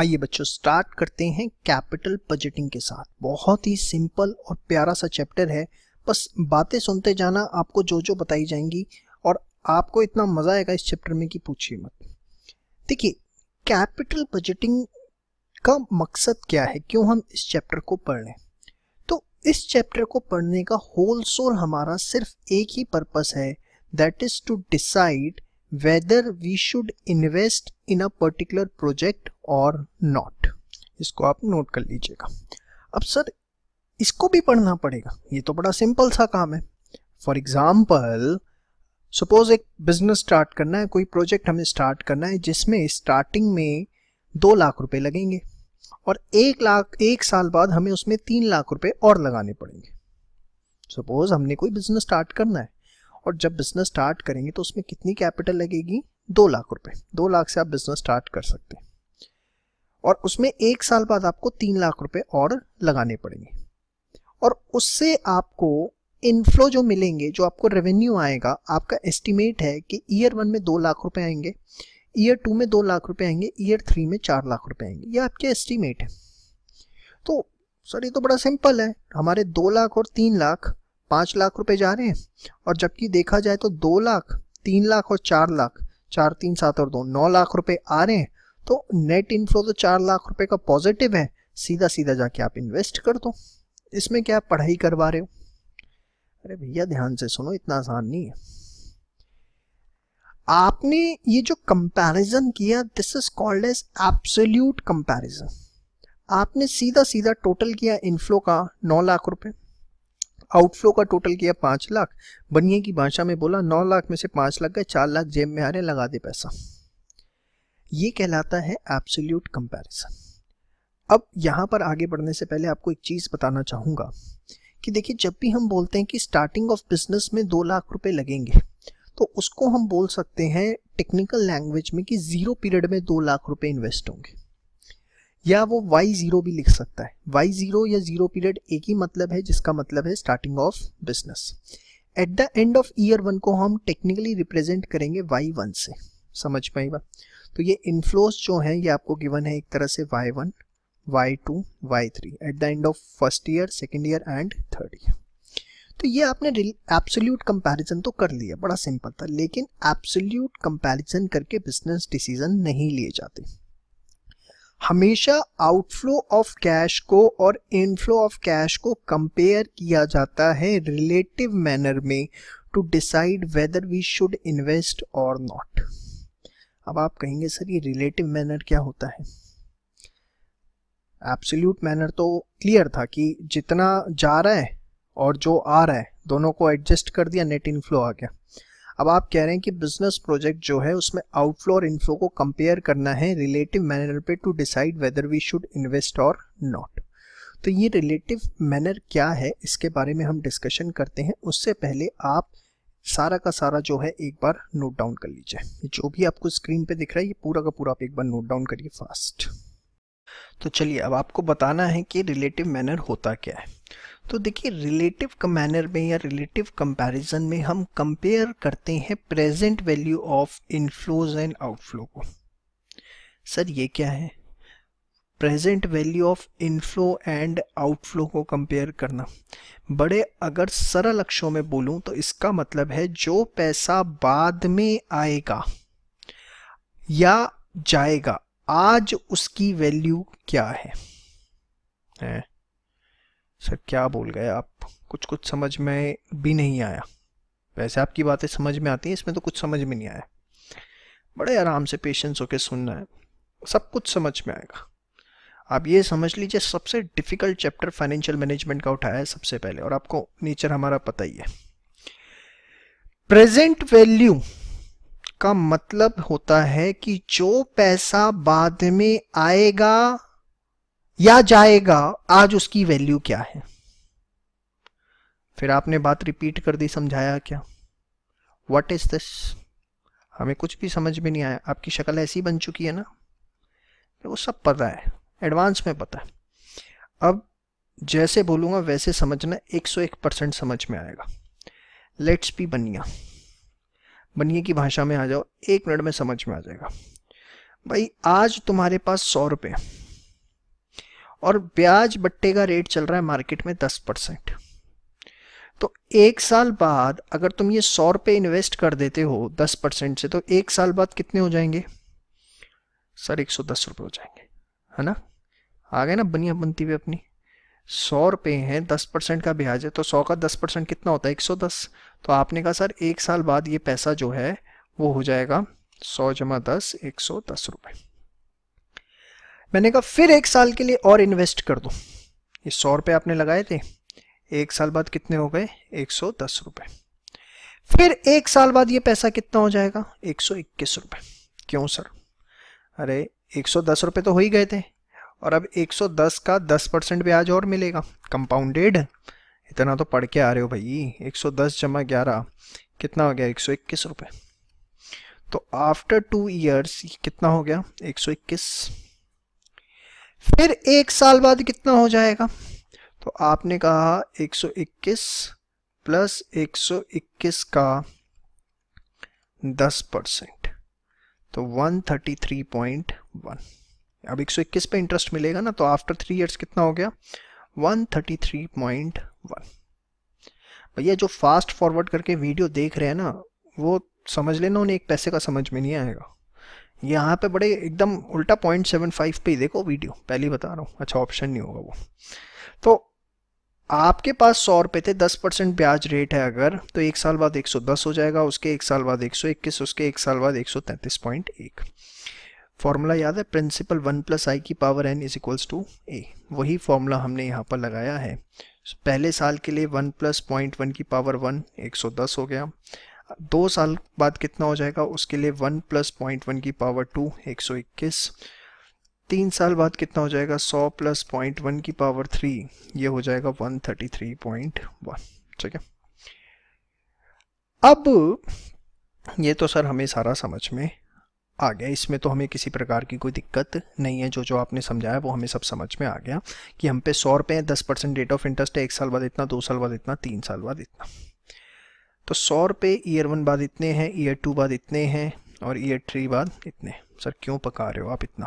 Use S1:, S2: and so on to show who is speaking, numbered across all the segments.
S1: आइए बच्चों स्टार्ट करते हैं कैपिटल बजटिंग के साथ बहुत ही सिंपल और प्यारा सा चैप्टर है बस बातें सुनते जाना आपको जो जो बताई जाएंगी और आपको इतना मज़ा आएगा इस चैप्टर में कि पूछिए मत देखिए कैपिटल बजटिंग का मकसद क्या है क्यों हम इस चैप्टर को पढ़ लें तो इस चैप्टर को पढ़ने का होल सोल हमारा सिर्फ एक ही पर्पस है that is to decide whether we should invest in a particular project और नॉट इसको आप नोट कर लीजिएगा अब सर इसको भी पढ़ना पड़ेगा ये तो बड़ा सिंपल सा काम है फॉर एग्जाम्पल सपोज एक बिजनेस स्टार्ट करना है कोई प्रोजेक्ट हमें स्टार्ट करना है जिसमें स्टार्टिंग में दो लाख रुपए लगेंगे और एक लाख एक साल बाद हमें उसमें तीन लाख रुपए और लगाने पड़ेंगे सपोज हमने कोई बिजनेस स्टार्ट करना है और जब बिजनेस स्टार्ट करेंगे तो उसमें कितनी कैपिटल लगेगी दो लाख रुपए दो लाख से आप बिजनेस स्टार्ट कर सकते हैं और उसमें एक साल बाद आपको तीन लाख रुपए और लगाने पड़ेंगे और उससे आपको इनफ्लो जो मिलेंगे जो आपको रेवेन्यू आएगा आपका एस्टिमेट है कि ईयर वन में दो लाख रुपए आएंगे ईयर टू में दो लाख रुपए आएंगे ईयर थ्री में चार लाख रुपए आएंगे ये आपके एस्टिमेट है तो सर ये तो बड़ा सिंपल है हमारे दो लाख और तीन लाख पांच लाख रुपए जा रहे हैं और जबकि देखा जाए तो दो लाख तीन लाख और चार लाख चार तीन सात और दो नौ लाख रुपए आ रहे हैं तो नेट इनफ्लो तो चार लाख रुपए का पॉजिटिव है सीधा सीधा जाके आप इन्वेस्ट कर दो इसमें क्या पढ़ाई करवा रहे हो अरे भैया ध्यान से सुनो इतना आसान नहीं है आपने ये जो कंपैरिजन किया this is called as absolute comparison आपने सीधा सीधा टोटल किया इनफ्लो का नौ लाख रुपए आउटफ्लो का टोटल किया पांच लाख बनिए की भाषा में बोला नौ लाख में से पांच लाख गए चार लाख जेब में आ रहे लगा दे पैसा ये कहलाता है एब्सोल्यूट कंपैरिजन अब यहाँ पर आगे बढ़ने से पहले आपको एक चीज़ बताना चाहूँगा कि देखिए जब भी हम बोलते हैं कि स्टार्टिंग ऑफ बिजनेस में दो लाख रुपए लगेंगे तो उसको हम बोल सकते हैं टेक्निकल लैंग्वेज में कि ज़ीरो पीरियड में दो लाख रुपए इन्वेस्ट होंगे या वो वाई ज़ीरो भी लिख सकता है वाई ज़ीरो या ज़ीरो पीरियड एक ही मतलब है जिसका मतलब है starting of business at the end of year one को हम टेक्निकली रिप्रेजेंट करेंगे वाई वन से समझ पाई बात तो ये इनफ्लोज जो हैं ये आपको गिवन है एक तरह से y one y two y three at the end of first year second year and third year तो ये आपने एब्सोल्यूट कंपैरिजन तो कर लिया बड़ा सिंपल था लेकिन एब्सोल्यूट कंपैरिजन करके बिजनेस डिसीजन नहीं लिए जाते हमेशा आउटफ्लो ऑफ कैश को और इनफ्लो ऑफ कैश को कंपेयर किया जाता है रिलेटिव मैनर में to decide whether we should invest और नॉट अब आप कहेंगे सर ये रिलेटिव मैनर क्या होता है एब्सोल्यूट मैनर तो क्लियर था कि जितना जा रहा है और जो आ रहा है दोनों को एडजस्ट कर दिया नेट इनफ्लो आ गया अब आप कह रहे हैं कि बिजनेस प्रोजेक्ट जो है उसमें आउटफ्लो और इनफ्लो को कंपेयर करना है रिलेटिव मैनर पे to decide whether we should invest और नॉट तो ये रिलेटिव मैनर क्या है इसके बारे में हम डिस्कशन करते हैं उससे पहले आप सारा का सारा जो है एक बार नोट डाउन कर लीजिए जो भी आपको स्क्रीन पे दिख रहा है ये पूरा का पूरा आप एक बार नोट डाउन करिए फास्ट तो चलिए अब आपको बताना है कि रिलेटिव मैनर होता क्या है तो देखिए रिलेटिव मैनर में या रिलेटिव कंपैरिजन में हम कंपेयर करते हैं present value of inflows and outflow को सर ये क्या है present value of inflow and outflow को कंपेयर करना बड़े अगर सरल अक्षों में बोलूं तो इसका मतलब है जो पैसा बाद में आएगा या जाएगा आज उसकी वैल्यू क्या है, है। सर क्या बोल गए आप कुछ कुछ समझ में भी नहीं आया वैसे आपकी बातें समझ में आती हैं इसमें तो कुछ समझ में नहीं आया बड़े आराम से पेशेंस होकर सुनना है सब कुछ समझ में आएगा आप ये समझ लीजिए सबसे डिफिकल्ट चैप्टर फाइनेंशियल मैनेजमेंट का उठाया है सबसे पहले और आपको नेचर हमारा पता ही है प्रेजेंट वैल्यू का मतलब होता है कि जो पैसा बाद में आएगा या जाएगा आज उसकी वैल्यू क्या है फिर आपने बात रिपीट कर दी समझाया क्या वट इज दिस हमें कुछ भी समझ में नहीं आया आपकी शक्ल ऐसी बन चुकी है ना वो सब पता है एडवांस में पता है अब जैसे बोलूँगा वैसे समझना 101 परसेंट समझ में आएगा लेट्स बी बनिया बनिए की भाषा में आ जाओ एक मिनट में समझ में आ जाएगा भाई आज तुम्हारे पास सौ रुपये और ब्याज बट्टे का रेट चल रहा है मार्केट में दस परसेंट तो एक साल बाद अगर तुम ये सौ रुपये इन्वेस्ट कर देते हो दस परसेंट से तो एक साल बाद कितने हो जाएंगे सर एक सौ दस रुपए हो जाएंगे है ना आ गए ना बनिया बनती हुई अपनी सौ रुपये हैं दस परसेंट का ब्याज है तो सौ का दस परसेंट कितना होता है एक सौ दस तो आपने कहा सर एक साल बाद ये पैसा जो है वो हो जाएगा सौ जमा दस एक सौ दस रुपये मैंने कहा फिर एक साल के लिए और इन्वेस्ट कर दो ये सौ रुपये आपने लगाए थे एक साल बाद कितने हो गए एक सौ दस रुपये फिर एक साल बाद ये पैसा कितना हो जाएगा एक सौ इक्कीस रुपये क्यों सर अरे एक सौ दस रुपये तो हो ही गए थे और अब 110 का 10 परसेंट ब्याज और मिलेगा कंपाउंडेड इतना तो पढ़ के आ रहे हो भाई 110 जमा ग्यारह कितना हो गया एक सौ इक्कीस रुपये तो आफ्टर टू ईयर्स कितना हो गया एक सौ इक्कीस फिर एक साल बाद कितना हो जाएगा तो आपने कहा 121 प्लस 121 का 10 परसेंट तो 133.1 अब 121 पे इंटरेस्ट मिलेगा ना तो आफ्टर थ्री इयर्स कितना हो गया 133.1 भैया जो फास्ट फॉरवर्ड करके वीडियो देख रहे हैं ना वो समझ लेना उन्हें एक पैसे का समझ में नहीं आएगा यहाँ पे बड़े एकदम उल्टा पॉइंट सेवन फाइव पे ही देखो वीडियो पहले बता रहा हूँ अच्छा ऑप्शन नहीं होगा वो तो आपके पास सौ रुपये थे दस परसेंट ब्याज रेट है अगर तो एक साल बाद एक सौ दस हो जाएगा उसके एक साल बाद एक सौ इक्कीस उसके एक साल बाद एक सौ तैंतीस पॉइंट एक फॉर्मूला याद है प्रिंसिपल वन प्लस आई की power n is equals to A वही फॉर्मूला हमने यहाँ पर लगाया है पहले साल के लिए वन प्लस पॉइंट वन की पावर वन एक सौ दस हो गया दो साल बाद कितना हो जाएगा उसके लिए वन प्लस पॉइंट वन की पावर टू एक सौ इक्कीस तीन साल बाद कितना हो जाएगा सौ प्लस पॉइंट वन की पावर थ्री ये हो जाएगा one thirty three point one ठीक है अब ये तो सर हमें सारा समझ में आ गया इसमें तो हमें किसी प्रकार की कोई दिक्कत नहीं है जो जो आपने समझाया वो हमें सब समझ में आ गया कि हम पे सौ रुपये हैं दस परसेंट रेट ऑफ इंटरेस्ट है एक साल बाद इतना दो साल बाद इतना तीन साल बाद इतना तो सौ रुपये ईयर वन बाद इतने हैं ईयर टू बाद इतने हैं और ईयर थ्री बाद इतने सर क्यों पका रहे हो आप इतना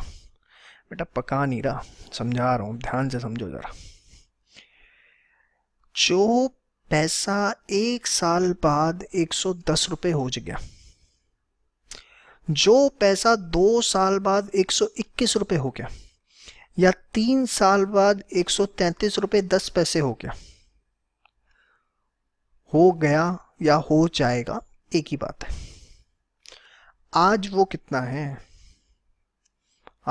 S1: बेटा पका नहीं रहा समझा रहा हूँ ध्यान से समझो ज़रा जो पैसा एक साल बाद एक सौ दस रुपये हो गया जो पैसा दो साल बाद एक सौ इक्कीस रुपये हो गया या तीन साल बाद एक सौ तैंतीस रुपये दस पैसे हो गया हो गया या हो जाएगा एक ही बात है आज वो कितना है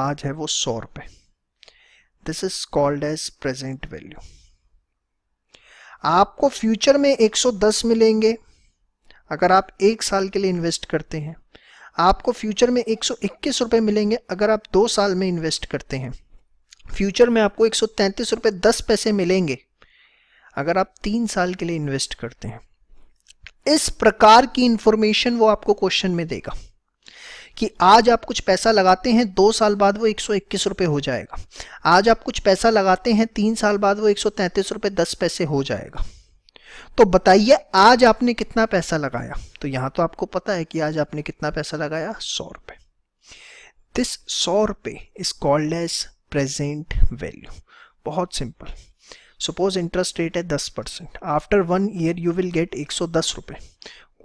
S1: आज है वो सौ रुपये this is called as present value आपको फ्यूचर में 110 मिलेंगे अगर आप एक साल के लिए इन्वेस्ट करते हैं आपको फ्यूचर में एक सौ मिलेंगे अगर आप दो साल में इन्वेस्ट करते हैं फ्यूचर में आपको एक सौ दस पैसे मिलेंगे अगर आप तीन साल के लिए इन्वेस्ट करते हैं इस प्रकार की इंफॉर्मेशन वो आपको क्वेश्चन में देगा कि आज आप कुछ पैसा लगाते हैं दो साल बाद वो एक सौ इक्कीस हो जाएगा आज आप कुछ पैसा लगाते हैं तीन साल बाद वो एक सौ तैंतीस दस पैसे हो जाएगा तो बताइए आज आपने कितना पैसा लगाया तो यहां तो आपको पता है कि आज आपने कितना पैसा लगाया सौ रुपए दिस सौ रुपए is called as present value बहुत सिंपल सपोज इंटरेस्ट रेट है दस percent after one year you will get एक सौ दस रुपए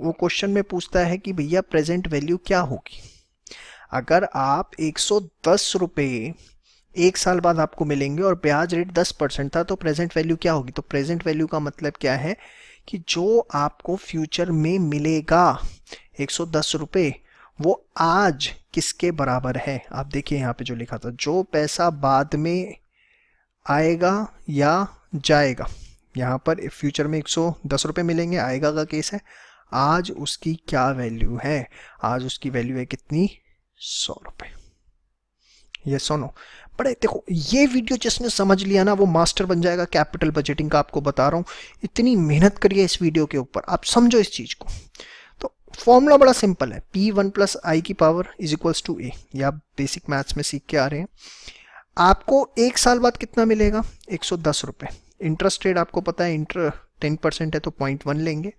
S1: वो क्वेश्चन में पूछता है कि भैया प्रेजेंट वैल्यू क्या होगी अगर आप एक सौ दस रुपये एक साल बाद आपको मिलेंगे और ब्याज रेट दस परसेंट था तो प्रेजेंट वैल्यू क्या होगी तो प्रेजेंट वैल्यू का मतलब क्या है कि जो आपको फ्यूचर में मिलेगा एक सौ दस रुपये वो आज किसके बराबर है आप देखिए यहाँ पे जो लिखा था जो पैसा बाद में आएगा या जाएगा यहाँ पर फ्यूचर में एक सौ दस रुपये मिलेंगे आएगा का केस है आज उसकी क्या वैल्यू है आज उसकी वैल्यू है कितनी सौ रुपये ये सोनो बड़े देखो ये वीडियो जिसने समझ लिया ना वो मास्टर बन जाएगा कैपिटल बजटिंग का आपको बता रहा हूँ इतनी मेहनत करिए इस वीडियो के ऊपर आप समझो इस चीज़ को तो फॉर्मूला बड़ा सिंपल है पी वन प्लस आई की power is equals to A या बेसिक मैथ्स में सीख के आ रहे हैं आपको एक साल बाद कितना मिलेगा एक सौ दस रुपये इंटरेस्ट रेट आपको पता है इंटर टेन परसेंट है तो पॉइंट वन लेंगे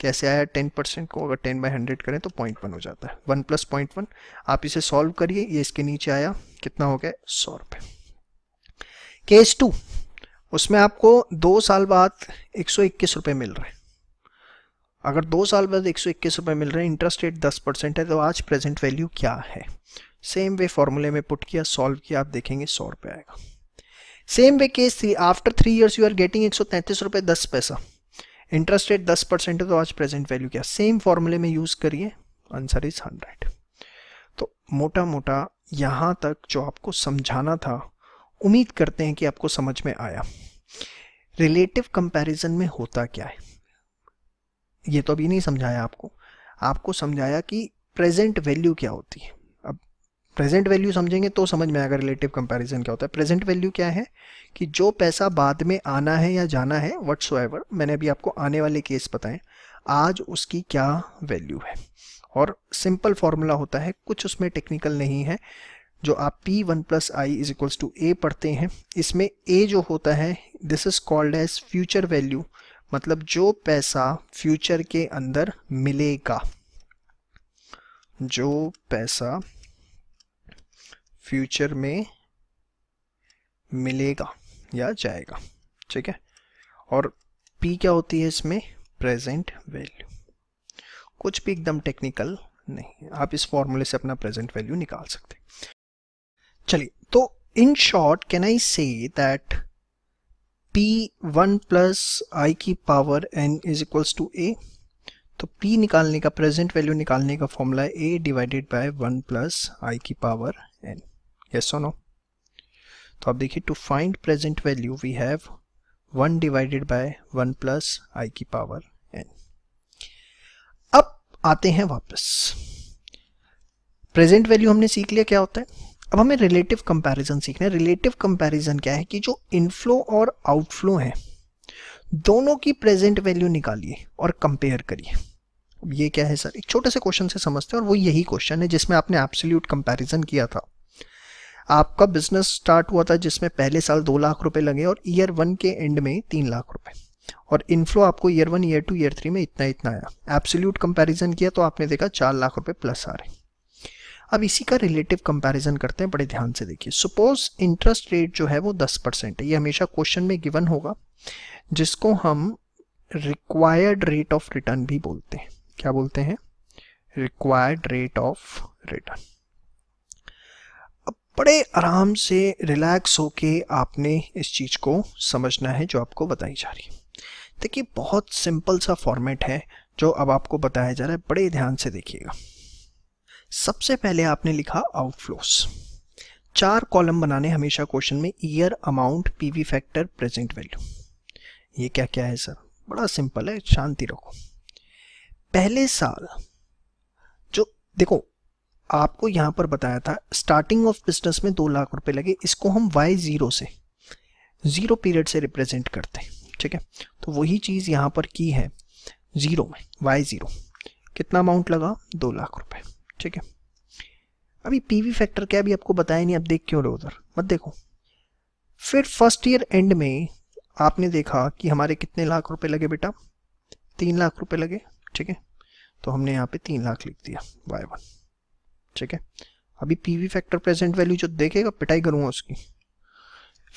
S1: कैसे आया टेन परसेंट को अगर टेन बाई हंड्रेड करें तो पॉइंट वन हो जाता है वन प्लस पॉइंट वन आप इसे सॉल्व करिए ये इसके नीचे आया कितना हो गया सौ रुपये केस टू उसमें आपको दो साल बाद एक सौ इक्कीस रुपये मिल रहे हैं अगर दो साल बाद एक सौ इक्कीस रुपये मिल रहे हैं इंटरेस्ट रेट दस परसेंट है तो आज प्रेजेंट वैल्यू क्या है सेम वे फॉर्मूले में पुट किया सॉल्व किया आप देखेंगे सौ रुपये आएगा same way case three after three years you are getting एक सौ तैंतीस रुपये दस पैसा इंटरेस्ट रेट दस परसेंट है तो आज प्रेजेंट वैल्यू क्या सेम फॉर्मूले में यूज़ करिए आंसर इज हंड्रेड तो मोटा मोटा यहाँ तक जो आपको समझाना था उम्मीद करते हैं कि आपको समझ में आया रिलेटिव कंपैरिजन में होता क्या है ये तो अभी नहीं समझाया आपको आपको समझाया कि प्रेजेंट वैल्यू क्या होती है अब प्रेजेंट वैल्यू समझेंगे तो समझ में आएगा रिलेटिव कंपैरिजन क्या होता है प्रेजेंट वैल्यू क्या है कि जो पैसा बाद में आना है या जाना है वट्स मैंने अभी आपको आने वाले केस बताएं आज उसकी क्या वैल्यू है और सिंपल फॉर्मूला होता है कुछ उसमें टेक्निकल नहीं है जो आप P1 one plus i is equals to A पढ़ते हैं इसमें ए जो होता है this is called as future value मतलब जो पैसा फ्यूचर के अंदर मिलेगा जो पैसा फ्यूचर में मिलेगा या जाएगा ठीक है और P क्या होती है इसमें प्रेजेंट वैल्यू कुछ भी एकदम टेक्निकल नहीं आप इस फॉर्मूले से अपना प्रेजेंट वैल्यू निकाल सकते चलिए तो in short can I say that P one plus आई की power n is equals to A तो p निकालने का प्रेजेंट वैल्यू निकालने का फॉर्मूला है a divided by one plus आई की power n yes so no तो आप देखिए to find present value we have one divided by one plus आई की पावर आते हैं वापस प्रेजेंट वैल्यू हमने सीख लिया क्या होता है अब हमें रिलेटिव कंपैरिजन सीखना है रिलेटिव कंपैरिजन क्या है कि जो इनफ्लो और आउटफ्लो है दोनों की प्रेजेंट वैल्यू निकालिए और कंपेयर करिए ये क्या है सर एक छोटे से क्वेश्चन से समझते हैं और वो यही क्वेश्चन है जिसमें आपने एब्सोल्यूट कंपैरिजन किया था आपका बिजनेस स्टार्ट हुआ था जिसमें पहले साल दो लाख रुपए लगे और ईयर वन के एंड में तीन लाख रुपए और इनफ्लो आपको year one year two year three में इतना इतना आया एब्सोल्यूट कंपैरिजन किया तो आपने देखा चार लाख रुपए प्लस आ रहे अब इसी का रिलेटिव कंपैरिजन करते हैं बड़े ध्यान से देखिए सपोज इंटरेस्ट रेट जो है वो दस परसेंट है ये हमेशा क्वेश्चन में गिवन होगा जिसको हम रिक्वायर्ड रेट ऑफ रिटर्न भी बोलते हैं क्या बोलते हैं रिक्वायर्ड रेट ऑफ रिटर्न बड़े आराम से रिलैक्स होके आपने इस चीज को समझना है जो आपको बताई जा रही है देखिए बहुत सिंपल सा फॉर्मेट है जो अब आपको बताया जा रहा है बड़े ध्यान से देखिएगा सबसे पहले आपने लिखा आउटफ्लोस चार कॉलम बनाने हमेशा क्वेश्चन में year amount PV factor present value ये क्या क्या है सर बड़ा सिंपल है शांति रखो पहले साल जो देखो आपको यहां पर बताया था स्टार्टिंग ऑफ बिजनेस में दो लाख रुपए लगे इसको हम वाई ज़ीरो से ज़ीरो पीरियड से रिप्रेजेंट करते हैं ठीक है तो वही चीज़ यहाँ पर की है ज़ीरो में वाई ज़ीरो कितना अमाउंट लगा दो लाख रुपए ठीक है अभी पीवी फैक्टर क्या अभी आपको बताया नहीं अब देख क्यों रहे उधर मत देखो फिर फर्स्ट ईयर एंड में आपने देखा कि हमारे कितने लाख रुपए लगे बेटा तीन लाख रुपए लगे ठीक है तो हमने यहाँ पे तीन लाख लिख दिया वाई वन ठीक है अभी पीवी फैक्टर प्रेजेंट वैल्यू जो देखेगा पिटाई करूँगा उसकी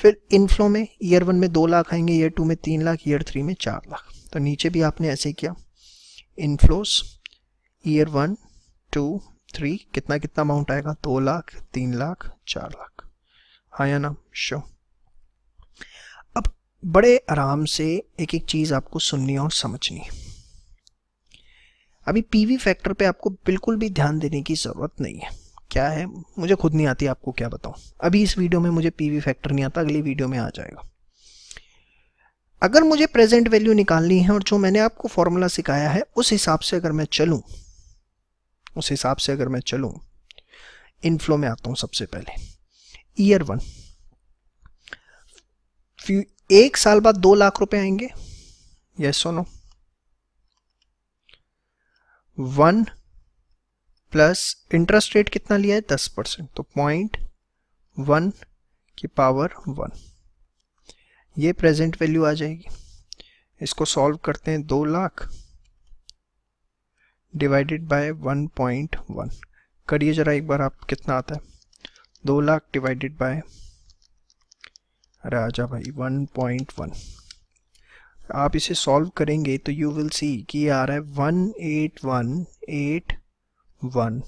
S1: फिर इनफ्लो में ईयर वन में दो लाख आएंगे ईयर टू में तीन लाख ईयर थ्री में चार लाख तो नीचे भी आपने ऐसे ही किया inflows year one two three कितना कितना अमाउंट आएगा दो लाख तीन लाख चार लाख आया हाँ ना शो अब बड़े आराम से एक एक चीज़ आपको सुननी और समझनी अभी पीवी फैक्टर पे आपको बिल्कुल भी ध्यान देने की ज़रूरत नहीं है क्या है मुझे खुद नहीं आती आपको क्या बताऊं अभी इस वीडियो में मुझे पीवी फैक्टर नहीं आता अगली वीडियो में आ जाएगा अगर मुझे प्रेजेंट वैल्यू निकालनी है और जो मैंने आपको फॉर्मूला सिखाया है उस हिसाब से अगर मैं चलूँ उस हिसाब से अगर मैं चलूँ इनफ्लो में आता हूं सबसे पहले ईयर वन एक साल बाद दो लाख रुपए आएंगे yes so now one plus interest rate कितना लिया है दस परसेंट तो पॉइंट वन की पावर वन ये प्रेजेंट वैल्यू आ जाएगी इसको सॉल्व करते हैं दो lakh divided by one point one करिए जरा एक बार आप कितना आता है दो लाख डिवाइडेड बाय अरे आजा भाई वन पॉइंट वन आप इसे सॉल्व करेंगे तो यू विल सी कि आ रहा है one eight one eight one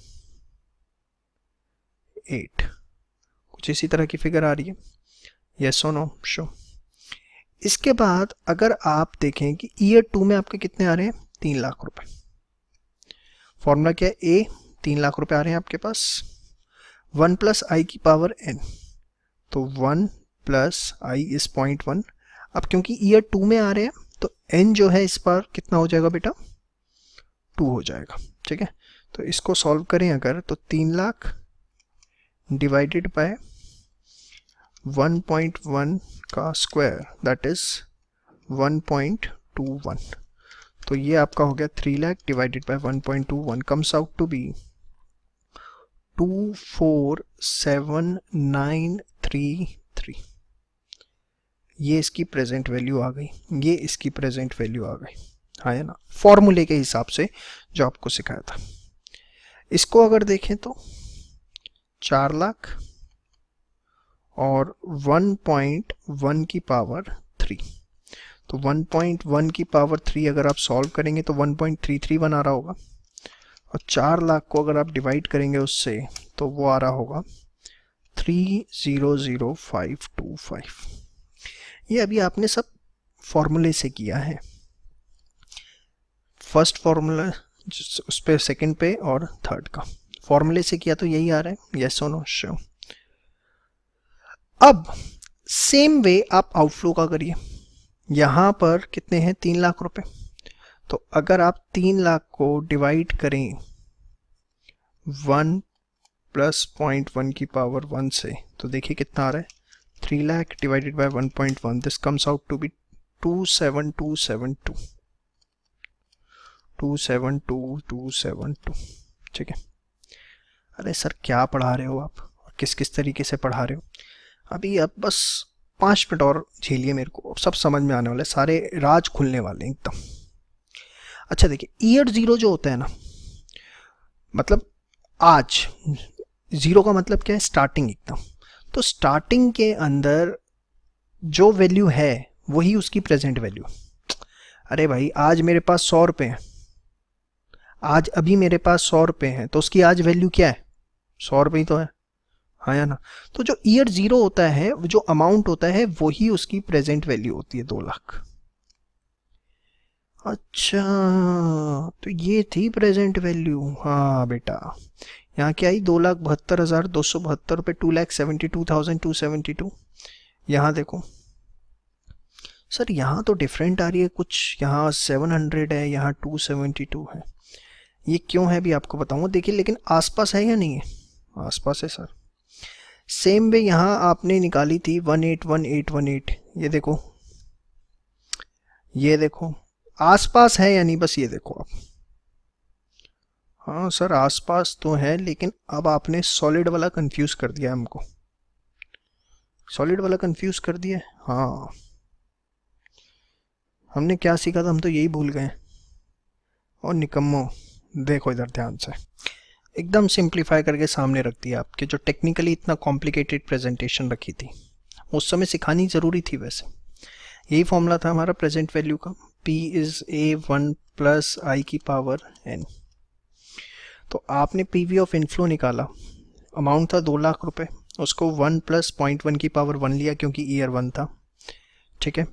S1: eight कुछ इसी तरह की फिगर आ रही है यस ओ नो शो इसके बाद अगर आप देखें कि ईयर टू में आपके कितने आ रहे हैं तीन लाख रुपए फॉर्मूला क्या है ए तीन लाख रुपए आ रहे हैं आपके पास वन प्लस आई की पावर एन तो one plus i is point one अब क्योंकि ईयर टू में आ रहे हैं तो एन जो है इस पर कितना हो जाएगा बेटा टू हो जाएगा ठीक है तो इसको सॉल्व करें अगर तो तीन लाख डिवाइडेड बाय 1.1 का स्क्वायर दैट इज 1.21 तो ये आपका हो गया three lakh divided by 1.21 comes out to be two four seven nine three three ये इसकी प्रेजेंट वैल्यू आ गई ये इसकी प्रेजेंट वैल्यू आ गई हाँ है ना फॉर्मूले के हिसाब से जो आपको सिखाया था इसको अगर देखें तो चार लाख और 1.1 की पावर थ्री तो 1.1 की पावर थ्री अगर आप सॉल्व करेंगे तो 1.33 बना रहा होगा और चार लाख को अगर आप डिवाइड करेंगे उससे तो वो आ रहा होगा 300525 ये अभी आपने सब फॉर्मूले से किया है फर्स्ट फॉर्मूला उस पर सेकेंड पे और थर्ड का फॉर्मूले से किया तो यही आ रहा है यस ओ नो श्योर अब सेम वे आप आउटफ्लो का करिए यहां पर कितने हैं तीन लाख रुपए तो अगर आप तीन लाख को डिवाइड करें वन प्लस पॉइंट वन की पावर वन से तो देखिए कितना आ रहा है three lakh divided by one point one this comes out to be two seven two seven two two seven two two seven two ठीक है अरे सर क्या पढ़ा रहे हो आप और किस किस तरीके से पढ़ा रहे हो अभी अब बस पाँच मिनट और झेलिए मेरे को सब समझ में आने वाले सारे राज खुलने वाले एकदम अच्छा देखिए ईयर ज़ीरो जो होता है ना मतलब आज ज़ीरो का मतलब क्या है स्टार्टिंग एकदम तो स्टार्टिंग के अंदर जो वैल्यू है वही उसकी प्रेजेंट वैल्यू अरे भाई आज मेरे पास सौ रुपये हैं आज अभी मेरे पास सौ रुपये हैं तो उसकी आज वैल्यू क्या है सौ रुपये ही तो है हाँ या ना तो जो ईयर जीरो होता है जो अमाउंट होता है वही उसकी प्रेजेंट वैल्यू होती है दो लाख अच्छा तो ये थी प्रेजेंट वैल्यू हाँ बेटा यहाँ क्या आई दो लाख बहत्तर हज़ार दो सौ बहत्तर रुपये two lakh seventy two thousand two seventy two यहाँ देखो सर यहाँ तो डिफरेंट आ रही है कुछ यहाँ सेवन हंड्रेड है यहाँ टू सेवेंटी टू है ये क्यों है भी आपको बताऊंगा देखिए लेकिन आसपास है या नहीं है आसपास है सर सेम वे यहाँ आपने निकाली थी one eight one eight one eight ये देखो ये देखो आसपास है या नहीं बस ये देखो आप हाँ सर आसपास तो है लेकिन अब आपने सॉलिड वाला कंफ्यूज कर दिया हमको सॉलिड वाला कंफ्यूज कर दिया हाँ हमने क्या सीखा था हम तो यही भूल गए और निकम्मो देखो इधर ध्यान से एकदम सिंप्लीफाई करके सामने रख दिया आपके जो टेक्निकली इतना कॉम्प्लिकेटेड प्रेजेंटेशन रखी थी उस समय सिखानी ज़रूरी थी वैसे यही फॉर्मूला था हमारा प्रेजेंट वैल्यू का P is A one plus आई की पावर एन तो आपने पी वी ऑफ इनफ्लो निकाला अमाउंट था दो लाख रुपए उसको वन प्लस पॉइंट वन की पावर वन लिया क्योंकि ईयर वन था ठीक है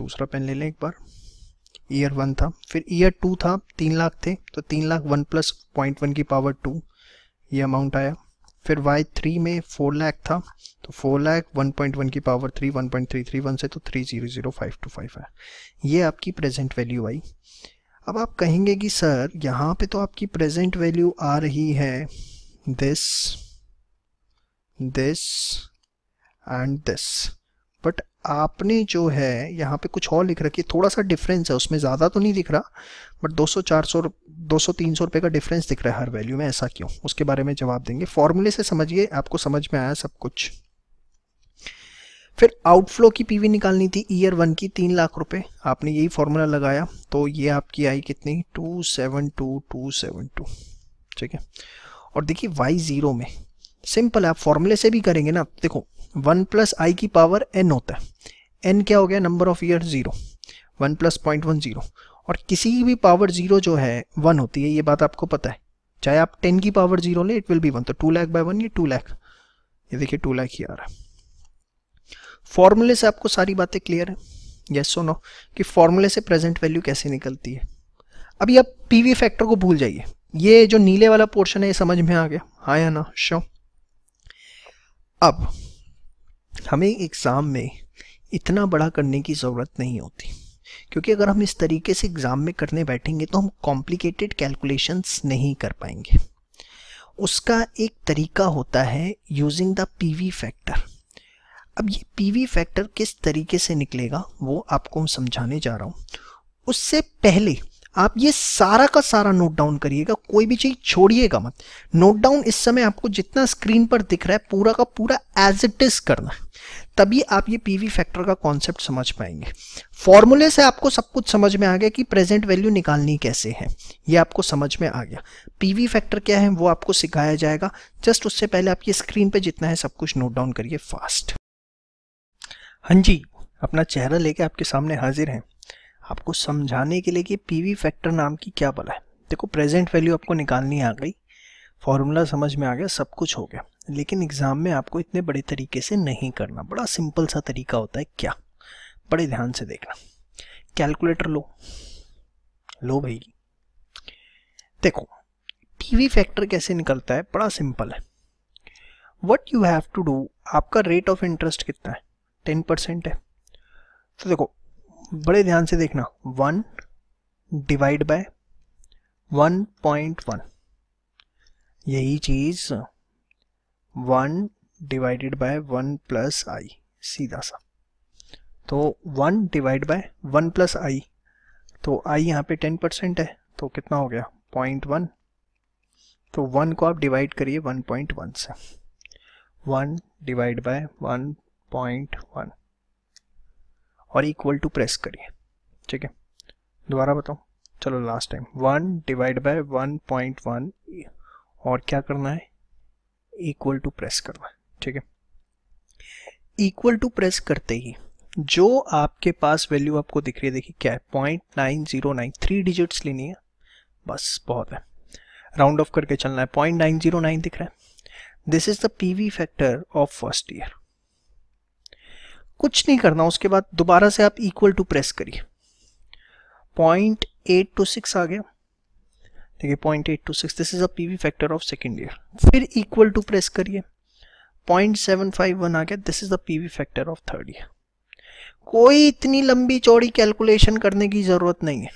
S1: दूसरा पेन ले लें एक बार ईयर वन था फिर ईयर टू था तीन लाख थे तो तीन lakh one plus point one की पावर टू ये अमाउंट आया फिर वाई थ्री में फोर लाख था तो four lakh one point one की power three one point three three one से तो three zero zero five two five है ये आपकी प्रेजेंट वैल्यू आई अब आप कहेंगे कि सर यहाँ पे तो आपकी प्रेजेंट वैल्यू आ रही है this this and this but आपने जो है यहाँ पे कुछ और लिख रखी है थोड़ा सा डिफरेंस है उसमें ज़्यादा तो नहीं दिख रहा बट 200 400 200 300 रुपए का डिफरेंस दिख रहा है हर वैल्यू में ऐसा क्यों उसके बारे में जवाब देंगे फॉर्मूले से समझिए आपको समझ में आया सब कुछ फिर आउटफ्लो की पीवी निकालनी थी ईयर वन की तीन लाख रुपए आपने यही फॉर्मूला लगाया तो ये आपकी आई कितनी two seven two two seven two ठीक है और देखिए वाई ज़ीरो में सिंपल आप फॉर्मूले से भी करेंगे ना देखो वन प्लस आई की पावर एन होता है एन क्या हो गया number of year zero one plus point one zero और किसी भी पावर जीरो जो है वन होती है ये बात आपको पता है चाहे आप टेन की पावर जीरो लें इट विल बी वन तो टू लैख बाई वन ये टू लैख ये देखिए टू लैख ही आ रहा है फॉर्मूले से आपको सारी बातें क्लियर है यस सो नो कि फॉर्मूले से प्रेजेंट वैल्यू कैसे निकलती है अभी आप पी फैक्टर को भूल जाइए ये जो नीले वाला पोर्शन है ये समझ में आ गया हाँ या ना शो अब हमें एग्ज़ाम में इतना बड़ा करने की ज़रूरत नहीं होती क्योंकि अगर हम इस तरीके से एग्ज़ाम में करने बैठेंगे तो हम कॉम्प्लिकेटेड कैलकुलेशंस नहीं कर पाएंगे उसका एक तरीका होता है यूजिंग द पीवी फैक्टर अब ये पीवी फैक्टर किस तरीके से निकलेगा वो आपको हम समझाने जा रहा हूँ उससे पहले आप ये सारा का सारा नोट डाउन करिएगा कोई भी चीज़ छोड़िएगा मत नोट डाउन इस समय आपको जितना स्क्रीन पर दिख रहा है पूरा का पूरा एज इट इज़ करना है तभी आप ये पीवी फैक्टर का कॉन्सेप्ट समझ पाएंगे फॉर्मूले से आपको सब कुछ समझ में आ गया कि प्रेजेंट वैल्यू निकालनी कैसे है ये आपको समझ में आ गया पीवी फैक्टर क्या है वो आपको सिखाया जाएगा जस्ट उससे पहले आपकी स्क्रीन पे जितना है सब कुछ नोट डाउन करिए फास्ट हाँ जी अपना चेहरा लेके आपके सामने हाजिर हैं आपको समझाने के लिए कि पी फैक्टर नाम की क्या बला है देखो प्रेजेंट वैल्यू आपको निकालनी आ गई फॉर्मूला समझ में आ गया सब कुछ हो गया लेकिन एग्ज़ाम में आपको इतने बड़े तरीके से नहीं करना बड़ा सिंपल सा तरीका होता है क्या बड़े ध्यान से देखना कैलकुलेटर लो लो भाई देखो पीवी फैक्टर कैसे निकलता है बड़ा सिंपल है what you have to do आपका रेट ऑफ इंटरेस्ट कितना है टेन परसेंट है तो देखो बड़े ध्यान से देखना one divide by one point one यही चीज़ one divided by one plus I सीधा सा तो one divide by one plus I तो आई यहाँ पे टेन परसेंट है तो कितना हो गया पॉइंट वन तो वन को आप डिवाइड करिए वन पॉइंट वन से one divide by one point one और इक्वल टू प्रेस करिए ठीक है दोबारा बताओ चलो last time one divide by one point one और क्या करना है इक्वल टू प्रेस करना है ठीक है इक्वल टू प्रेस करते ही जो आपके पास वैल्यू आपको दिख रही है देखिए क्या है point nine zero nine three digit लेनी है बस बहुत है राउंड ऑफ करके चलना है पॉइंट नाइन जीरो नाइन दिख रहा है this is the PV factor of first year कुछ नहीं करना उसके बाद दोबारा से आप इक्वल टू प्रेस करिए पॉइंट एट टू सिक्स आ गया देखिए point eight two six this is a P factor of second year फिर इक्वल टू प्रेस करिए पॉइंट सेवन फाइव वन आ गया this is the P V factor of third year कोई इतनी लंबी चौड़ी कैलकुलेशन करने की जरूरत नहीं है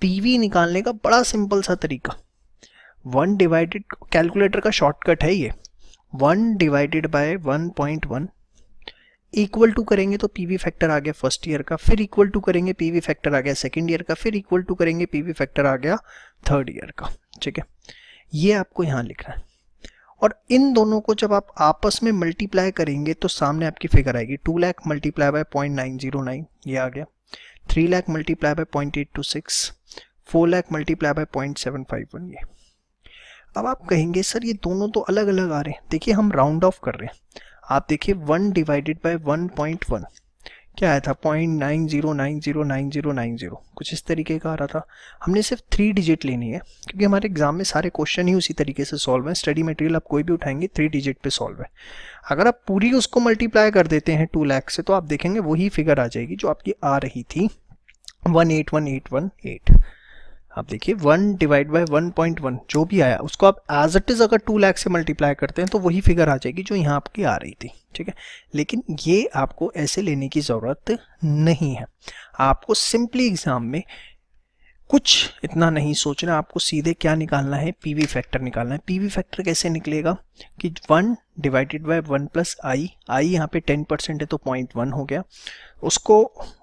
S1: पीवी निकालने का बड़ा सिंपल सा तरीका वन डिवाइडेड कैलकुलेटर का शॉर्टकट है ये one divided by one point one equal to करेंगे तो पीवी फैक्टर आ गया फर्स्ट ईयर का फिर इक्वल टू करेंगे पीवी फैक्टर आ गया सेकंड ईयर का फिर इक्वल टू करेंगे पीवी फैक्टर आ गया थर्ड ईयर का ठीक है ये आपको यहाँ लिखना है और इन दोनों को जब आप आपस में मल्टीप्लाई करेंगे तो सामने आपकी फिगर आएगी two lakh multiply by point nine zero nine ये आ गया three lakh multiply by point eight two six four lakh multiply by point seven five one ये अब आप कहेंगे सर ये दोनों तो अलग अलग आ रहे हैं देखिए हम राउंड ऑफ कर रहे हैं आप देखिए one divided by one point one क्या आया था point nine zero nine zero nine zero nine zero कुछ इस तरीके का आ रहा था हमने सिर्फ थ्री डिजिट लेनी है क्योंकि हमारे एग्जाम में सारे क्वेश्चन ही उसी तरीके से सॉल्व हैं स्टडी मटेरियल आप कोई भी उठाएंगे थ्री डिजिट पे सॉल्व है अगर आप पूरी उसको मल्टीप्लाई कर देते हैं टू लैख से तो आप देखेंगे वही फिगर आ जाएगी जो आपकी आ रही थी one eight one eight one eight आप देखिए one divide by one point one जो भी आया उसको आप एज इट इज़ अगर टू लैख से मल्टीप्लाई करते हैं तो वही फिगर आ जाएगी जो यहाँ आपकी आ रही थी ठीक है लेकिन ये आपको ऐसे लेने की ज़रूरत नहीं है आपको सिंपली एग्ज़ाम में कुछ इतना नहीं सोचना आपको सीधे क्या निकालना है पीवी फैक्टर निकालना है पीवी फैक्टर कैसे निकलेगा कि one divided by one plus I I यहाँ पे टेन परसेंट है तो पॉइंट वन हो गया उसको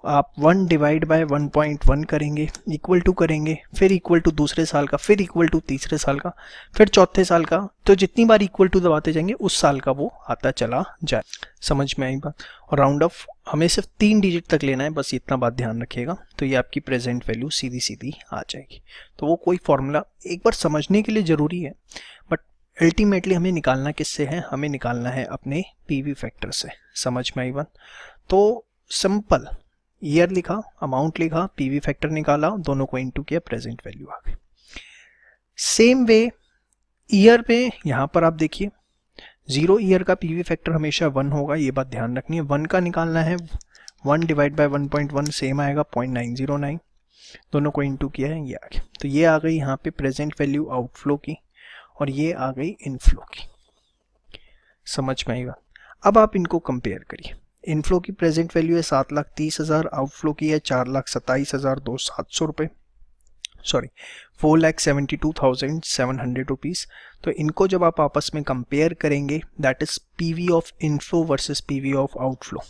S1: आप one divide by one point one करेंगे इक्वल टू करेंगे फिर इक्वल टू दूसरे साल का फिर इक्वल टू तीसरे साल का फिर चौथे साल का तो जितनी बार इक्वल टू दबाते जाएंगे उस साल का वो आता चला जाए समझ में आई बात और राउंड ऑफ हमें सिर्फ तीन डिजिट तक लेना है बस इतना बात ध्यान रखिएगा तो ये आपकी प्रेजेंट वैल्यू सीधी सीधी आ जाएगी तो वो कोई फॉर्मूला एक बार समझने के लिए ज़रूरी है बट अल्टीमेटली हमें निकालना किससे है हमें निकालना है अपने पीवी फैक्टर से समझ में आई वन तो सिंपल ईयर लिखा अमाउंट लिखा पीवी फैक्टर निकाला दोनों को इनटू किया प्रेजेंट वैल्यू आ गई सेम वे ईयर पे यहाँ पर आप देखिए जीरो ईयर का पीवी फैक्टर हमेशा वन होगा ये बात ध्यान रखनी है वन का निकालना है one divide by one point one same आएगा पॉइंट नाइन जीरो नाइन दोनों को इंटू किया है ये आ गया तो ये आ गई यहाँ पे प्रेजेंट वैल्यू आउटफ्लो की और ये आ गई इनफ्लो की समझ में आएगा अब आप इनको कंपेयर करिए इनफ्लो की प्रेजेंट वैल्यू है सात लाख तीस हज़ार आउटफ्लो की है चार लाख सत्ताईस हज़ार दो सात सौ रुपए sorry four lakh seventy two thousand seven hundred rupees तो इनको जब आप आपस में कंपेयर करेंगे that is P V of inflow versus P V of outflow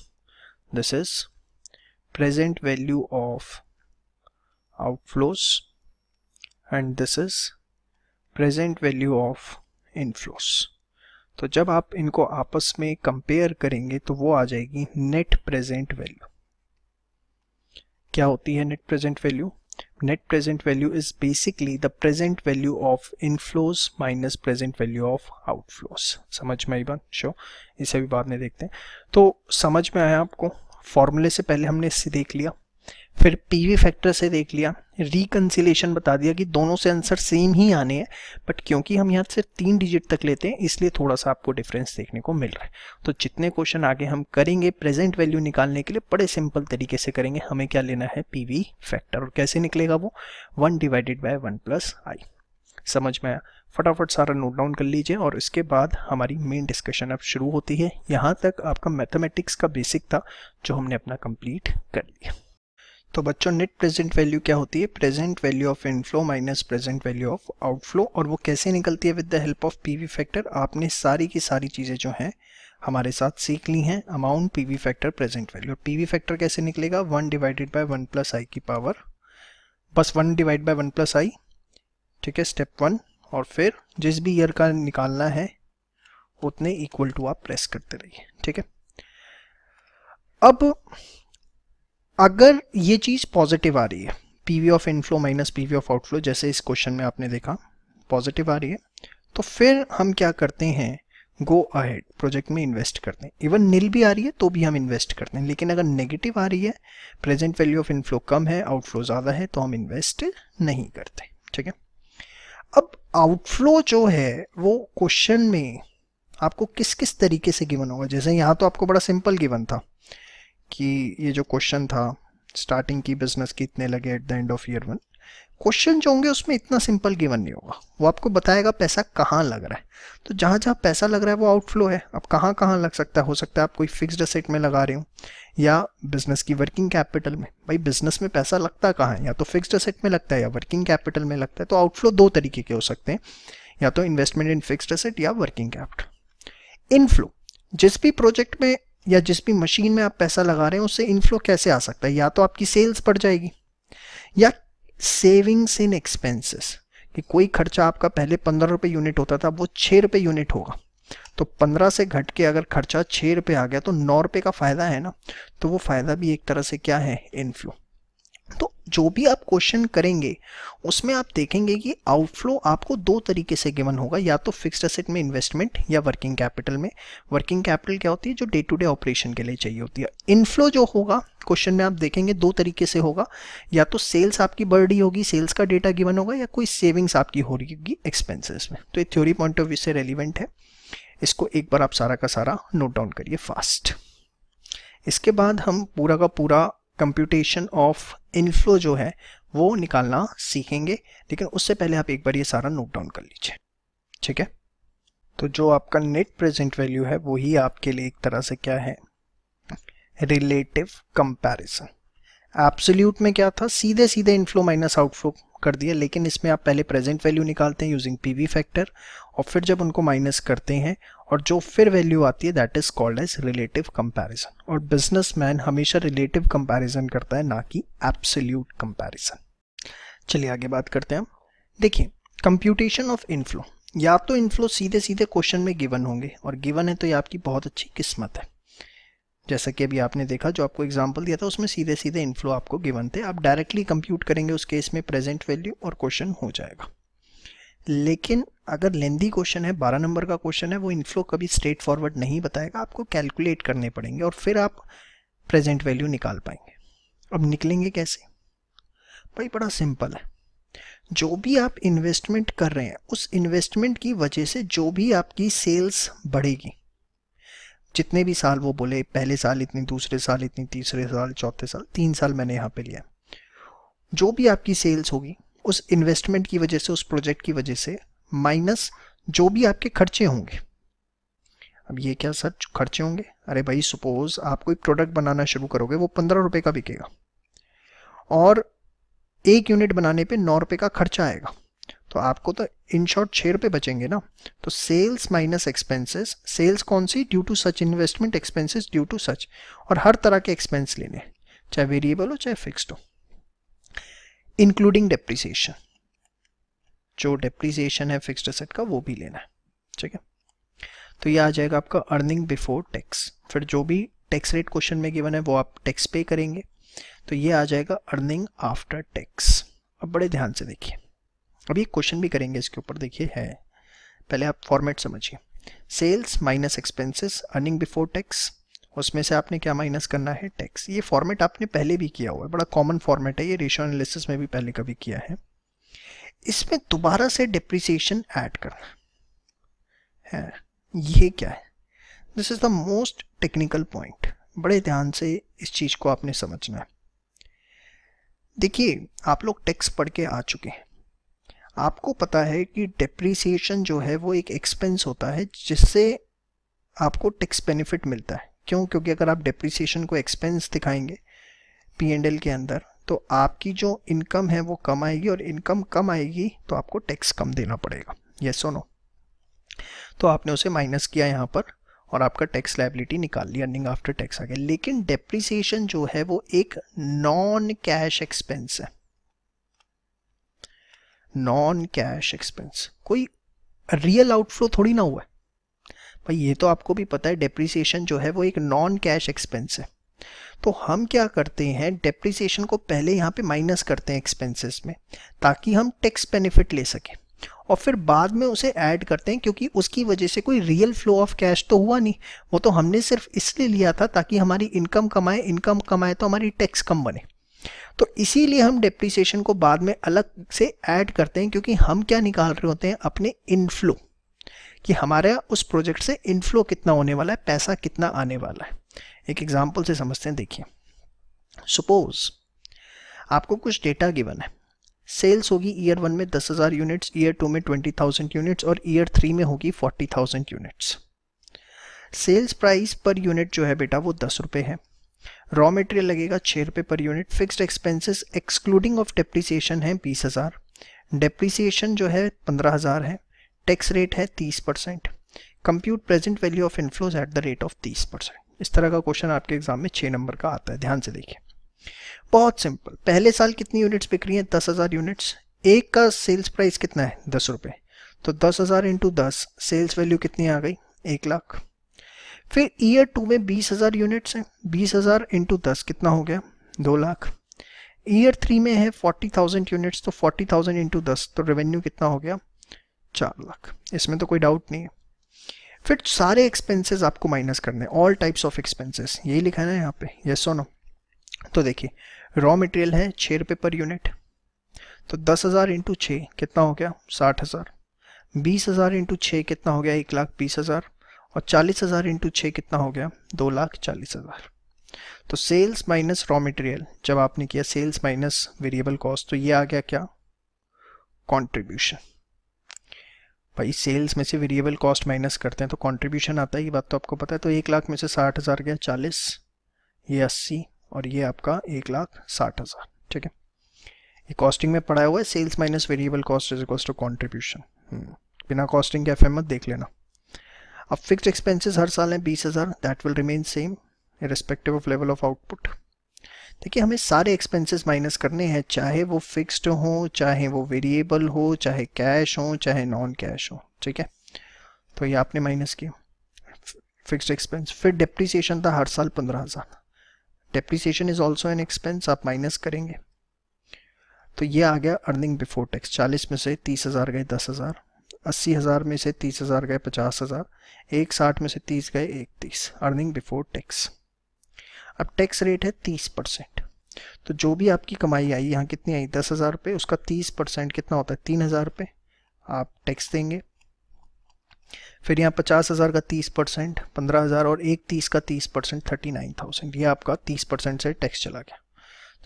S1: this is present value of outflows and this is present value of inflows तो जब आप इनको आपस में कंपेयर करेंगे तो वो आ जाएगी नेट प्रेजेंट वैल्यू क्या होती है net present value net present value is basically the present value of inflows minus present value of outflows समझ में आई बात शो इसे भी बाद में देखते हैं तो समझ में आया आपको फॉर्मूले से पहले हमने इससे देख लिया फिर पीवी फैक्टर से देख लिया रिकन्सिलेशन बता दिया कि दोनों से आंसर सेम ही आने हैं बट क्योंकि हम यहाँ से तीन डिजिट तक लेते हैं इसलिए थोड़ा सा आपको डिफरेंस देखने को मिल रहा है तो जितने क्वेश्चन आगे हम करेंगे प्रेजेंट वैल्यू निकालने के लिए बड़े सिंपल तरीके से करेंगे हमें क्या लेना है पी फैक्टर और कैसे निकलेगा वो one divided by one plus I समझ में आया फटाफट सारा नोट डाउन कर लीजिए और इसके बाद हमारी मेन डिस्कशन अब शुरू होती है यहाँ तक आपका मैथमेटिक्स का बेसिक था जो हमने अपना कंप्लीट कर लिया तो बच्चों नेट प्रेजेंट वैल्यू क्या होती है present value of inflow minus present value of outflow और वो कैसे निकलती है with the help of PV factor आपने सारी की सारी चीज़ें जो हैं हमारे साथ सीख ली हैं amount PV factor present value और पीवी फैक्टर कैसे निकलेगा one divided by one plus आई की पावर बस one divide by one plus I ठीक है स्टेप वन और फिर जिस भी ईयर का निकालना है उतने इक्वल टू आप प्रेस करते रहिए ठीक है अब अगर ये चीज़ पॉजिटिव आ रही है P V of inflow minus P V of outflow जैसे इस क्वेश्चन में आपने देखा पॉजिटिव आ रही है तो फिर हम क्या करते हैं गो अहेड प्रोजेक्ट में इन्वेस्ट करते हैं इवन नील भी आ रही है तो भी हम इन्वेस्ट करते हैं लेकिन अगर नेगेटिव आ रही है प्रेजेंट वैल्यू ऑफ इनफ्लो कम है आउटफ्लो ज़्यादा है तो हम इन्वेस्ट नहीं करते ठीक है अब आउटफ्लो जो है वो क्वेश्चन में आपको किस किस तरीके से गिवन होगा जैसे यहाँ तो आपको बड़ा सिंपल गिवन था कि ये जो क्वेश्चन था स्टार्टिंग की बिजनेस की इतने लगे at the end of year one question जो होंगे उसमें इतना सिंपल गिवन नहीं होगा वो आपको बताएगा पैसा कहाँ लग रहा है तो जहाँ जहाँ पैसा लग रहा है वो आउटफ्लो है अब कहाँ कहाँ लग सकता है हो सकता है आप कोई फिक्स्ड असेट में लगा रहे हो या बिजनेस की वर्किंग कैपिटल में भाई बिजनेस में पैसा लगता कहाँ है या तो फिक्स्ड असेट में लगता है या वर्किंग कैपिटल में लगता है तो आउटफ्लो दो तरीके के हो सकते हैं या तो इन्वेस्टमेंट इन फिक्स्ड असेट या वर्किंग कैपिटल इनफ्लो जिस भी प्रोजेक्ट में या जिस भी मशीन में आप पैसा लगा रहे हैं उससे इनफ्लो कैसे आ सकता है या तो आपकी सेल्स बढ़ जाएगी या सेविंग्स इन एक्सपेंसेस कि कोई खर्चा आपका पहले पंद्रह रुपये यूनिट होता था वो छः रुपये यूनिट होगा तो पंद्रह से घट के अगर खर्चा छः रुपये आ गया तो नौ रुपये का फ़ायदा है ना तो वो फ़ायदा भी एक तरह से क्या है इनफ्लो तो जो भी आप क्वेश्चन करेंगे उसमें आप देखेंगे कि आउटफ्लो आपको दो तरीके से गिवन होगा या तो फिक्स्ड असेट में इन्वेस्टमेंट या वर्किंग कैपिटल में वर्किंग कैपिटल क्या होती है जो डे टू डे ऑपरेशन के लिए चाहिए होती है इनफ्लो जो होगा क्वेश्चन में आप देखेंगे दो तरीके से होगा या तो सेल्स आपकी बढ़ रही होगी सेल्स का डेटा गिवन होगा या कोई सेविंग्स आपकी हो रही होगी में तो ये थ्योरी पॉइंट ऑफ व्यू से रेलिवेंट है इसको एक बार आप सारा का सारा नोट डाउन करिए फास्ट इसके बाद हम पूरा का पूरा कंप्यूटेशन ऑफ इनफ्लो जो है वो निकालना सीखेंगे लेकिन उससे पहले आप एक बार ये सारा नोट डाउन कर लीजिए ठीक है तो जो आपका नेट प्रेजेंट वैल्यू है वो ही आपके लिए एक तरह से क्या है रिलेटिव कंपैरिजन एब्सोल्यूट में क्या था सीधे सीधे इनफ्लो माइनस आउटफ्लो कर दिया लेकिन इसमें आप पहले प्रेजेंट वैल्यू निकालते हैं यूजिंग पी फैक्टर और फिर जब उनको माइनस करते हैं और जो फिर वैल्यू आती है that is called as relative comparison और बिजनेसमैन हमेशा रिलेटिव कंपैरिजन करता है ना कि एब्सोल्यूट कंपैरिजन चलिए आगे बात करते हैं हम देखिए कंप्यूटेशन ऑफ इनफ्लो या तो इनफ्लो सीधे सीधे क्वेश्चन में गिवन होंगे और गिवन है तो ये आपकी बहुत अच्छी किस्मत है जैसा कि अभी आपने देखा जो आपको एग्जाम्पल दिया था उसमें सीधे सीधे इनफ्लो आपको गिवन थे आप डायरेक्टली कंप्यूट करेंगे उस केस में प्रेजेंट वैल्यू और क्वेश्चन हो जाएगा लेकिन अगर लेंदी क्वेश्चन है बारह नंबर का क्वेश्चन है वो इनफ्लो कभी स्ट्रेट फॉरवर्ड नहीं बताएगा आपको कैलकुलेट करने पड़ेंगे और फिर आप प्रेजेंट वैल्यू निकाल पाएंगे अब निकलेंगे कैसे भाई बड़ा सिंपल है जो भी आप इन्वेस्टमेंट कर रहे हैं उस इन्वेस्टमेंट की वजह से जो भी आपकी सेल्स बढ़ेगी जितने भी साल वो बोले पहले साल इतनी दूसरे साल इतनी तीसरे साल चौथे साल तीन साल मैंने यहाँ पे लिया जो भी आपकी सेल्स होगी उस इन्वेस्टमेंट की वजह से उस प्रोजेक्ट की वजह से माइनस जो भी आपके खर्चे होंगे अब ये क्या सर खर्चे होंगे अरे भाई सपोज आप कोई प्रोडक्ट बनाना शुरू करोगे वो पंद्रह रुपए का बिकेगा और एक यूनिट बनाने पे नौ रुपए का खर्चा आएगा तो आपको तो इन शॉर्ट छः रुपये बचेंगे ना तो सेल्स माइनस एक्सपेंसेस सेल्स कौन सी due to such investment expenses due to such और हर तरह के एक्सपेंस लेने चाहे वेरिएबल हो चाहे फिक्स्ड हो इंक्लूडिंग डेप्रिसिएशन जो डेप्रिसिएशन है फिक्स्ड असेट का वो भी लेना है ठीक है तो ये आ जाएगा आपका अर्निंग बिफोर टैक्स फिर जो भी टैक्स रेट क्वेश्चन में गिवन है वो आप टैक्स पे करेंगे तो ये आ जाएगा अर्निंग आफ्टर टैक्स अब बड़े ध्यान से देखिए अभी क्वेश्चन भी करेंगे इसके ऊपर देखिए है पहले आप फॉर्मेट समझिए sales minus expenses earning before tax उसमें से आपने क्या माइनस करना है टैक्स ये फॉर्मेट आपने पहले भी किया हुआ है बड़ा कॉमन फॉर्मेट है ये रेशियो एनालिसिस में भी पहले कभी किया है इसमें दोबारा से डिप्रिसिएशन ऐड करना है ये क्या है this is the most technical point बड़े ध्यान से इस चीज़ को आपने समझना है देखिए आप लोग टैक्स पढ़ के आ चुके हैं आपको पता है कि डिप्रिसिएशन जो है वो एक एक्सपेंस होता है जिससे आपको टैक्स बेनिफिट मिलता है क्यों क्योंकि अगर आप डिप्रिसिएशन को एक्सपेंस दिखाएंगे पी एंड एल के अंदर तो आपकी जो इनकम है वो कम आएगी और इनकम कम आएगी तो आपको टैक्स कम देना पड़ेगा ये सो नो तो आपने उसे माइनस किया यहाँ पर और आपका टैक्स लाइबिलिटी निकाल ली अर्निंग आफ्टर टैक्स आ गया लेकिन डेप्रिसिएशन जो है वो एक नॉन कैश एक्सपेंस है नॉन कैश एक्सपेंस कोई रियल आउटफ्लो थोड़ी ना हुआ है भाई ये तो आपको भी पता है डेप्रिसिएशन जो है वो एक नॉन कैश एक्सपेंस है तो हम क्या करते हैं डेप्रिसिएशन को पहले यहाँ पे माइनस करते हैं एक्सपेंसेस में ताकि हम टैक्स बेनिफिट ले सकें और फिर बाद में उसे ऐड करते हैं क्योंकि उसकी वजह से कोई रियल फ्लो ऑफ कैश तो हुआ नहीं वो तो हमने सिर्फ इसलिए लिया था ताकि हमारी इनकम कमाए इनकम कमाए तो हमारी टैक्स कम बने तो इसीलिए हम डेप्रीसिएशन को बाद में अलग से ऐड करते हैं क्योंकि हम क्या निकाल रहे होते हैं अपने इनफ्लो कि हमारे उस प्रोजेक्ट से इनफ्लो कितना होने वाला है पैसा कितना आने वाला है एक एग्जाम्पल से समझते हैं देखिए सपोज आपको कुछ डेटा गिवन है सेल्स होगी ईयर वन में दस हज़ार यूनिट्स ईयर टू में ट्वेंटी थाउजेंड यूनिट्स और ईयर थ्री में होगी forty thousand units sales price per unit जो है बेटा वो दस रुपए है रॉ मटेरियल लगेगा छः रुपये per unit fixed expenses excluding of depreciation है बीस हज़ार डेप्रिसिएशन जो है पंद्रह हज़ार है टैक्स रेट है तीस percent compute present value of inflows at the rate of तीस परसेंट इस तरह का क्वेश्चन आपके एग्जाम में छः नंबर का आता है ध्यान से देखिए बहुत सिंपल पहले साल कितनी यूनिट्स बिक्री हैं दस हज़ार यूनिट्स एक का सेल्स प्राइस कितना है दस रुपये तो दस हज़ार इंटू दस सेल्स वैल्यू कितनी आ गई एक लाख फिर ईयर टू में बीस हज़ार यूनिट्स हैं बीस हज़ार इंटू दस कितना हो गया दो लाख ईयर थ्री में है फोर्टी थाउजेंड यूनिट्स तो फोर्टी थाउजेंड इंटू दस तो रेवेन्यू कितना हो गया चार लाख इसमें तो कोई डाउट नहीं है फिर सारे एक्सपेंसेस आपको माइनस करने हैं ऑल टाइप्स ऑफ एक्सपेंसेस यही लिखा है ना यहाँ पे ये सो नो तो देखिए रॉ मटेरियल है छः रुपये पर यूनिट तो दस हज़ार इंटू छः कितना हो गया साठ हज़ार बीस हज़ार इंटू छः कितना हो गया एक लाख बीस हज़ार और चालीस हज़ार इंटू छः कितना हो गया दो लाख चालीस हज़ार तो सेल्स माइनस रॉ मटेरियल जब आपने किया सेल्स माइनस वेरिएबल कॉस्ट तो ये आ गया क्या कंट्रीब्यूशन भाई सेल्स में से वेरिएबल कॉस्ट माइनस करते हैं तो कंट्रीब्यूशन आता है ये बात तो आपको पता है तो एक लाख में से साठ हज़ार गया चालीस ये अस्सी और ये आपका एक लाख साठ हज़ार ठीक है ये कॉस्टिंग में पड़ा हुआ है sales minus variable cost is equals to contribution बिना कॉस्टिंग के एफ मत देख लेना अब फिक्स एक्सपेंसेस हर साल हैं बीस हज़ार that will remain same respective of level of output देखिए हमें सारे एक्सपेंसेस माइनस करने हैं चाहे वो फिक्स्ड हो चाहे वो वेरिएबल हो चाहे कैश हो चाहे नॉन कैश हो ठीक है तो ये आपने माइनस किया फिक्स्ड एक्सपेंस फिर डेप्रिसिएशन था हर साल पंद्रह हज़ार depreciation is also an expense आप माइनस करेंगे तो ये आ गया अर्निंग बिफोर टैक्स चालीस में से तीस हज़ार गए दस हज़ार अस्सी हज़ार में से तीस हज़ार गए पचास हज़ार एक साठ में से तीस गए एक तीस अर्निंग बिफोर टैक्स अब टैक्स रेट है तीस परसेंट तो जो भी आपकी कमाई आई यहाँ कितनी आई दस हज़ार रुपये उसका तीस परसेंट कितना होता है तीन हज़ार रुपये आप टैक्स देंगे फिर यहाँ पचास हज़ार का तीस परसेंट पंद्रह हज़ार और एक तीस का तीस परसेंट थर्टी नाइन थाउजेंड ये आपका तीस परसेंट से टैक्स चला गया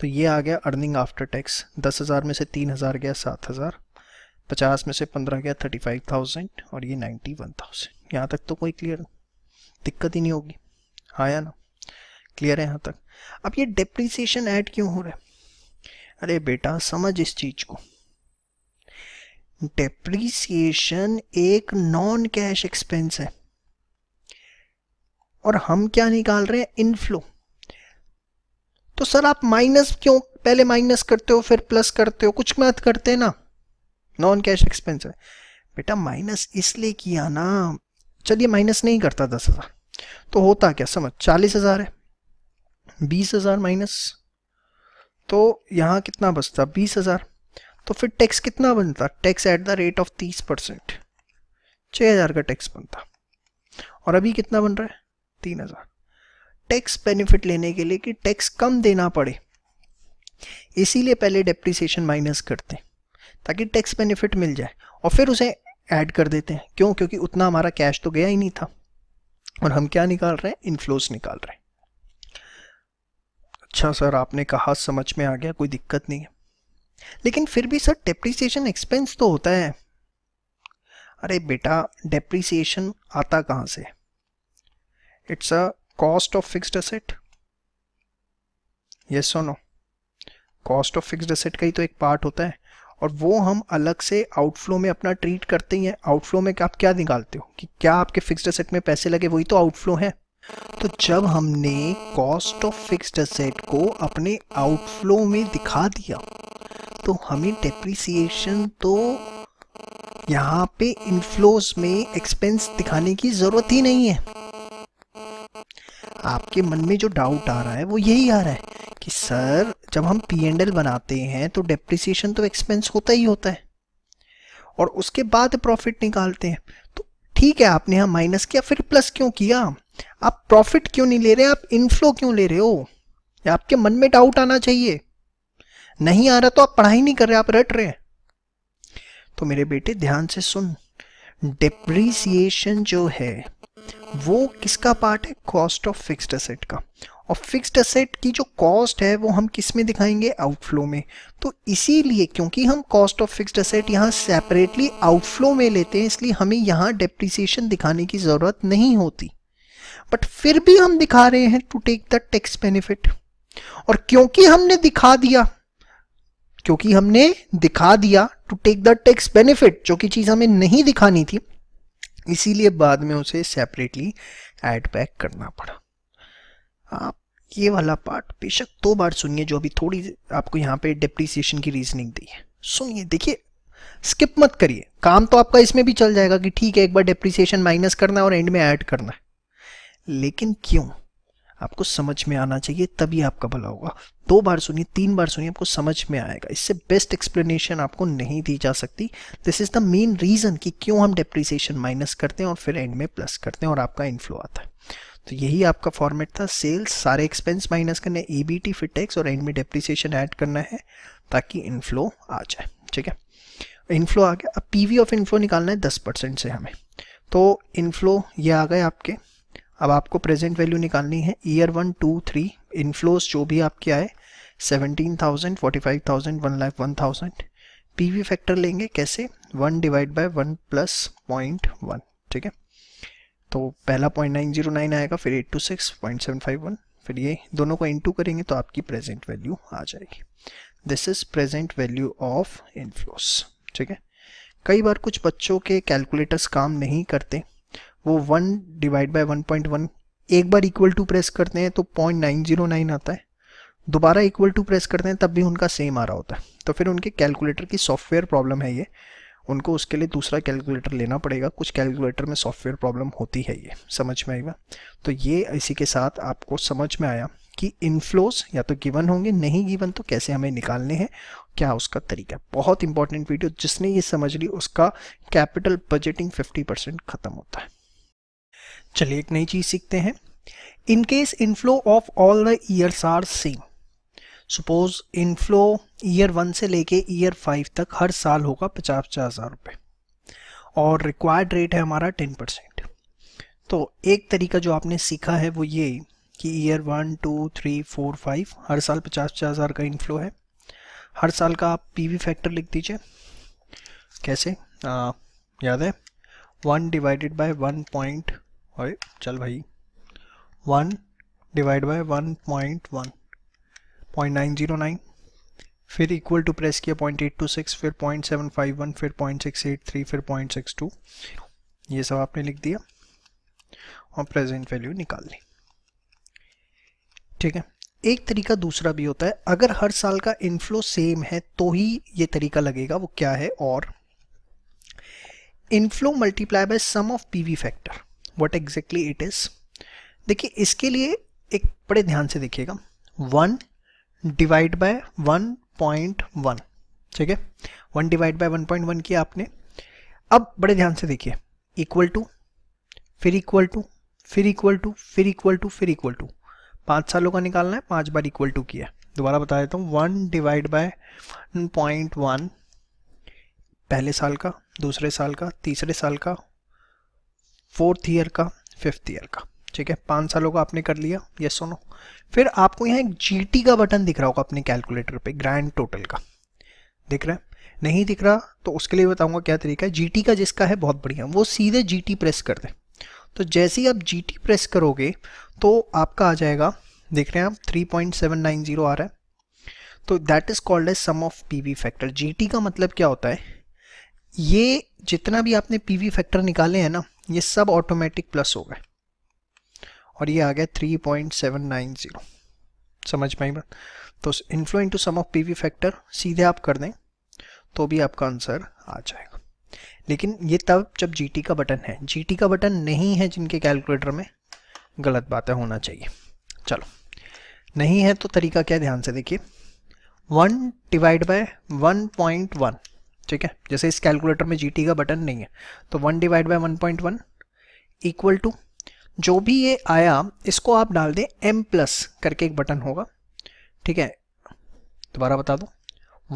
S1: तो ये आ गया अर्निंग आफ्टर टैक्स दस हज़ार में से तीन हज़ार गया सात हज़ार पचास में से पंद्रह गया थर्टी फाइव थाउजेंड और ये नाइन्टी वन थाउजेंड यहाँ तक तो कोई क्लियर दिक्कत ही नहीं होगी हाँ या ना क्लियर है यहाँ तक अब ये डिप्रिसिएशन ऐड क्यों हो रहा है अरे बेटा समझ इस चीज को डेप्रीसिएशन एक नॉन कैश एक्सपेंस है और हम क्या निकाल रहे हैं इनफ्लो तो सर आप माइनस क्यों पहले माइनस करते हो फिर प्लस करते हो कुछ मत करते ना नॉन कैश एक्सपेंस है बेटा माइनस इसलिए किया ना चलिए माइनस नहीं करता दस हज़ार तो होता क्या समझ चालीस हज़ार है बीस हज़ार माइनस तो यहाँ कितना बचता बीस हज़ार तो फिर टैक्स कितना बनता tax at the rate of तीस परसेंट छः हज़ार का टैक्स बनता और अभी कितना बन रहा है तीन हज़ार टैक्स बेनिफिट लेने के लिए कि टैक्स कम देना पड़े इसीलिए पहले डेप्रिसिएशन माइनस करते हैं ताकि टैक्स बेनिफिट मिल जाए और फिर उसे ऐड कर देते हैं क्यों क्योंकि उतना हमारा कैश तो गया ही नहीं था और हम क्या निकाल रहे हैं इनफ्लोज निकाल रहे हैं अच्छा सर आपने कहा समझ में आ गया कोई दिक्कत नहीं है लेकिन फिर भी सर डेप्रीसिएशन एक्सपेंस तो होता है अरे बेटा डेप्रीसिएशन आता कहाँ से it's a cost of fixed asset yes और no cost of fixed asset का ही तो एक पार्ट होता है और वो हम अलग से आउटफ्लो में अपना ट्रीट करते हैं आउटफ्लो में आप क्या निकालते हो कि क्या आपके फिक्स्ड असेट में पैसे लगे वही तो आउटफ्लो है तो जब हमने कॉस्ट ऑफ फिक्स्ड असेट को अपने आउटफ्लो में दिखा दिया तो हमें डेप्रिसिएशन तो यहाँ पे इनफ्लोज में एक्सपेंस दिखाने की ज़रूरत ही नहीं है आपके मन में जो डाउट आ रहा है वो यही आ रहा है कि सर जब हम पी एंड एल बनाते हैं तो डेप्रिसिएशन तो एक्सपेंस होता ही होता है और उसके बाद प्रॉफिट निकालते हैं तो ठीक है आपने यहाँ माइनस किया फिर प्लस क्यों किया आप प्रॉफिट क्यों नहीं ले रहे आप इनफ्लो क्यों ले रहे हो आपके मन में डाउट आना चाहिए नहीं आ रहा तो आप पढ़ाई नहीं कर रहे आप रट रहे तो मेरे बेटे ध्यान से सुन डिप्रिसिएशन जो है वो किसका पार्ट है कॉस्ट ऑफ फिक्स्ड एसेट का और फिक्स्ड असेट की जो कॉस्ट है वो हम किस में दिखाएंगे आउटफ्लो में तो इसीलिए क्योंकि हम कॉस्ट ऑफ फिक्स्ड असेट यहाँ सेपरेटली आउटफ्लो में लेते हैं इसलिए हमें यहाँ डेप्रिसिएशन दिखाने की ज़रूरत नहीं होती बट फिर भी हम दिखा रहे हैं to take the tax benefit और क्योंकि हमने दिखा दिया क्योंकि हमने दिखा दिया to take the tax benefit जो कि चीज़ हमें नहीं दिखानी थी इसीलिए बाद में उसे सेपरेटली एड बैक करना पड़ा आप हाँ, ये वाला पार्ट बेशक दो बार सुनिए जो अभी थोड़ी आपको यहाँ पे डिप्रिसिएशन की रीजनिंग दी है सुनिए देखिए स्किप मत करिए काम तो आपका इसमें भी चल जाएगा कि ठीक है एक बार डिप्रिसिएशन माइनस करना है और एंड में ऐड करना है लेकिन क्यों आपको समझ में आना चाहिए तभी आपका भला होगा दो बार सुनिए तीन बार सुनिए आपको समझ में आएगा इससे बेस्ट एक्सप्लेनेशन आपको नहीं दी जा सकती this is the main reason कि क्यों हम डिप्रिसिएशन माइनस करते हैं और फिर एंड में प्लस करते हैं और आपका इनफ्लो आता है तो यही आपका फॉर्मेट था सेल्स सारे एक्सपेंस माइनस करने ए बी टी फिटेक्स और एंड में डेप्रिसिएशन ऐड करना है ताकि इनफ्लो आ जाए ठीक है इनफ्लो आ गया अब पीवी ऑफ इनफ्लो निकालना है दस परसेंट से हमें तो इनफ्लो ये आ गए आपके अब आपको प्रेजेंट वैल्यू निकालनी है year one two three inflows जो भी आपके आए seventeen thousand forty five thousand one lakh one thousand P V factor लेंगे कैसे one divide by one plus point one ठीक है तो पहला पॉइंट नाइन जीरो नाइन आएगा फिर eight two six point seven five one फिर ये दोनों को इंटू करेंगे तो आपकी प्रेजेंट वैल्यू आ जाएगी this is present value of inflows ठीक है कई बार कुछ बच्चों के कैलकुलेटर्स काम नहीं करते वो one divide by one point one एक बार इक्वल टू प्रेस करते हैं तो पॉइंट नाइन जीरो नाइन आता है दोबारा इक्वल टू प्रेस करते हैं तब भी उनका सेम आ रहा होता है तो फिर उनके कैलकुलेटर की सॉफ्टवेयर प्रॉब्लम है ये उनको उसके लिए दूसरा कैलकुलेटर लेना पड़ेगा कुछ कैलकुलेटर में सॉफ्टवेयर प्रॉब्लम होती है ये समझ में आएगा तो ये इसी के साथ आपको समझ में आया कि इनफ्लोज या तो गिवन होंगे नहीं गिवन तो कैसे हमें निकालने हैं क्या उसका तरीका बहुत इंपॉर्टेंट वीडियो जिसने ये समझ ली उसका कैपिटल बजटिंग 50 परसेंट खत्म होता है चलिए एक नई चीज़ सीखते हैं in case inflow of all the years are same suppose inflow year one से लेके ईयर फाइव तक हर साल होगा पचास पचास हज़ार रुपये और रिक्वायर्ड रेट है हमारा टेन परसेंट तो एक तरीका जो आपने सीखा है वो ये कि year one two three four five हर साल पचास पचास हज़ार का इनफ्लो है हर साल का आप पी फैक्टर लिख दीजिए कैसे आ, याद है one divided by one point चल भाई one divide by one point one 0.909 फिर इक्वल टू प्रेस किया 0.826 फिर 0.751 फिर 0.683 फिर 0.62 ये सब आपने लिख दिया और प्रेजेंट वैल्यू निकाल ली ठीक है एक तरीका दूसरा भी होता है अगर हर साल का इनफ्लो सेम है तो ही ये तरीका लगेगा वो क्या है और inflow multiply by sum of PV factor what exactly it is देखिए इसके लिए एक बड़े ध्यान से देखिएगा वन डिवाइड बाय 1.1 ठीक है वन डिवाइड बाय 1.1 किया आपने अब बड़े ध्यान से देखिए इक्वल टू फिर इक्वल टू फिर इक्वल टू फिर इक्वल टू फिर इक्वल टू पाँच सालों का निकालना है पाँच बार इक्वल टू किया दोबारा बता देता हूँ one divide by point one पहले साल का दूसरे साल का तीसरे साल का फोर्थ ईयर का फिफ्थ ईयर का ठीक है पाँच सालों का आपने कर लिया ये सुनो फिर आपको यहाँ एक जीटी का बटन दिख रहा होगा अपने कैलकुलेटर पे ग्रैंड टोटल का दिख रहा है नहीं दिख रहा तो उसके लिए बताऊंगा क्या तरीका है जीटी का जिसका है बहुत बढ़िया वो सीधे जीटी प्रेस कर दे तो जैसे ही आप जीटी प्रेस करोगे तो आपका आ जाएगा देख रहे हैं आप 3.790 आ रहा है तो that is called as sum of V factor जी का मतलब क्या होता है ये जितना भी आपने वी फैक्टर निकाले हैं ना ये सब ऑटोमेटिक प्लस हो गए और ये आ गया three point seven nine zero समझ बात तो inflow into sum of PV factor सीधे आप कर दें तो भी आपका आंसर आ जाएगा लेकिन ये तब जब जीटी का बटन है जीटी का बटन नहीं है जिनके कैलकुलेटर में गलत बातें होना चाहिए चलो नहीं है तो तरीका क्या ध्यान से देखिए one divide by one point one ठीक है जैसे इस कैलकुलेटर में जीटी का बटन नहीं है तो one divide by one point one equal to जो भी ये आया इसको आप डाल दें एम प्लस करके एक बटन होगा ठीक है दोबारा बता दो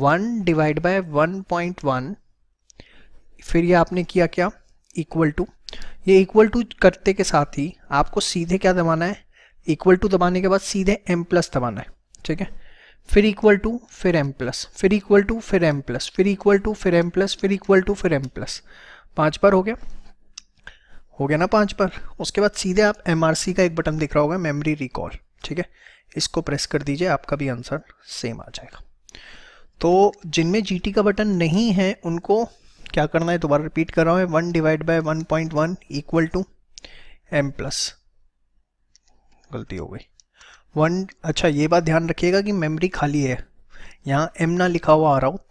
S1: one divide by one point one फिर ये आपने किया क्या इक्वल टू ये इक्वल टू करते के साथ ही आपको सीधे क्या दबाना है इक्वल टू दबाने के बाद सीधे एम प्लस दबाना है ठीक है फिर इक्वल टू फिर एम प्लस फिर इक्वल टू फिर एम प्लस फिर इक्वल टू फिर एम प्लस फिर इक्वल टू फिर एम प्लस पांच बार हो गया हो गया ना पाँच पर उसके बाद सीधे आप एम का एक बटन दिख रहा होगा मेमरी रिकॉल ठीक है इसको प्रेस कर दीजिए आपका भी आंसर सेम आ जाएगा तो जिनमें जी का बटन नहीं है उनको क्या करना है दोबारा रिपीट कर रहा हूँ one divide by one point one equal to M plus गलती हो गई वन अच्छा ये बात ध्यान रखिएगा कि मेमोरी खाली है यहाँ एम ना लिखा हुआ आ रहा हो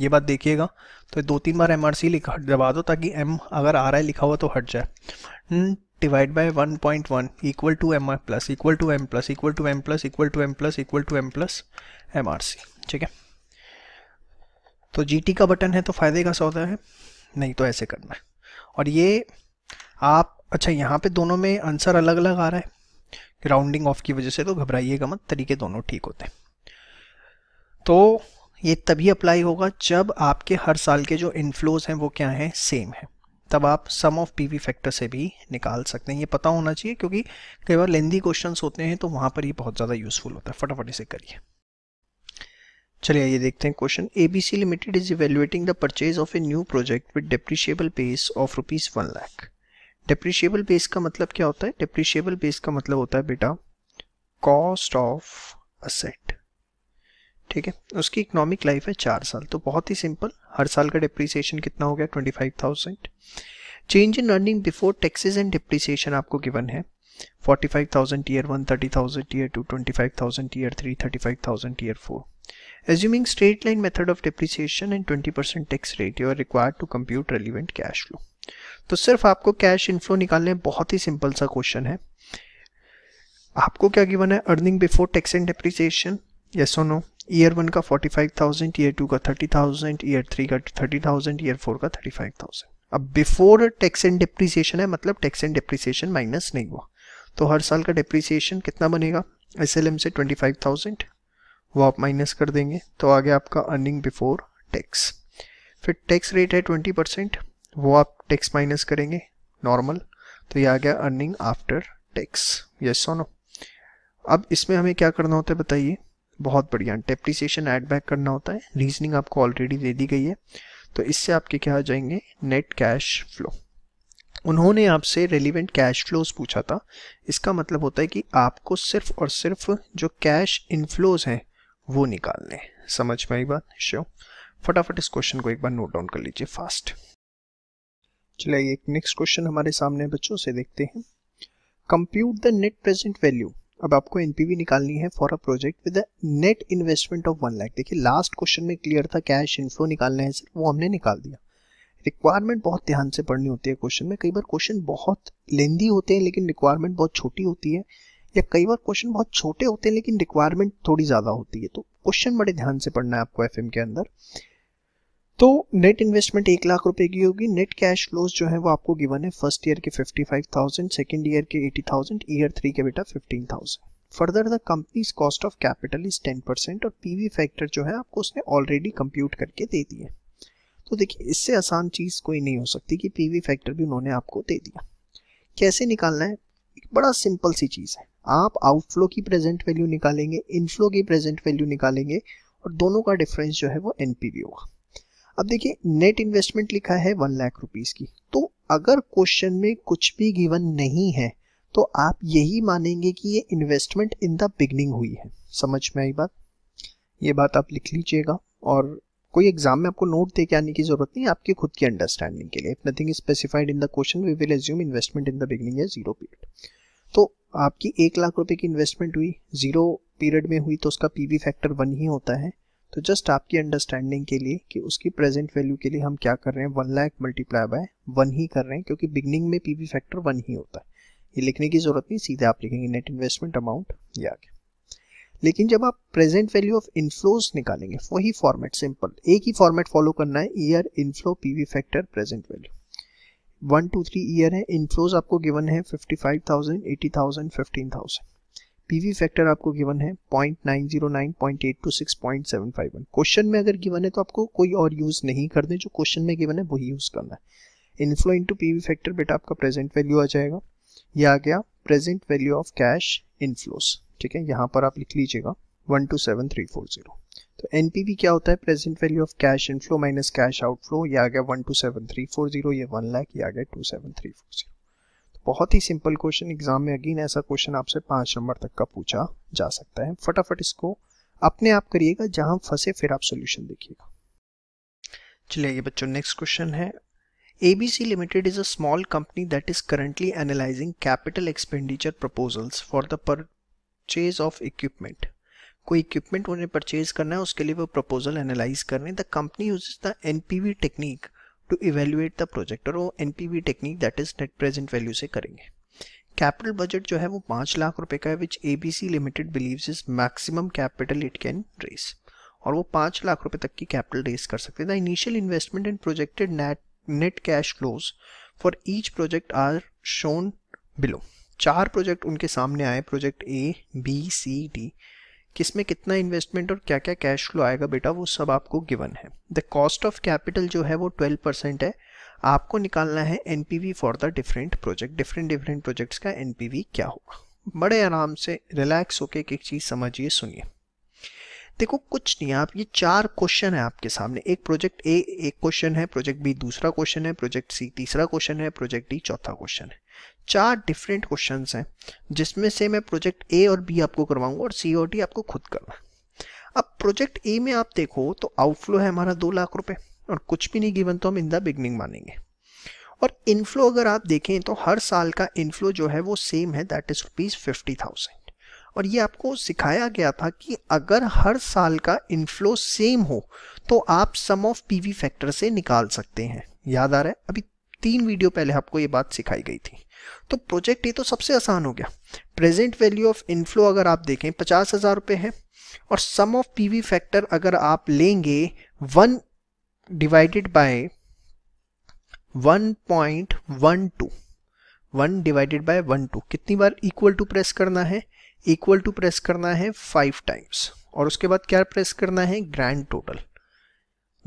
S1: ये बात देखिएगा तो दो तीन बार एम आर सी लिखा दबा दो ताकि एम अगर आ रहा है लिखा हुआ तो हट जाए divide by one point one equal to M R plus equal to M plus equal to M plus equal to M plus equal to M plus M R C ठीक है तो जी टी का button है तो फ़ायदे का सौदा है नहीं तो ऐसे करना है और ये आप अच्छा यहाँ पे दोनों में आंसर अलग अलग आ रहा है राउंडिंग ऑफ की वजह से तो घबराइएगा मत तरीके दोनों ठीक होते हैं तो ये तभी अप्लाई होगा जब आपके हर साल के जो इनफ्लोज हैं वो क्या हैं सेम है तब आप सम ऑफ पीवी फैक्टर से भी निकाल सकते हैं ये पता होना चाहिए क्योंकि कई बार लेंदी क्वेश्चन होते हैं तो वहां पर ये बहुत ज़्यादा यूजफुल होता है फटाफट इसे करिए चलिए ये देखते हैं question ABC limited is evaluating the purchase of a new project with depreciable base of rupees one lakh depreciable base का मतलब क्या होता है डिप्रिशिएबल बेस का मतलब होता है बेटा कॉस्ट ऑफ असेट ठीक है उसकी इकोनॉमिक लाइफ है चार साल तो बहुत ही सिंपल हर साल का डिप्रीसिएशन कितना हो गया twenty five thousand change in earning before taxes and depreciation आपको गिवन है forty five thousand year one thirty thousand year two twenty five thousand year three thirty five thousand year four assuming straight line method of depreciation and 20% tax rate you are required to compute relevant cash flow तो सिर्फ आपको cash inflow निकालने बहुत ही simple सा question है आपको क्या गिवन है earning before tax and depreciation yes और नो ईयर वन का forty five thousand year two का थर्टी थाउजेंड ईयर थ्री का थर्टी थाउजेंड ईयर फोर का थर्टी फाइव थाउजेंड अब बिफोर टैक्स एंड डिप्रीसिएशन है मतलब टैक्स एंड डिप्रीसिएशन माइनस नहीं हुआ तो हर साल का डिप्रिसिएशन कितना बनेगा एस एल एम से ट्वेंटी फाइव थाउजेंड वो आप माइनस कर देंगे तो आगे आपका अर्निंग बिफोर टैक्स फिर टैक्स रेट है ट्वेंटी परसेंट वो आप टैक्स माइनस करेंगे नॉर्मल तो ये आ गया earning after tax yes so now अब इसमें हमें क्या करना होता है बताइए बहुत बढ़िया डेप्रिसिएशन ऐड बैक करना होता है रीजनिंग आपको ऑलरेडी दे दी गई है तो इससे आपके क्या आ जाएंगे नेट कैश फ्लो उन्होंने आपसे रेलिवेंट कैश फ्लोज पूछा था इसका मतलब होता है कि आपको सिर्फ और सिर्फ जो कैश इनफ्लोज हैं वो निकालने समझ में आई बात श्यो फटाफट इस क्वेश्चन को एक बार नोट डाउन कर लीजिए फास्ट चलिए एक नेक्स्ट क्वेश्चन हमारे सामने बच्चों से देखते हैं compute the net present value अब आपको एनपीवी निकालनी है for a project with net investment of one lakh देखिए लास्ट क्वेश्चन में क्लियर था कैश इनफ्लो निकालना है सर वो हमने निकाल दिया रिक्वायरमेंट बहुत ध्यान से पढ़नी होती है क्वेश्चन में कई बार क्वेश्चन बहुत लेंदी होते हैं लेकिन रिक्वायरमेंट बहुत छोटी होती है या कई बार क्वेश्चन बहुत छोटे होते हैं लेकिन रिक्वायरमेंट थोड़ी ज़्यादा होती है तो क्वेश्चन बड़े ध्यान से पढ़ना है आपको एफ के अंदर तो नेट इन्वेस्टमेंट एक लाख रुपए की होगी नेट कैश फ्लोज जो है वो आपको गिवन है फर्स्ट ईयर के fifty five thousand second year के एटी थाउजेंड ईयर थ्री के बेटा fifteen thousand further the company's cost of capital is ten percent और पीवी फैक्टर जो है आपको उसने ऑलरेडी कंप्यूट करके दे दी है तो देखिए इससे आसान चीज़ कोई नहीं हो सकती कि पीवी फैक्टर भी उन्होंने आपको दे दिया कैसे निकालना है एक बड़ा सिंपल सी चीज़ है आप आउटफ्लो की प्रेजेंट वैल्यू निकालेंगे इनफ्लो की प्रेजेंट वैल्यू निकालेंगे और दोनों का डिफरेंस जो है वो एनपीवी होगा अब देखिए नेट इन्वेस्टमेंट लिखा है वन लाख रुपीज की तो अगर क्वेश्चन में कुछ भी गिवन नहीं है तो आप यही मानेंगे कि ये इन्वेस्टमेंट इन द बिगनिंग हुई है समझ में आई बात ये बात आप लिख लीजिएगा और कोई एग्जाम में आपको नोट दे के आने की जरूरत नहीं आपके खुद की अंडरस्टैंडिंग के लिए if nothing is specified in the question we will assume investment in the beginning है जीरो पीरियड तो आपकी एक लाख रुपए की इन्वेस्टमेंट हुई जीरो पीरियड में हुई तो उसका पीवी फैक्टर वन ही होता है तो जस्ट आपकी अंडरस्टैंडिंग के लिए कि उसकी प्रेजेंट वैल्यू के लिए हम क्या कर रहे हैं one lakh multiply by one ही कर रहे हैं क्योंकि बिगनिंग में पीवी फैक्टर वन ही होता है ये लिखने की जरूरत नहीं सीधे आप लिखेंगे नेट इन्वेस्टमेंट अमाउंट या आगे लेकिन जब आप प्रेजेंट वैल्यू ऑफ इनफ्लोज निकालेंगे वही फॉर्मेट सिंपल एक ही फॉर्मेट फॉलो करना है year inflow PV factor present value one two three year है इनफ्लोज आपको गिवन है fifty five thousand eighty thousand fifteen thousand PV factor आपको गिवन है 0.909.826.751 क्वेश्चन में अगर गिवन है तो आपको कोई और यूज नहीं करने जो क्वेश्चन में गिवन है वही यूज करना है इनफ्लो इनटू पीवी फैक्टर बेटा आपका प्रेजेंट वैल्यू आ जाएगा ये आ गया present value of cash inflows ठीक है यहाँ पर आप लिख लीजिएगा one two seven three four zero तो एनपीवी क्या होता है present value of cash inflow minus cash outflow ये आ गया one two seven three four zero ये वन लाख ये आ गया two seven three four zero बहुत ही सिंपल क्वेश्चन एग्जाम में अगेन ऐसा क्वेश्चन आपसे पांच नंबर तक का पूछा जा सकता है फटाफट इसको अपने आप करिएगा जहां फंसे फिर आप सोल्यूशन देखिएगा चलिए ये बच्चों नेक्स्ट क्वेश्चन है ABC Limited is a small company that is currently analyzing capital expenditure proposals for the purchase of equipment. कोई इक्विपमेंट उन्हें परचेज करना है उसके लिए वो प्रपोजल एनालाइज कर रहे हैं the company use the NPV technique to evaluate the project और वो N technique that is net present value से करेंगे कैपिटल बजट जो है वो पाँच लाख रुपए का है which A B C limited believes is maximum capital it can raise और वो पाँच लाख रुपए तक की कैपिटल रेस कर सकते हैं the initial investment and projected net net cash flows for each project are shown below चार प्रोजेक्ट उनके सामने आए project A B C D किस में कितना इन्वेस्टमेंट और क्या क्या कैश फ्लो आएगा बेटा वो सब आपको गिवन है द कॉस्ट ऑफ कैपिटल जो है वो 12 परसेंट है आपको निकालना है N for the different project different different projects का एन क्या होगा बड़े आराम से रिलैक्स होके एक चीज़ समझिए सुनिए देखो कुछ नहीं आप ये चार क्वेश्चन है आपके सामने एक प्रोजेक्ट ए एक क्वेश्चन है प्रोजेक्ट बी दूसरा क्वेश्चन है प्रोजेक्ट सी तीसरा क्वेश्चन है प्रोजेक्ट डी चौथा क्वेश्चन है चार डिफरेंट क्वेश्चन हैं जिसमें से मैं प्रोजेक्ट ए और बी आपको करवाऊंगा और सी और डी आपको खुद करना अब प्रोजेक्ट ए में आप देखो तो आउटफ्लो है हमारा दो लाख रुपए और कुछ भी नहीं गिवन तो हम इन द बिगनिंग मानेंगे और इनफ्लो अगर आप देखें तो हर साल का इनफ्लो जो है वो सेम है that is rupees fifty thousand और ये आपको सिखाया गया था कि अगर हर साल का इनफ्लो सेम हो तो आप सम ऑफ पीवी फैक्टर से निकाल सकते हैं याद आ रहा है अभी तीन वीडियो पहले आपको ये बात सिखाई गई थी तो प्रोजेक्ट ये तो सबसे आसान हो गया प्रेजेंट वैल्यू ऑफ इनफ्लो अगर आप देखें पचास हज़ार रुपये है और सम ऑफ पीवी फैक्टर अगर आप लेंगे one divided by two one divided by two कितनी बार इक्वल टू प्रेस करना है इक्वल टू प्रेस करना है फाइव टाइम्स और उसके बाद क्या प्रेस करना है ग्रैंड टोटल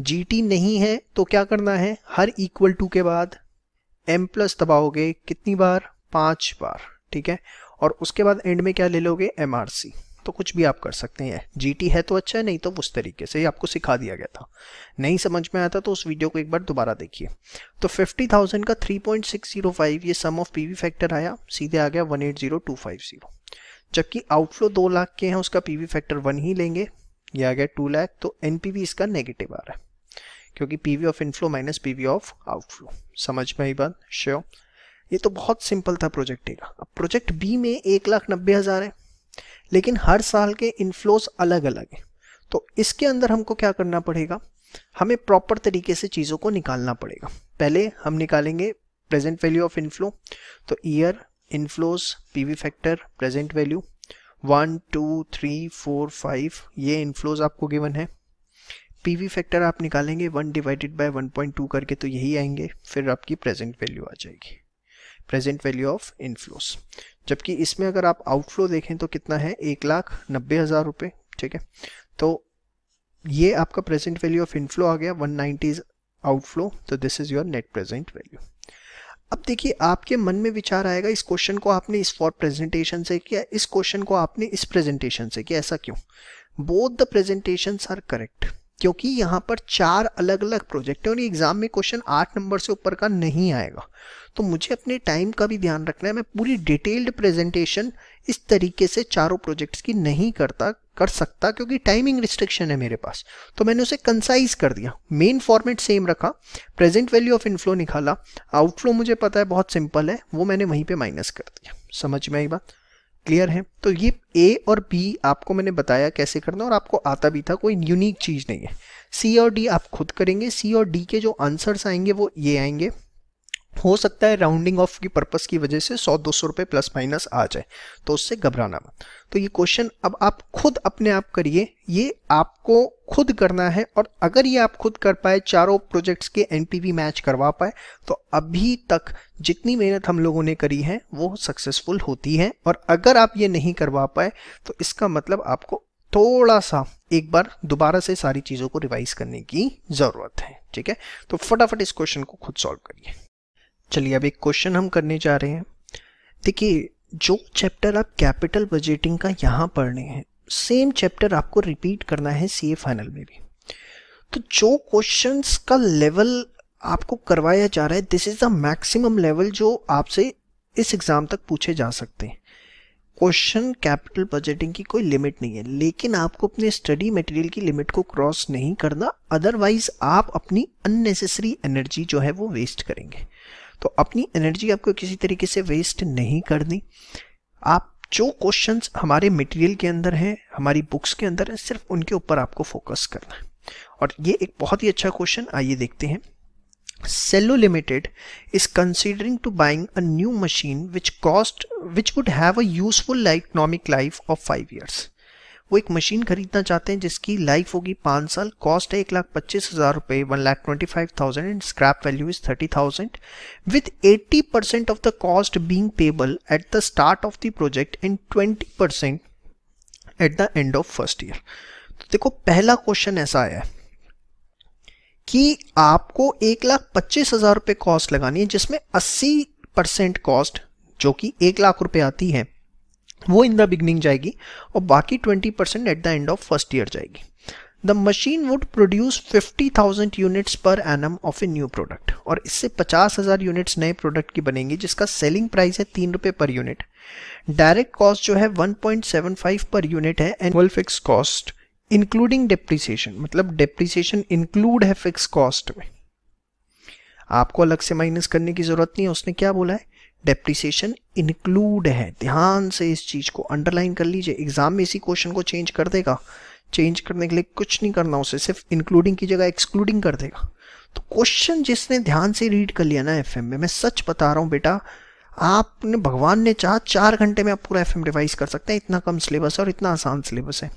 S1: जीटी नहीं है तो क्या करना है हर इक्वल टू के बाद एम प्लस दबाओगे कितनी बार पांच बार ठीक है और उसके बाद एंड में क्या ले लोगे एम आर सी तो कुछ भी आप कर सकते हैं जी है तो अच्छा है नहीं तो उस तरीके से आपको सिखा दिया गया था नहीं समझ में आया था तो उस वीडियो को एक बार दोबारा देखिए तो 50,000 का 3.605 ये सम ऑफ पीवी फैक्टर आया सीधे आ गया 180250 जबकि आउटफ्लो दो लाख के हैं उसका पीवी फैक्टर वन ही लेंगे ये आ गया टू लाख तो एनपीवी इसका नेगेटिव आ रहा है क्योंकि PV of inflow minus PV of outflow समझ में ही बात श्योर ये तो बहुत सिंपल था प्रोजेक्ट ए का अब प्रोजेक्ट बी में एक लाख नब्बे हज़ार है लेकिन हर साल के इनफ्लोज अलग अलग हैं तो इसके अंदर हमको क्या करना पड़ेगा हमें प्रॉपर तरीके से चीज़ों को निकालना पड़ेगा पहले हम निकालेंगे प्रेजेंट वैल्यू ऑफ इनफ्लो तो year P PV factor present value one two three four five ये इनफ्लोज आपको गिवन है पी फैक्टर आप निकालेंगे वन डिवाइडेड बाय वन करके तो यही आएंगे फिर आपकी प्रेजेंट वैल्यू आ जाएगी प्रेजेंट वैल्यू ऑफ इनफ्लोस जबकि इसमें अगर आप आउटफ्लो देखें तो कितना है एक लाख नब्बे हज़ार रुपये ठीक है तो ये आपका प्रेजेंट वैल्यू ऑफ इनफ्लो आ गया वन नाइन्टी आउटफ्लो तो this is your net present value अब देखिए आपके मन में विचार आएगा इस क्वेश्चन को आपने इस फॉर प्रेजेंटेशन से किया इस क्वेश्चन को आपने इस प्रेजेंटेशन से किया ऐसा क्यों both the presentations are correct क्योंकि यहाँ पर चार अलग अलग प्रोजेक्ट है और एग्ज़ाम में क्वेश्चन आठ नंबर से ऊपर का नहीं आएगा तो मुझे अपने टाइम का भी ध्यान रखना है मैं पूरी डिटेल्ड प्रेजेंटेशन इस तरीके से चारों प्रोजेक्ट्स की नहीं करता कर सकता क्योंकि टाइमिंग रिस्ट्रिक्शन है मेरे पास तो मैंने उसे कंसाइज कर दिया मेन फॉर्मेट सेम रखा प्रेजेंट वैल्यू ऑफ इनफ्लो निकाला आउटफ्लो मुझे पता है बहुत सिंपल है वो मैंने वहीं पर माइनस कर दिया समझ में आई बात क्लियर है तो ये ए और बी आपको मैंने बताया कैसे करना और आपको आता भी था कोई यूनिक चीज़ नहीं है सी और डी आप खुद करेंगे सी और डी के जो आंसर्स आएंगे वो ये आएंगे हो सकता है राउंडिंग ऑफ की पर्पस की वजह से 100-200 रुपए प्लस माइनस आ जाए तो उससे घबराना मत तो ये क्वेश्चन अब आप खुद अपने आप करिए ये आपको खुद करना है और अगर ये आप खुद कर पाए चारों प्रोजेक्ट्स के एनपीवी मैच करवा पाए तो अभी तक जितनी मेहनत हम लोगों ने करी है वो सक्सेसफुल होती है और अगर आप ये नहीं करवा पाए तो इसका मतलब आपको थोड़ा सा एक बार दोबारा से सारी चीज़ों को रिवाइज करने की ज़रूरत है ठीक है तो फटाफट इस क्वेश्चन को खुद सॉल्व करिए चलिए अब एक क्वेश्चन हम करने जा रहे हैं देखिए जो चैप्टर आप कैपिटल बजटिंग का यहाँ पढ़ने हैं सेम चैप्टर आपको रिपीट करना है सी फाइनल में भी तो जो क्वेश्चंस का लेवल आपको करवाया जा रहा है this is the maximum level जो आपसे इस एग्ज़ाम तक पूछे जा सकते हैं क्वेश्चन कैपिटल बजटिंग की कोई लिमिट नहीं है लेकिन आपको अपने स्टडी मटेरियल की लिमिट को क्रॉस नहीं करना अदरवाइज आप अपनी अननेसेसरी एनर्जी जो है वो वेस्ट करेंगे तो अपनी एनर्जी आपको किसी तरीके से वेस्ट नहीं करनी आप जो क्वेश्चंस हमारे मटेरियल के अंदर हैं हमारी बुक्स के अंदर हैं सिर्फ उनके ऊपर आपको फोकस करना है और ये एक बहुत ही अच्छा क्वेश्चन आइए देखते हैं Cello limited is considering to buying a new machine which cost which would have a useful economic life of five years वो एक मशीन खरीदना चाहते हैं जिसकी लाइफ होगी पाँच साल कॉस्ट है एक लाख पच्चीस हज़ार रुपये one lakh twenty five thousand and scrap value is thirty thousand with eighty percent of the cost being payable at the start of the project and twenty percent at the end of first year तो देखो पहला question ऐसा आया है कि आपको एक लाख पच्चीस हज़ार रुपये कॉस्ट लगानी है जिसमें अस्सी परसेंट कॉस्ट जो कि एक लाख रुपये आती है वो इन द बिगनिंग जाएगी और बाकी twenty percent at the end of first year जाएगी the machine would produce fifty thousand units per annum of a new product और इससे पचास हज़ार यूनिट्स नए प्रोडक्ट की बनेंगी जिसका सेलिंग प्राइस है तीन रुपये पर यूनिट डायरेक्ट कॉस्ट जो है one point seven five per unit है annual fix cost including depreciation मतलब डेप्रीसीशन इंक्लूड है फिक्स कॉस्ट में आपको अलग से माइनस करने की ज़रूरत नहीं है उसने क्या बोला है डेप्रिसिएशन इंक्लूड है ध्यान से इस चीज़ को अंडरलाइन कर लीजिए एग्जाम में इसी क्वेश्चन को चेंज कर देगा चेंज करने के लिए कुछ नहीं करना उसे सिर्फ इंक्लूडिंग की जगह एक्सक्लूडिंग कर देगा तो क्वेश्चन जिसने ध्यान से रीड कर लिया ना एफ में मैं सच बता रहा हूँ बेटा आपने भगवान ने चाह चार घंटे में आप पूरा एफ रिवाइज कर सकते हैं इतना कम सिलेबस है और इतना आसान सिलेबस है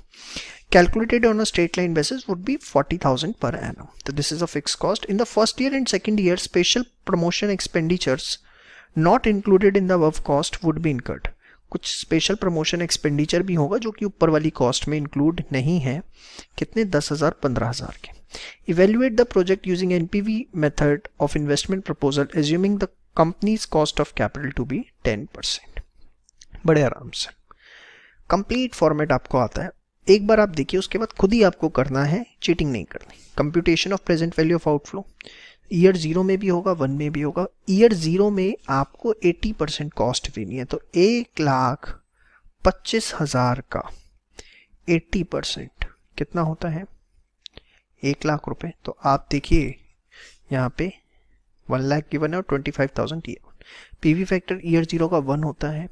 S1: calculated on straight line basis would be forty thousand per annum तो this is a fix cost in the first year and second year special promotion expenditures not included in the cost would be incurred कुछ special promotion expenditure भी होगा जो कि ऊपर वाली cost में include नहीं है कितने दस हज़ार पंद्रह हज़ार के evaluate the project using N P V method of investment proposal assuming the company's cost of capital to be ten percent बड़े आराम से कंप्लीट फॉर्मेट आपको आता है एक बार आप देखिए उसके बाद खुद ही आपको करना है चीटिंग नहीं करनी computation of present value of outflow year zero में भी होगा वन में भी होगा ईयर ज़ीरो में आपको एटी परसेंट कॉस्ट देनी है तो एक लाख पच्चीस हज़ार का एट्टी परसेंट कितना होता है एक लाख रुपए तो आप देखिए यहाँ पे वन लाख गिवन है और ट्वेंटी फाइव थाउजेंड ये P V factor year zero का वन होता है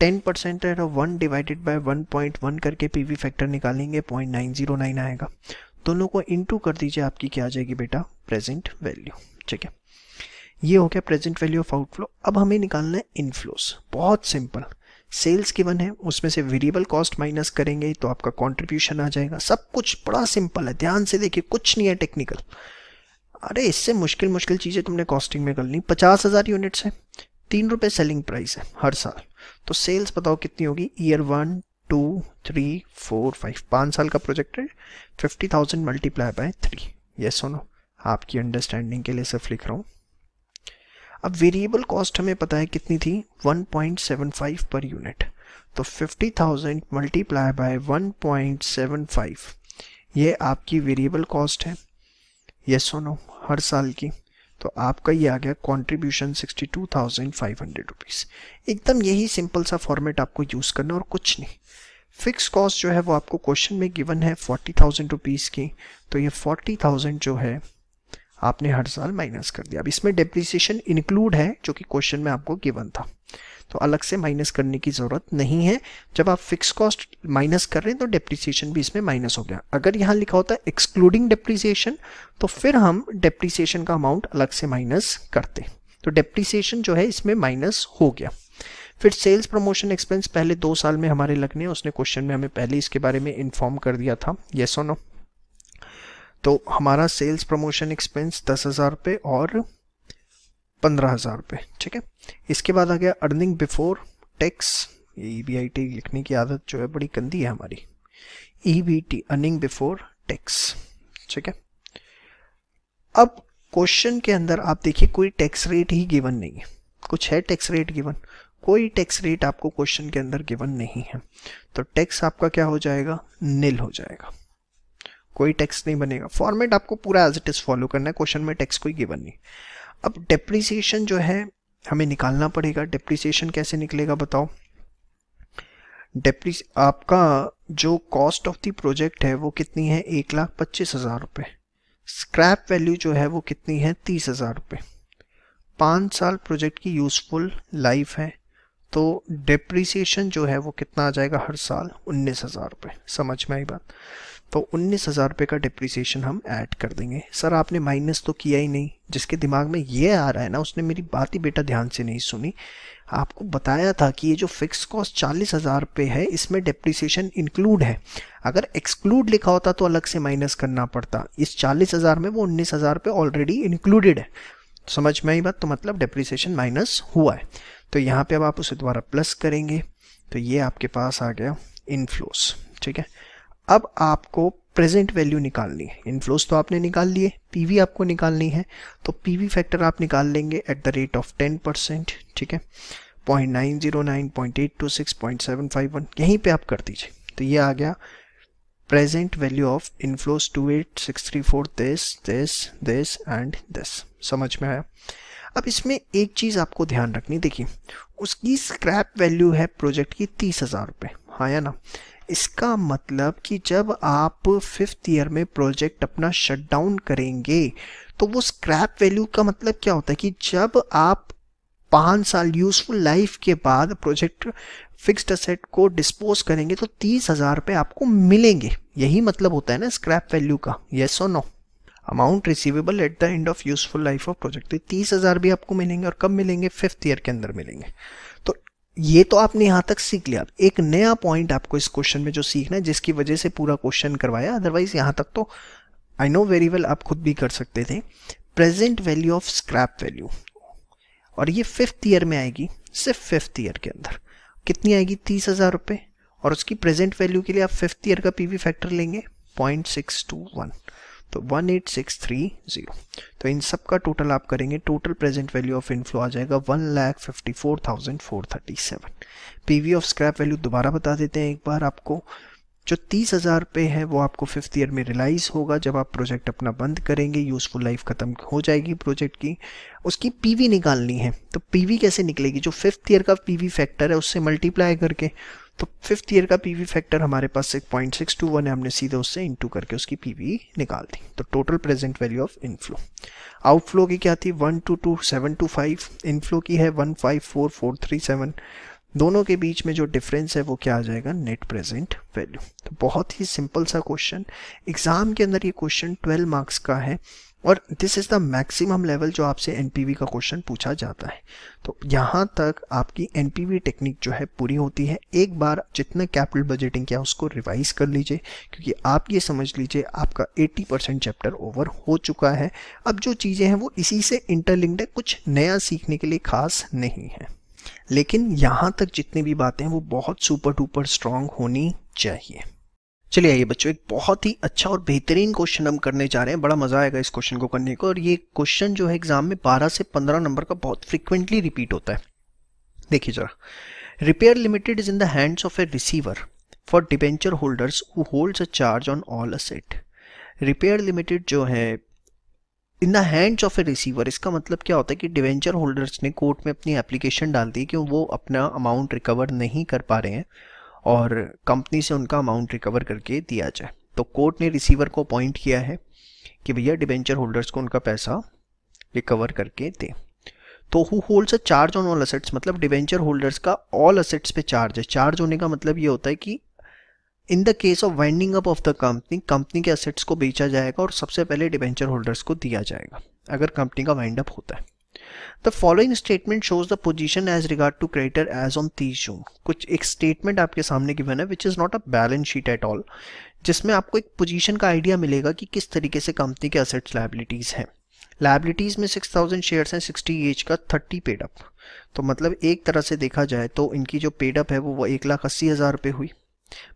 S1: टेन परसेंट है तो one divided by one point one करके पी वी फैक्टर निकालेंगे पॉइंट नाइन जीरो नाइन आएगा दोनों को इंटू कर दीजिए आपकी क्या आ जाएगी बेटा प्रेजेंट वैल्यू ठीक है ये हो गया प्रेजेंट वैल्यू ऑफ आउटफ्लो अब हमें निकालना है इनफ्लोस बहुत सिंपल सेल्स गिवन है उसमें से वेरिएबल कॉस्ट माइनस करेंगे तो आपका कंट्रीब्यूशन आ जाएगा सब कुछ बड़ा सिंपल है ध्यान से देखिए कुछ नहीं है टेक्निकल अरे इससे मुश्किल मुश्किल चीज़ें तुमने कॉस्टिंग में कर ली पचास हज़ार यूनिट्स है तीन रुपये सेलिंग प्राइस है हर साल तो सेल्स बताओ कितनी होगी year one two three four five पाँच साल का प्रोजेक्ट है fifty thousand multiply by three ये सुनो आपकी अंडरस्टैंडिंग के लिए सिर्फ लिख रहा हूँ अब वेरिएबल कॉस्ट हमें पता है कितनी थी 1.75 पर यूनिट तो 50,000 मल्टीप्लाई बाय 1.75 ये आपकी वेरिएबल कॉस्ट है ये सुनो हर साल की तो आपका ये आ गया कंट्रीब्यूशन 62,500 रुपीस एकदम यही सिंपल सा फॉर्मेट आपको यूज़ करना और कुछ नहीं फिक्स कॉस्ट जो है वो आपको क्वेश्चन में गिवन है फोर्टी थाउजेंड रुपीज़ की तो ये फोर्टी थाउजेंड जो है आपने हर साल माइनस कर दिया अब इसमें डेप्रिसिएशन इंक्लूड है जो कि क्वेश्चन में आपको गिवन था तो अलग से माइनस करने की ज़रूरत नहीं है जब आप फिक्स कॉस्ट माइनस कर रहे हैं तो डेप्रिसिएशन भी इसमें माइनस हो गया अगर यहाँ लिखा होता है एक्सक्लूडिंग डेप्रिसिएशन तो फिर हम डेप्रिसिएशन का अमाउंट अलग से माइनस करते तो डेप्रिसिएशन जो है इसमें माइनस हो गया फिर सेल्स प्रमोशन एक्सपेंस पहले दो साल में हमारे लगने उसने क्वेश्चन में हमें पहले इसके बारे में इन्फॉर्म कर दिया था ये और नो तो हमारा सेल्स प्रमोशन एक्सपेंस दस हज़ार रुपये और पंद्रह हज़ार रुपये ठीक है इसके बाद आ गया earning before tax E B I T लिखने की आदत जो है बड़ी गंदी है हमारी E B T earning before tax ठीक है अब क्वेश्चन के अंदर आप देखिए कोई टैक्स रेट ही गिवन नहीं है कुछ है टैक्स रेट गिवन कोई टैक्स रेट आपको क्वेश्चन के अंदर गिवन नहीं है तो टैक्स आपका क्या हो जाएगा नील हो जाएगा कोई टैक्स नहीं बनेगा फॉर्मेट आपको पूरा एज इट इज़ फॉलो करना है क्वेश्चन में टैक्स कोई गिवन नहीं अब डेप्रिसिएशन जो है हमें निकालना पड़ेगा डेप्रिसिएशन कैसे निकलेगा बताओ डेप्रिस आपका जो कॉस्ट ऑफ द प्रोजेक्ट है वो कितनी है एक लाख पच्चीस हज़ार रुपये स्क्रैप वैल्यू जो है वो कितनी है तीस हज़ार रुपये पाँच साल प्रोजेक्ट की यूज़फुल लाइफ है तो डिप्रीसीशन जो है वो कितना आ जाएगा हर साल उन्नीस हज़ार रुपये समझ में आई बात तो उन्नीस हज़ार रुपये का डिप्रिसिएशन हम ऐड कर देंगे सर आपने माइनस तो किया ही नहीं जिसके दिमाग में ये आ रहा है ना उसने मेरी बात ही बेटा ध्यान से नहीं सुनी आपको बताया था कि ये जो फिक्स कॉस्ट चालीस हज़ार रुपये है इसमें डिप्रिसिएशन इंक्लूड है अगर एक्सक्लूड लिखा होता तो अलग से माइनस करना पड़ता इस चालीस हज़ार में वो उन्नीस हज़ार रुपये ऑलरेडी इंक्लूडेड है समझ में आई बात तो मतलब डिप्रीसीशन माइनस हुआ है तो यहाँ पे अब आप उसे दोबारा प्लस करेंगे तो ये आपके पास आ गया इनफ्लोस ठीक है अब आपको प्रेजेंट वैल्यू निकालनी है इनफ्लोस तो आपने निकाल लिए पीवी आपको निकालनी है तो पीवी फैक्टर आप निकाल लेंगे at the rate of ten percent ठीक है point nine zero nine point eight two six point seven five one यहीं पर आप कर दीजिए तो ये आ गया present value of two eight six three four this this this and this समझ में आया अब इसमें एक चीज़ आपको ध्यान रखनी देखिए उसकी स्क्रैप वैल्यू है प्रोजेक्ट की तीस हज़ार रुपये हाँ या ना इसका मतलब कि जब आप फिफ्थ ईयर में प्रोजेक्ट अपना शट डाउन करेंगे तो वो स्क्रैप वैल्यू का मतलब क्या होता है कि जब आप पाँच साल यूजफुल लाइफ के बाद प्रोजेक्ट फिक्स्ड असेट को डिस्पोज करेंगे तो तीस हज़ार रुपये आपको मिलेंगे यही मतलब होता है ना स्क्रैप वैल्यू का येस और no amount receivable at the end of useful life of project तो तीस हज़ार भी आपको मिलेंगे और कब मिलेंगे फिफ्थ ईयर के अंदर मिलेंगे तो ये तो आपने यहाँ तक सीख लिया एक नया पॉइंट आपको इस क्वेश्चन में जो सीखना है जिसकी वजह से पूरा क्वेश्चन करवाया अदरवाइज यहाँ तक तो आई नो वेरी वेल आप खुद भी कर सकते थे present value of scrap value और ये फिफ्थ ईयर में आएगी सिर्फ फिफ्थ ईयर के अंदर कितनी आएगी तीस हज़ार रुपये और उसकी प्रेजेंट वैल्यू के लिए आप फिफ्थ ईयर का पीवी फैक्टर लेंगे पॉइंट सिक्स टू वन तो 18630 तो इन सब का टोटल आप करेंगे total present value of inflow आ जाएगा one lakh fifty of scrap value दोबारा बता देते हैं एक बार आपको जो तीस हज़ार रुपये है वो आपको फिफ्थ ईयर में रिलाइज होगा जब आप प्रोजेक्ट अपना बंद करेंगे यूज़फुल लाइफ ख़त्म हो जाएगी प्रोजेक्ट की उसकी पीवी निकालनी है तो पीवी कैसे निकलेगी जो फिफ्थ ईयर का पीवी फैक्टर है उससे मल्टीप्लाई करके तो फिफ्थ ईयर का पीवी फैक्टर हमारे पास six point six two one है हमने सीधे उससे इनटू करके उसकी पीवी निकाल दी तो total present value of inflow outflow की क्या थी one two two seven two five inflow की है one five four four three seven दोनों के बीच में जो डिफरेंस है वो क्या आ जाएगा नेट प्रेजेंट वैल्यू तो बहुत ही सिंपल सा क्वेश्चन एग्जाम के अंदर ये क्वेश्चन 12 मार्क्स का है और this is the maximum level जो आपसे एन का क्वेश्चन पूछा जाता है तो यहाँ तक आपकी एन टेक्निक जो है पूरी होती है एक बार जितना कैपिटल बजटिंग किया उसको रिवाइज कर लीजिए क्योंकि आप ये समझ लीजिए आपका 80 परसेंट चैप्टर ओवर हो चुका है अब जो चीज़ें हैं वो इसी से इंटरलिंक्ड है कुछ नया सीखने के लिए खास नहीं है लेकिन यहाँ तक जितनी भी बातें हैं वो बहुत सुपर टूपर स्ट्रांग होनी चाहिए चलिए आइए बच्चों एक बहुत ही अच्छा और बेहतरीन क्वेश्चन हम करने जा रहे हैं बड़ा मजा आएगा इस क्वेश्चन को करने को और ये क्वेश्चन जो है एग्जाम में 12 से 15 नंबर का बहुत फ्रीक्वेंटली रिपीट होता है देखिए जरा repair limited is in the hands of a receiver for debenture holders who holds a charge on all assets repair limited जो है in the hands of a receiver इसका मतलब क्या होता है कि डिवेंचर होल्डर्स ने कोर्ट में अपनी एप्लीकेशन डाल दी कि वो अपना अमाउंट रिकवर नहीं कर पा रहे हैं और कंपनी से उनका अमाउंट रिकवर करके दिया जाए तो कोर्ट ने रिसीवर को अपॉइंट किया है कि भैया डिबेंचर होल्डर्स को उनका पैसा रिकवर करके दे तो who holds a charge on all assets मतलब डिबेंचर होल्डर्स का ऑल असेट्स पे चार्ज है चार्ज होने का मतलब ये होता है कि in the case of winding up of the company company के असेट्स को बेचा जाएगा और सबसे पहले डिबेंचर होल्डर्स को दिया जाएगा अगर कंपनी का वाइंड अप होता है the following statement shows the position as regard to creditor as on तीस जून कुछ एक स्टेटमेंट आपके सामने गिवन है which is not a balance sheet at all जिसमें आपको एक पोजिशन का आइडिया मिलेगा कि किस तरीके से कंपनी के असेट्स लाइबिलिटीज हैं लाइबिलिटीज़ में थाउजेंड शेयर हैं सिक्सटी एच का थर्टी पेडअप तो मतलब एक तरह से देखा जाए तो इनकी जो पेडअप है वो वो एक लाख अस्सी हज़ार रुपये हुई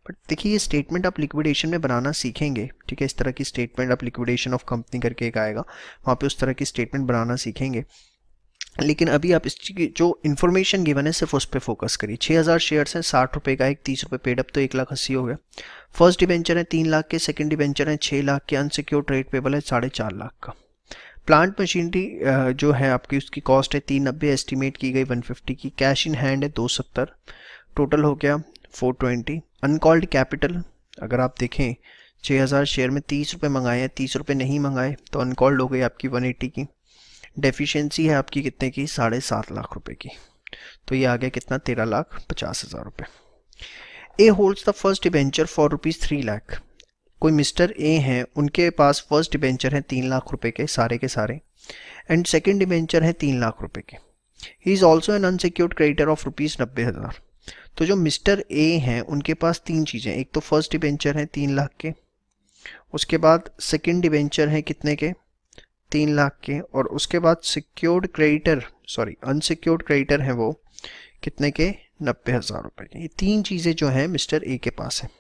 S1: बट देखिए ये स्टेटमेंट आप लिक्विडेशन में बनाना सीखेंगे ठीक है इस तरह की स्टेटमेंट आप लिक्विडेशन ऑफ कंपनी करके एक आएगा वहाँ पे उस तरह की स्टेटमेंट बनाना सीखेंगे लेकिन अभी आप इसकी जो इन्फॉर्मेशन गिवन है सिर्फ उस पर फोकस करिए छः हज़ार शेयर्स हैं साठ रुपये का एक तीस रुपये पेडअप तो एक लाख अस्सी हो गया फर्स्ट डिवेंचर है तीन लाख के सेकंड डिवेंचर है छः लाख के अनसिक्योर ट्रेड पेबल है साढ़े चार लाख का प्लांट मशीनरी जो है आपकी उसकी कॉस्ट है तीन नब्बे एस्टिमेट की गई वन फिफ्टी की कैश इन हैंड है दो सत्तर टोटल हो गया फोर ट्वेंटी अनकॉल्ड कैपिटल अगर आप देखें छः हज़ार शेयर में तीस रुपये मंगाए हैं तीस रुपये नहीं मंगाए तो अनकॉल्ड हो गई आपकी वन एट्टी की डेफिशिएंसी है आपकी कितने की साढ़े सात लाख रुपए की तो ये आ गया कितना तेरह लाख पचास हज़ार रुपये A holds the first debenture for rupees three lakh कोई मिस्टर ए हैं उनके पास फर्स्ट डिबेंचर हैं तीन लाख रुपए के सारे के सारे एंड सेकेंड डिबेंचर हैं तीन लाख रुपए के ही is also an unsecured creditor of rupees नब्बे हज़ार तो जो मिस्टर ए हैं उनके पास तीन चीज़ें एक तो फर्स्ट डिबेंचर हैं तीन लाख के उसके बाद सेकेंड डिबेंचर हैं कितने के तीन लाख के और उसके बाद secured creditor sorry unsecured creditor हैं वो कितने के नब्बे हज़ार रुपये ये तीन चीज़ें जो हैं मिस्टर ए के पास हैं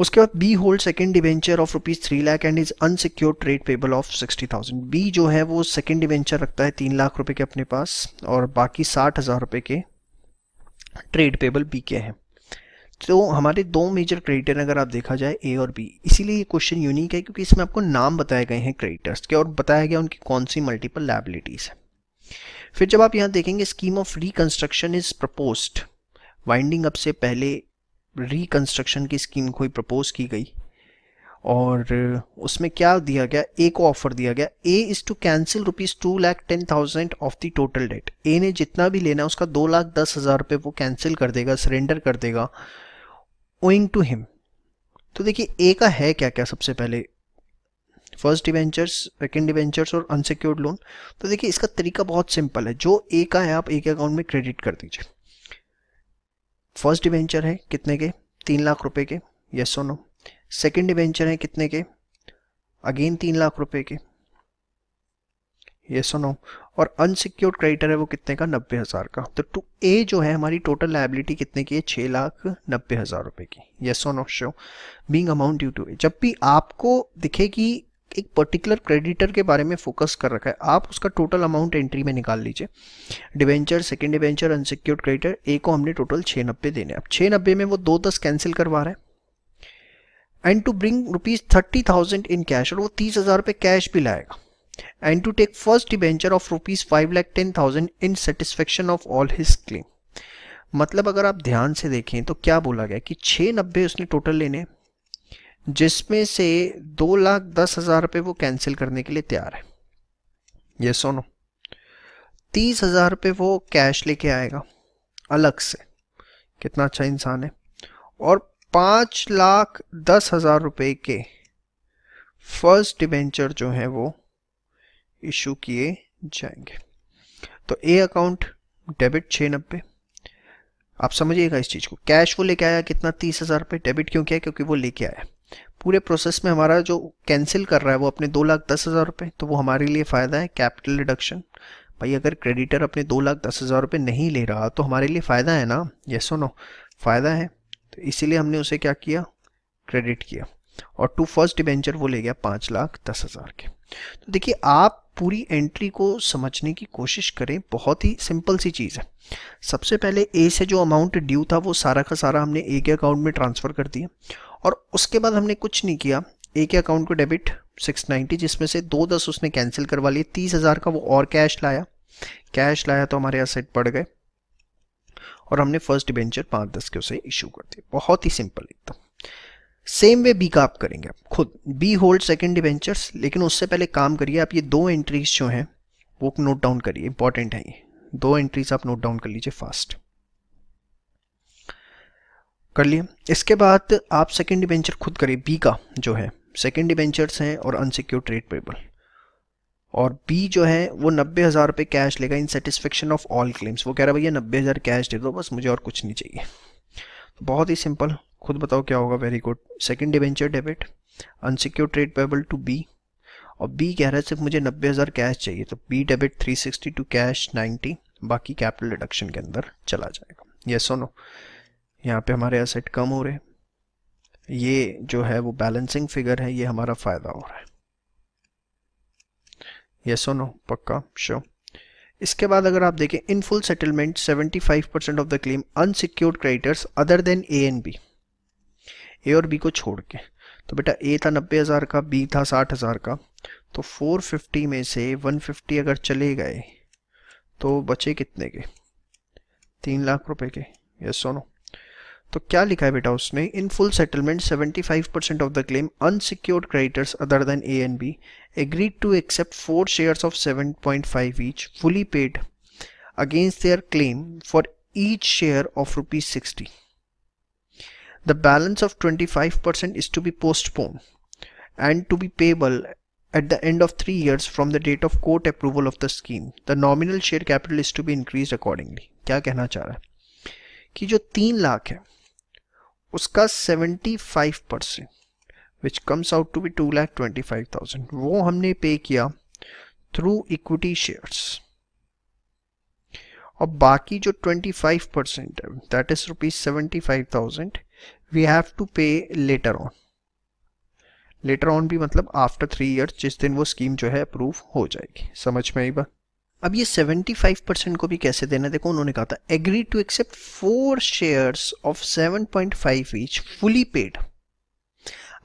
S1: उसके बाद B hold second debenture of rupees three lakh and is unsecured trade payable of sixty thousand B जो है वो सेकेंड डिवेंचर रखता है तीन लाख रुपए के अपने पास और बाकी साठ हज़ार रुपये के ट्रेड पेबल बी के हैं तो हमारे दो मेजर क्रेडिटर अगर आप देखा जाए ए और बी इसीलिए ये क्वेश्चन यूनिक है क्योंकि इसमें आपको नाम बताए गए हैं क्रेडिटर्स के और बताया गया उनकी कौन सी मल्टीपल लाइबिलिटीज़ है फिर जब आप यहाँ देखेंगे scheme of reconstruction is proposed winding up से पहले रिकंस्ट्रक्शन की स्कीम को ही प्रपोज की गई और उसमें क्या दिया गया ए को ऑफर दिया गया A is to cancel rupees two lakh ten thousand of the total debt A ने जितना भी लेना है उसका दो लाख दस हज़ार रुपये वो कैंसिल कर देगा सरेंडर कर देगा ओइंग टू हिम तो देखिए ए का है क्या क्या सबसे पहले फर्स्ट डिवेंचर्स सेकेंड डिवेंचर्स और अनसिक्योर्ड लोन तो देखिए इसका तरीका बहुत सिंपल है जो ए का है आप ए के अकाउंट में क्रेडिट कर दीजिए फर्स्ट डिवेंचर है कितने के तीन लाख रुपए के yes so no no second debenture है कितने के अगेन तीन लाख रुपए के ये सुनो और अनसिक्योर्ड क्रेडिटर है वो कितने का नब्बे हज़ार का तो टू ए जो है हमारी टोटल लाइबिलिटी कितने की है छः लाख नब्बे हज़ार रुपये की ये so no show being amount due to A जब भी आपको दिखे कि एक पर्टिकुलर क्रेडिटर के बारे में फोकस कर रखा है आप उसका टोटल अमाउंट एंट्री में निकाल लीजिए debenture second debenture unsecured creditor A को हमने टोटल छः नब्बे देने अब छः नब्बे में वो दो दस कैंसिल करवा रहे हैं and to bring rupees thirty thousand in cash और वो तीस हज़ार रुपये कैश भी लाएगा and to take first debenture of rupees five lakh ten thousand in satisfaction of all his claim मतलब अगर आप ध्यान से देखें तो क्या बोला गया कि छः नब्बे उसने टोटल लेने जिसमें से दो लाख दस हज़ार रुपये वो कैंसिल करने के लिए तैयार है ये सोनो तीस हज़ार रुपये वो कैश लेके आएगा अलग से कितना अच्छा इंसान है और पाँच लाख दस हज़ार रुपये के फर्स्ट डिबेंचर जो है वो इशू किए जाएंगे तो ए अकाउंट डेबिट छः नब्बे आप समझिएगा इस चीज़ को कैश वो लेके आया कितना तीस हज़ार रुपये डेबिट क्यों किया क्योंकि वो लेके आया पूरे प्रोसेस में हमारा जो कैंसिल कर रहा है वो अपने दो लाख दस हज़ार रुपये तो वो हमारे लिए फ़ायदा है कैपिटल रिडक्शन भाई अगर क्रेडिटर अपने दो लाख दस हज़ार रुपये नहीं ले रहा तो हमारे लिए फ़ायदा है ना सो नो फ़ायदा है तो इसीलिए हमने उसे क्या किया क्रेडिट किया और टू फर्स्ट डिवेंचर वो ले गया पाँच लाख दस हज़ार के तो देखिए आप पूरी एंट्री को समझने की कोशिश करें बहुत ही सिंपल सी चीज़ है सबसे पहले ए से जो अमाउंट ड्यू था वो सारा का सारा हमने ए के अकाउंट में ट्रांसफ़र कर दिया और उसके बाद हमने कुछ नहीं किया ए के अकाउंट को डेबिट 690 जिसमें से दो दस उसने कैंसिल करवा लिए तीस हज़ार का वो और कैश लाया कैश लाया तो हमारे असेट बढ़ गए और हमने फर्स्ट डिबेंचर पाँच दस के उसे इशू कर दिए बहुत ही सिंपल एकदम सेम वे बी का आप करेंगे आप खुद बी होल्ड सेकेंड डिवेंचर्स लेकिन उससे पहले काम करिए आप ये दो एंट्रीज जो हैं वो नोट डाउन करिए इंपॉर्टेंट है ये दो एंट्रीज आप नोट डाउन कर लीजिए फास्ट कर लिए इसके बाद आप सेकेंड डिवेंचर खुद करिए बी का जो है सेकेंड डिवेंचर्स हैं और अनसिक्योर ट्रेड पेबल और बी जो है वो नब्बे हज़ार रुपये कैश लेगा in satisfaction of all claims वो कह रहा है भैया नब्बे हज़ार कैश दे दो बस मुझे और कुछ नहीं चाहिए तो बहुत ही सिंपल खुद बताओ क्या होगा very good second debenture debit unsecure trade payable to B और बी कह रहा है सिर्फ मुझे नब्बे हज़ार कैश चाहिए तो B debit three sixty to cash ninety बाकी कैपिटल डिडक्शन के अंदर चला जाएगा ये सुनो यहाँ पे हमारे असेट कम हो रहे हैं ये जो है वो बैलेंसिंग फिगर है ये हमारा फ़ायदा हो रहा है ये सुनो पक्का शो इसके बाद अगर आप देखें in full settlement 75% of the claim unsecured creditors other than A and B A और बी को छोड़ के तो बेटा ए था नब्बे हज़ार का बी था साठ हज़ार का तो फोर फिफ्टी में से वन फिफ्टी अगर चले गए तो बचे कितने के तीन लाख रुपए के यस सोनो तो क्या लिखा है बेटा उसने in full settlement 75 percent of the claim unsecured creditors other than A and B agreed to accept four shares of 7.5 each fully paid against their claim for each share of rupees sixty The balance of 25% is to be postponed and to be payable at the end of three years from the date of court approval of the scheme. The nominal share capital is to be increased accordingly. क्या कहना चाह रहा है कि जो तीन लाख है उसका 75 percent which comes out to be two lakh twenty five वो हमने पे किया थ्रू इक्विटी शेयर्स और बाकी जो 25 परसेंट है that is rupees seventy we have to pay later on later on भी मतलब आफ्टर थ्री ईयर्स जिस दिन वो स्कीम जो है अप्रूव हो जाएगी समझ में आई बात अब ये 75 परसेंट को भी कैसे देना देखो उन्होंने कहा था agree to accept four shares of 7.5 point each fully paid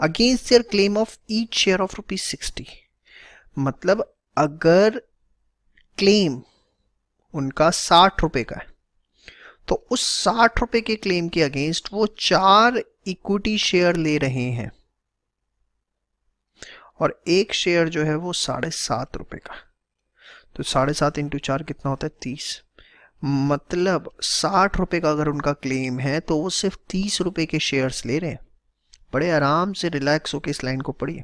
S1: against their claim of each share of rupees sixty मतलब अगर क्लेम उनका साठ रुपए का है तो उस साठ रुपए के क्लेम के अगेंस्ट वो चार इक्विटी शेयर ले रहे हैं और एक शेयर जो है वो साढ़े सात रुपए का तो साढ़े सात इंटू चार कितना होता है तीस मतलब साठ रुपए का अगर उनका क्लेम है तो वो सिर्फ तीस रुपए के शेयर्स ले रहे हैं बड़े आराम से रिलैक्स होकर इस लाइन को पढ़िए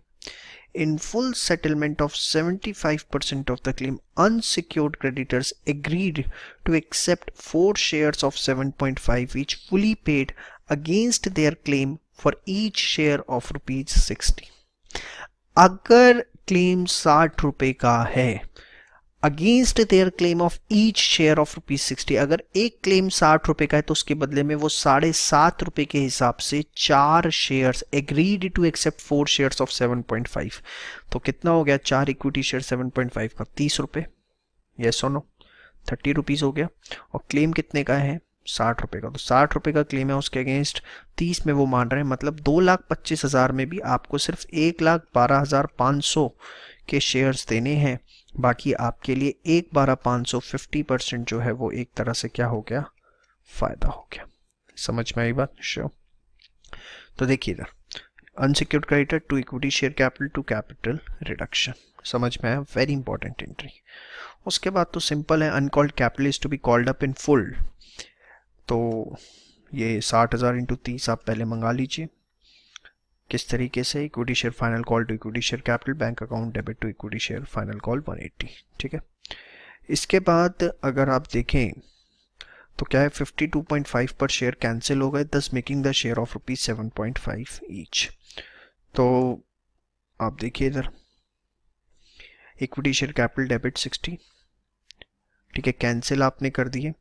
S1: in full settlement of 75% of the claim, unsecured creditors agreed to accept 4 shares of 7.5 each fully paid against their claim for each share of rupees 60. अगर claim 60 रुपए का against their claim of each share of rupees sixty अगर एक claim साठ रुपए का है तो उसके बदले में वो साढ़े सात रुपए के हिसाब से चार share agreed to accept four share of seven point five तो कितना हो गया चार equity share seven point five का तीस रुपए ये सोनो थर्टी रुपीज़ हो गया और क्लेम कितने का है साठ रुपए का तो साठ रुपए का क्लेम है उसके अगेंस्ट तीस में वो मान रहे हैं मतलब दो लाख पच्चीस हज़ार में भी आपको सिर्फ एक लाख बारह हज़ार पांच सौ के शेयर्स देने हैं बाकी आपके लिए एक बारह पाँच सौ फिफ्टी परसेंट जो है वो एक तरह से क्या हो गया फ़ायदा हो गया समझ में आई बात श्योर तो देखिए इधर unsecured creditor to equity share capital to capital reduction समझ में आया वेरी इंपॉर्टेंट एंट्री उसके बाद तो सिंपल है uncalled capital is to be called up in full तो ये साठ हज़ार इंटू तीस आप पहले मंगा लीजिए किस तरीके से equity share final call to equity share capital bank account debit to equity share final call 180 ठीक है इसके बाद अगर आप देखें तो क्या है 52.5 पर शेयर कैंसिल हो गए दस making the share of rupees seven point five each तो आप देखिए इधर इक्विटी शेयर कैपिटल डेबिट 60 ठीक है कैंसिल आपने कर दिए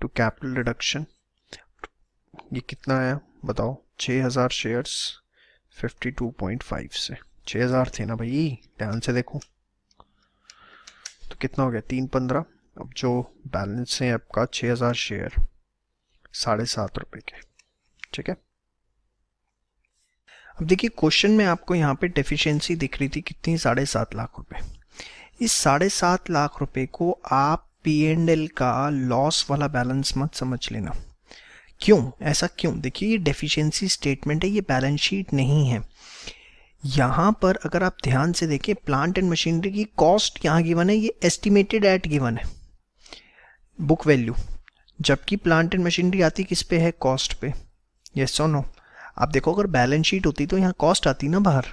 S1: टू कैपिटल रिडक्शन ये कितना आया बताओ 6000 shares fifty two point five से छः हज़ार थे ना भाई ध्यान से देखो तो कितना हो गया तीन पंद्रह अब जो बैलेंस है आपका छः हज़ार शेयर साढ़े सात रुपये के ठीक है अब देखिए क्वेश्चन में आपको यहाँ पे डेफिशिएंसी दिख रही थी कितनी साढ़े सात लाख रुपए इस साढ़े सात लाख रुपए को आप पी एंड एल का लॉस वाला बैलेंस मत समझ लेना क्यों ऐसा क्यों देखिए ये डेफिशिएंसी स्टेटमेंट है ये बैलेंस शीट नहीं है यहाँ पर अगर आप ध्यान से देखें प्लांट एंड मशीनरी की कॉस्ट यहाँ गिवन है ये एस्टिमेटेड एट गिवन है बुक वैल्यू जबकि प्लांट एंड मशीनरी आती किस पे है कॉस्ट पे ये सोनो नो आप देखो अगर बैलेंस शीट होती तो यहाँ कॉस्ट आती ना बाहर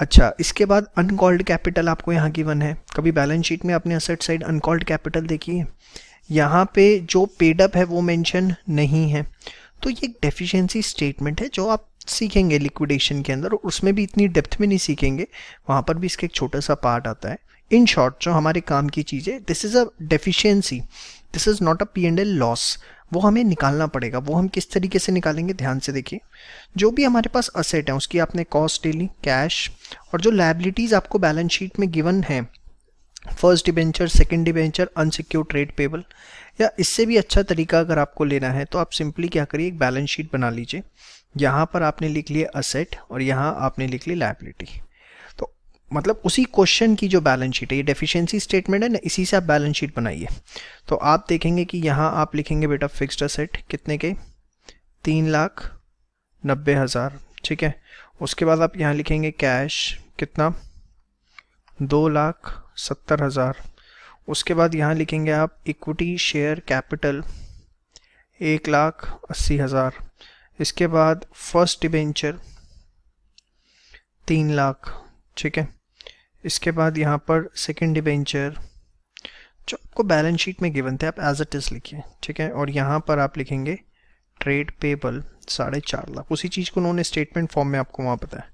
S1: अच्छा इसके बाद अनकॉल्ड कैपिटल आपको यहाँ गिवन है कभी बैलेंस शीट में अपने असेट साइड अनकॉल्ड कैपिटल देखिए यहाँ पे जो पेड अप है वो मेंशन नहीं है तो ये एक डेफिशिएंसी स्टेटमेंट है जो आप सीखेंगे लिक्विडेशन के अंदर उसमें भी इतनी डेप्थ में नहीं सीखेंगे वहाँ पर भी इसका एक छोटा सा पार्ट आता है इन शॉर्ट जो हमारे काम की चीज़ें this is a deficiency this is not a P and L loss वो हमें निकालना पड़ेगा वो हम किस तरीके से निकालेंगे ध्यान से देखिए जो भी हमारे पास असेट है उसकी आपने कॉस्ट ले ली कैश और जो लाइबिलिटीज़ आपको बैलेंस शीट में गिवन है first debenture second debenture unsecure trade payable या इससे भी अच्छा तरीका अगर आपको लेना है तो आप सिंपली क्या करिए एक बैलेंस शीट बना लीजिए यहाँ पर आपने लिख लिए असेट और यहाँ आपने लिख ली लाइबिलिटी तो मतलब उसी क्वेश्चन की जो बैलेंस शीट है ये डेफिशिएंसी स्टेटमेंट है ना इसी से आप बैलेंस शीट बनाइए तो आप देखेंगे कि यहाँ आप लिखेंगे बेटा फिक्स्ड असेट कितने के तीन लाख नब्बे हज़ार ठीक है उसके बाद आप यहाँ लिखेंगे कैश कितना दो लाख सत्तर हज़ार उसके बाद यहाँ लिखेंगे आप इक्विटी शेयर कैपिटल एक लाख अस्सी हज़ार इसके बाद फर्स्ट डिबेंचर तीन लाख ठीक है इसके बाद यहाँ पर सेकेंड डिबेंचर जो आपको बैलेंस शीट में गिवन थे आप एज इट इज़ लिखिए ठीक है और यहाँ पर आप लिखेंगे ट्रेड पेबल साढ़े चार लाख उसी चीज़ को उन्होंने स्टेटमेंट फॉर्म में आपको वहाँ बताया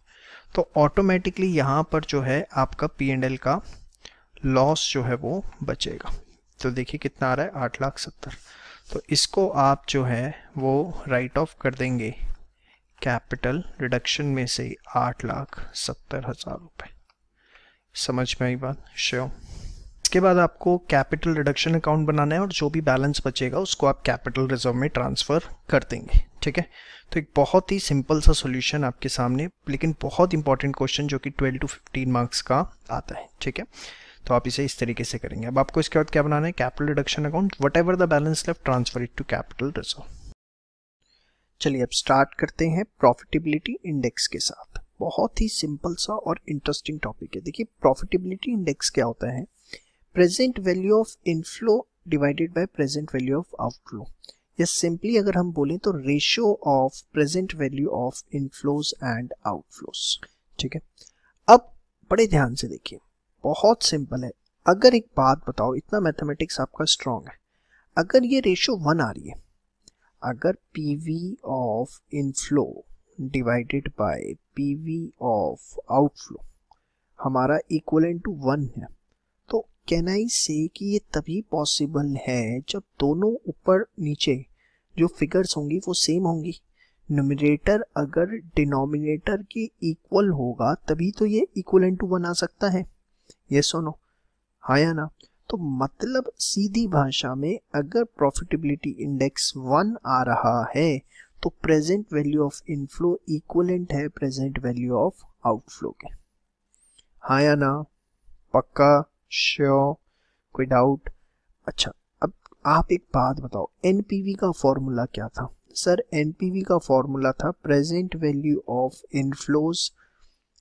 S1: तो ऑटोमेटिकली यहाँ पर जो है आपका पी एंड एल का लॉस जो है वो बचेगा तो देखिए कितना आ रहा है आठ लाख सत्तर तो इसको आप जो है वो राइट ऑफ कर देंगे कैपिटल रिडक्शन में से आठ लाख सत्तर हज़ार रुपये समझ में आई बात श्योर इसके बाद आपको कैपिटल रिडक्शन अकाउंट बनाना है और जो भी बैलेंस बचेगा उसको आप कैपिटल रिजर्व में ट्रांसफ़र कर देंगे ठीक है तो एक बहुत ही सिंपल सा सोल्यूशन आपके सामने लेकिन बहुत इंपॉर्टेंट क्वेश्चन जो कि 12 टू 15 मार्क्स का आता है ठीक है तो आप इसे इस तरीके से करेंगे अब आपको इसके बाद क्या बनाना है capital reduction account whatever the balance left transfer it to capital reserve चलिए अब स्टार्ट करते हैं प्रॉफिटेबिलिटी इंडेक्स के साथ बहुत ही सिंपल सा और इंटरेस्टिंग टॉपिक है देखिए प्रॉफिटेबिलिटी इंडेक्स क्या होता है present value of inflow divided by present value of outflow या सिंपली अगर हम बोलें तो ratio of present value of inflows and outflows ठीक है अब बड़े ध्यान से देखिए बहुत सिंपल है अगर एक बात बताओ इतना मैथमेटिक्स आपका स्ट्रांग है अगर ये रेशो वन आ रही है अगर P V of inflow divided by P V of outflow हमारा इक्वल टू वन है तो कैन आई से कि ये तभी पॉसिबल है जब दोनों ऊपर नीचे जो फिगर्स होंगी वो सेम होंगी नोमिनेटर अगर डिनोमिनेटर के इक्वल होगा तभी तो ये इक्वल टू वन आ सकता है ये सुनो हाँ या ना तो मतलब सीधी भाषा में अगर प्रॉफिटेबिलिटी इंडेक्स वन आ रहा है तो present value of inflow equivalent है प्रेजेंट वैल्यू ऑफ आउटफ्लो के हाँ या ना पक्का श्योर कोई डाउट अच्छा अब आप एक बात बताओ एनपीवी का फॉर्मूला क्या था सर एनपीवी का फॉर्मूला था present value of inflows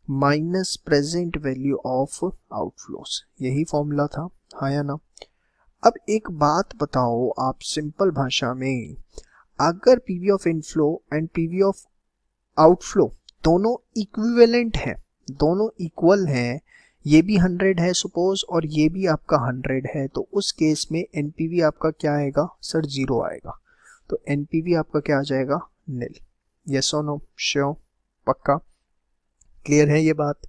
S1: minus present value of outflows यही फॉर्मूला था हाँ या ना अब एक बात बताओ आप सिंपल भाषा में अगर PV of inflow and PV of outflow दोनों इक्विवेलेंट हैं दोनों इक्वल हैं ये भी हंड्रेड है सपोज और ये भी आपका हंड्रेड है तो उस केस में एनपीवी आपका क्या आएगा सर जीरो आएगा तो एनपीवी आपका क्या आ जाएगा नील यस ओ नो श्योर पक्का क्लियर है ये बात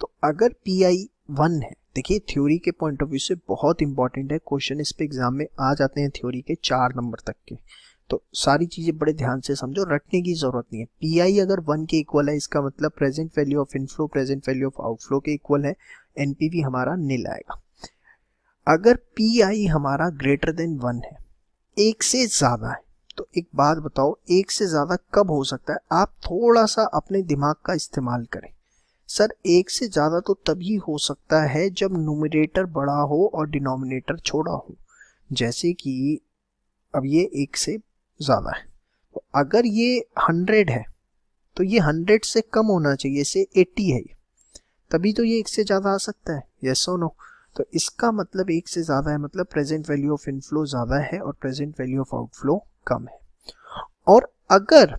S1: तो अगर पी आई वन है देखिए थ्योरी के पॉइंट ऑफ व्यू से बहुत इंपॉर्टेंट है क्वेश्चन इस पे एग्जाम में आ जाते हैं थ्योरी के चार नंबर तक के तो सारी चीज़ें बड़े ध्यान से समझो रटने की जरूरत नहीं है पी आई अगर वन के इक्वल है इसका मतलब present value of inflow present value of outflow के इक्वल है एनपीवी हमारा नील आएगा अगर पी आई हमारा ग्रेटर देन वन है एक से ज़्यादा है तो एक बात बताओ एक से ज़्यादा कब हो सकता है आप थोड़ा सा अपने दिमाग का इस्तेमाल करें सर एक से ज़्यादा तो तभी हो सकता है जब नोमिनेटर बड़ा हो और डिनोमिनेटर छोटा हो जैसे कि अब ये एक से ज़्यादा है तो अगर ये हंड्रेड है तो ये हंड्रेड से कम होना चाहिए से एट्टी है तभी तो ये एक से ज़्यादा आ सकता है ये और नो तो इसका मतलब एक से ज़्यादा है मतलब प्रेजेंट वैल्यू ऑफ इनफ्लो ज़्यादा है और प्रेजेंट वैल्यू ऑफ आउटफ्लो कम है और अगर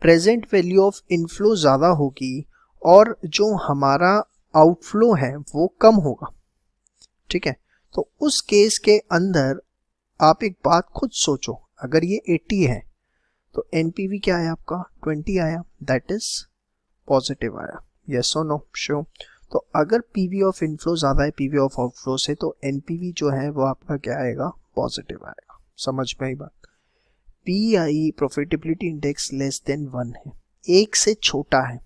S1: प्रेजेंट वैल्यू ऑफ इनफ्लो ज़्यादा होगी और जो हमारा आउटफ्लो है वो कम होगा ठीक है तो उस केस के अंदर आप एक बात खुद सोचो अगर ये 80 है तो एन क्या आया आपका 20 आया दैट इज पॉजिटिव आया यस और नो शो तो अगर पी वी ऑफ इनफ्लो ज़्यादा है पी वी ऑफ आउटफ्लो से तो एन जो है वो आपका क्या आएगा पॉजिटिव आएगा समझ में ही बात P I profitability index less than one है एक से छोटा है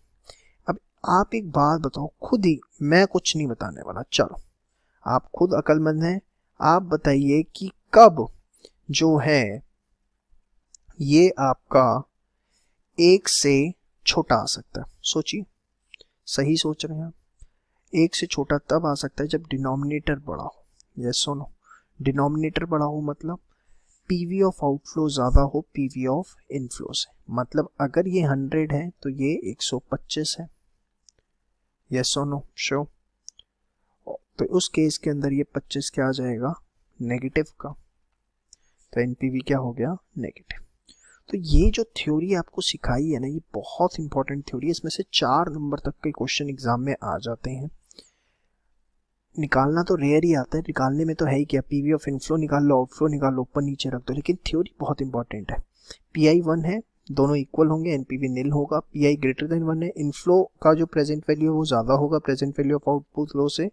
S1: अब आप एक बात बताओ खुद ही मैं कुछ नहीं बताने वाला चलो आप खुद अकलमंद हैं आप बताइए कि कब जो है ये आपका एक से छोटा आ सकता है सोचिए सही सोच रहे हैं आप एक से छोटा तब आ सकता है जब डिनोमिनेटर बड़ा हो यस सुनो डिनोमिनेटर बड़ा हो मतलब पीवी ऑफ आउटफ्लो ज़्यादा हो पीवी ऑफ इनफ्लो से मतलब अगर ये 100 है तो ये 125 है यस और नो शो तो उस केस के अंदर ये 25 क्या आ जाएगा नेगेटिव का तो एनपीवी क्या हो गया नेगेटिव तो ये जो थ्योरी आपको सिखाई है ना ये बहुत इंपॉर्टेंट थ्योरी है इसमें से चार नंबर तक के क्वेश्चन एग्जाम में आ जाते हैं निकालना तो रेयर ही आता है निकालने में तो है ही क्या पी वी ऑफ इनफ्लो निकाल लो आउटफ्लो निकाल लो ऊपर नीचे रख दो लेकिन थ्योरी बहुत इंपॉर्टेंट है पी आई वन है दोनों इक्वल होंगे एन पी वी नील होगा P I greater than one है इनफ्लो का जो प्रेजेंट वैल्यू है वो ज़्यादा होगा present value of outflow से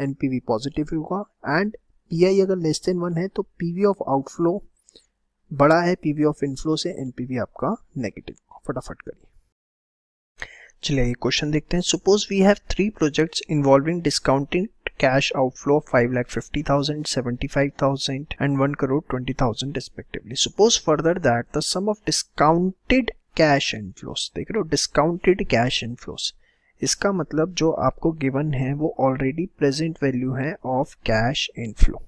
S1: एन पी वी पॉजिटिव होगा एंड पी आई अगर लेस देन वन है तो पी वी ऑफ आउटफ्लो बड़ा है पी वी ऑफ इनफ्लो से एन पी वी आपका नेगेटिव फटाफट करिए चलिए ये क्वेश्चन देखते हैं suppose we have three projects involving discounting cash outflow of 5 lakh 50,000, 75,000 and 1 crore 20,000 respectively. Suppose further that the sum of discounted cash inflows देख रहे हो डिस्काउंटेड कैश इनफ्लोस इसका मतलब जो आपको गिवन है वो ऑलरेडी प्रेजेंट वैल्यू है ऑफ कैश इनफ्लो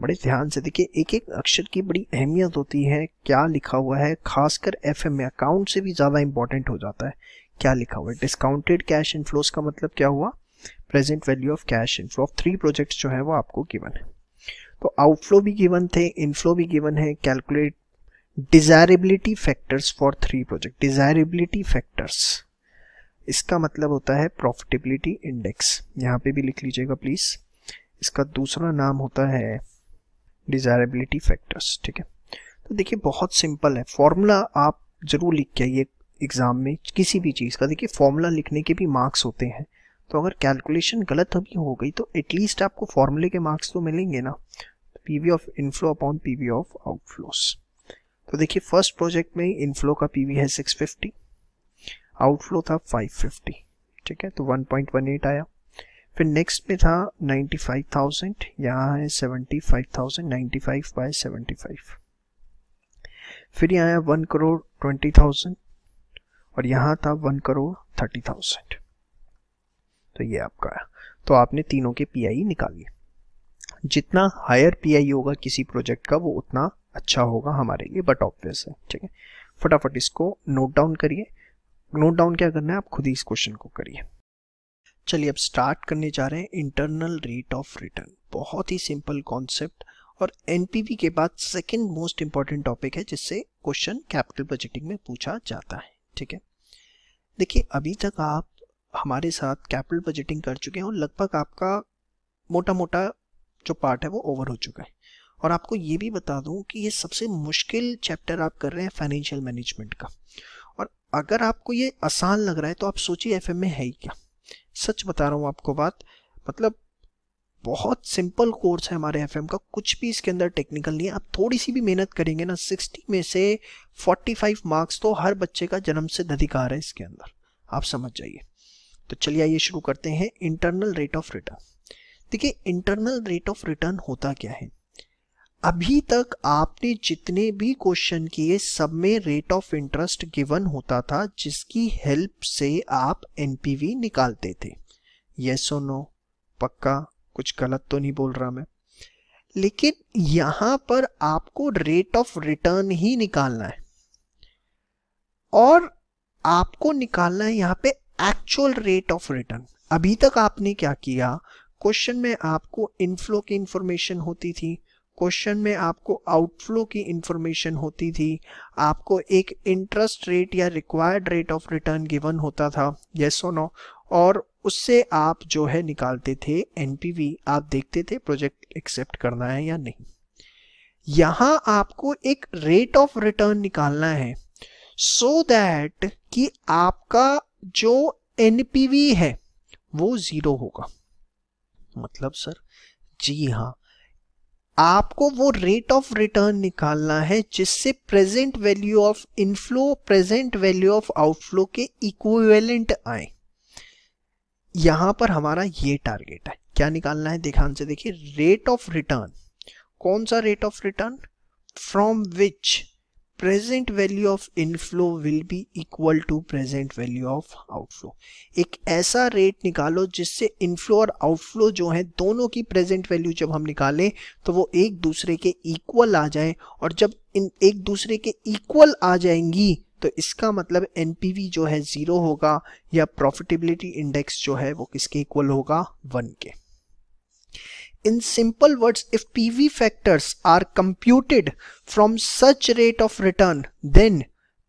S1: बड़े ध्यान से देखिए एक एक अक्षर की बड़ी अहमियत होती है क्या लिखा हुआ है खासकर एफ एम अकाउंट से भी ज़्यादा इंपॉर्टेंट हो जाता है क्या लिखा हुआ है डिस्काउंटेड कैश इनफ्लोस का मतलब क्या हुआ present value of cash inflow of three projects जो है वो आपको गिवन है तो आउटफ्लो भी गिवन थे इनफ्लो भी गिवन है calculate desirability factors for three project desirability factors इसका मतलब होता है प्रॉफिटेबिलिटी इंडेक्स यहाँ पे भी लिख लीजिएगा प्लीज़ इसका दूसरा नाम होता है डिजायरेबिलिटी फैक्टर्स ठीक है तो देखिए बहुत सिंपल है फॉर्मूला आप ज़रूर लिख के आइए एग्ज़ाम में किसी भी चीज़ का देखिए फॉर्मूला लिखने के भी मार्क्स होते हैं तो अगर कैलकुलेशन गलत अभी हो गई तो एटलीस्ट आपको फॉर्मूले के मार्क्स तो मिलेंगे ना P V of inflow upon P V of outflows तो देखिए फर्स्ट प्रोजेक्ट में इनफ्लो का पी वी है 650 आउटफ्लो था 550 ठीक है तो 1.18 आया फिर नेक्स्ट में था 95,000 यहाँ है 75,000 95 बाय 75 फिर यहाँ आया 1 करोड़ 20,000 और यहाँ था 1 करोड़ 30,000 तो ये आपका है तो आपने तीनों के पीआई निकाली जितना हायर पीआई होगा किसी प्रोजेक्ट का वो उतना अच्छा होगा हमारे लिए बट ऑब्वियस है ठीक है फटाफट इसको नोट डाउन करिए नोट डाउन क्या करना है आप खुद ही इस क्वेश्चन को करिए चलिए अब स्टार्ट करने जा रहे हैं इंटरनल रेट ऑफ रिटर्न बहुत ही सिंपल कॉन्सेप्ट और एनपीवी के बाद सेकंड मोस्ट इंपॉर्टेंट टॉपिक है जिससे क्वेश्चन कैपिटल बजटिंग में पूछा जाता है ठीक है देखिए अभी तक आप हमारे साथ कैपिटल बजटिंग कर चुके हैं और लगभग आपका मोटा मोटा जो पार्ट है वो ओवर हो चुका है और आपको ये भी बता दूं कि ये सबसे मुश्किल चैप्टर आप कर रहे हैं फाइनेंशियल मैनेजमेंट का और अगर आपको ये आसान लग रहा है तो आप सोचिए एफ में है ही क्या सच बता रहा हूँ आपको बात मतलब बहुत सिंपल कोर्स है हमारे एफ का कुछ भी इसके अंदर टेक्निकल नहीं है आप थोड़ी सी भी मेहनत करेंगे ना 60 में से 45 मार्क्स तो हर बच्चे का जन्म से अधिकार है इसके अंदर आप समझ जाइए तो चलिए आइए शुरू करते हैं इंटरनल रेट ऑफ रिटर्न देखिए इंटरनल रेट ऑफ रिटर्न होता क्या है अभी तक आपने जितने भी क्वेश्चन किए सब में रेट ऑफ इंटरेस्ट गिवन होता था जिसकी हेल्प से आप एनपीवी निकालते थे यस और नो पक्का कुछ गलत तो नहीं बोल रहा मैं लेकिन यहां पर आपको रेट ऑफ रिटर्न ही निकालना है और आपको निकालना है यहां पे एक्चुअल रेट ऑफ रिटर्न अभी तक आपने क्या किया क्वेश्चन में आपको इनफ्लो की इंफॉर्मेशन होती थी क्वेश्चन में आपको आउटफ्लो की इंफॉर्मेशन होती थी आपको एक इंटरेस्ट रेट या required rate of return given होता था येस और नो और उससे आप जो है निकालते थे एनपीवी आप देखते थे प्रोजेक्ट एक्सेप्ट करना है या नहीं यहां आपको एक रेट ऑफ रिटर्न निकालना है सो so दैट कि आपका जो एनपीवी है वो जीरो होगा मतलब सर जी हाँ आपको वो रेट ऑफ रिटर्न निकालना है जिससे present value of inflow present value of outflow के इक्विवेलेंट आए यहां पर हमारा ये टारगेट है क्या निकालना है ध्यान से देखिए रेट ऑफ रिटर्न कौन सा rate of return from which present value of inflow will be equal to present value of outflow एक ऐसा रेट निकालो जिससे इनफ्लो और आउटफ्लो जो है दोनों की प्रेजेंट वैल्यू जब हम निकालें तो वो एक दूसरे के इक्वल आ जाए और जब इन एक दूसरे के इक्वल आ जाएंगी तो इसका मतलब एन जो है ज़ीरो होगा या प्रॉफिटेबिलिटी इंडेक्स जो है वो किसके इक्वल होगा वन के In simple words, if PV factors are computed from such rate of return then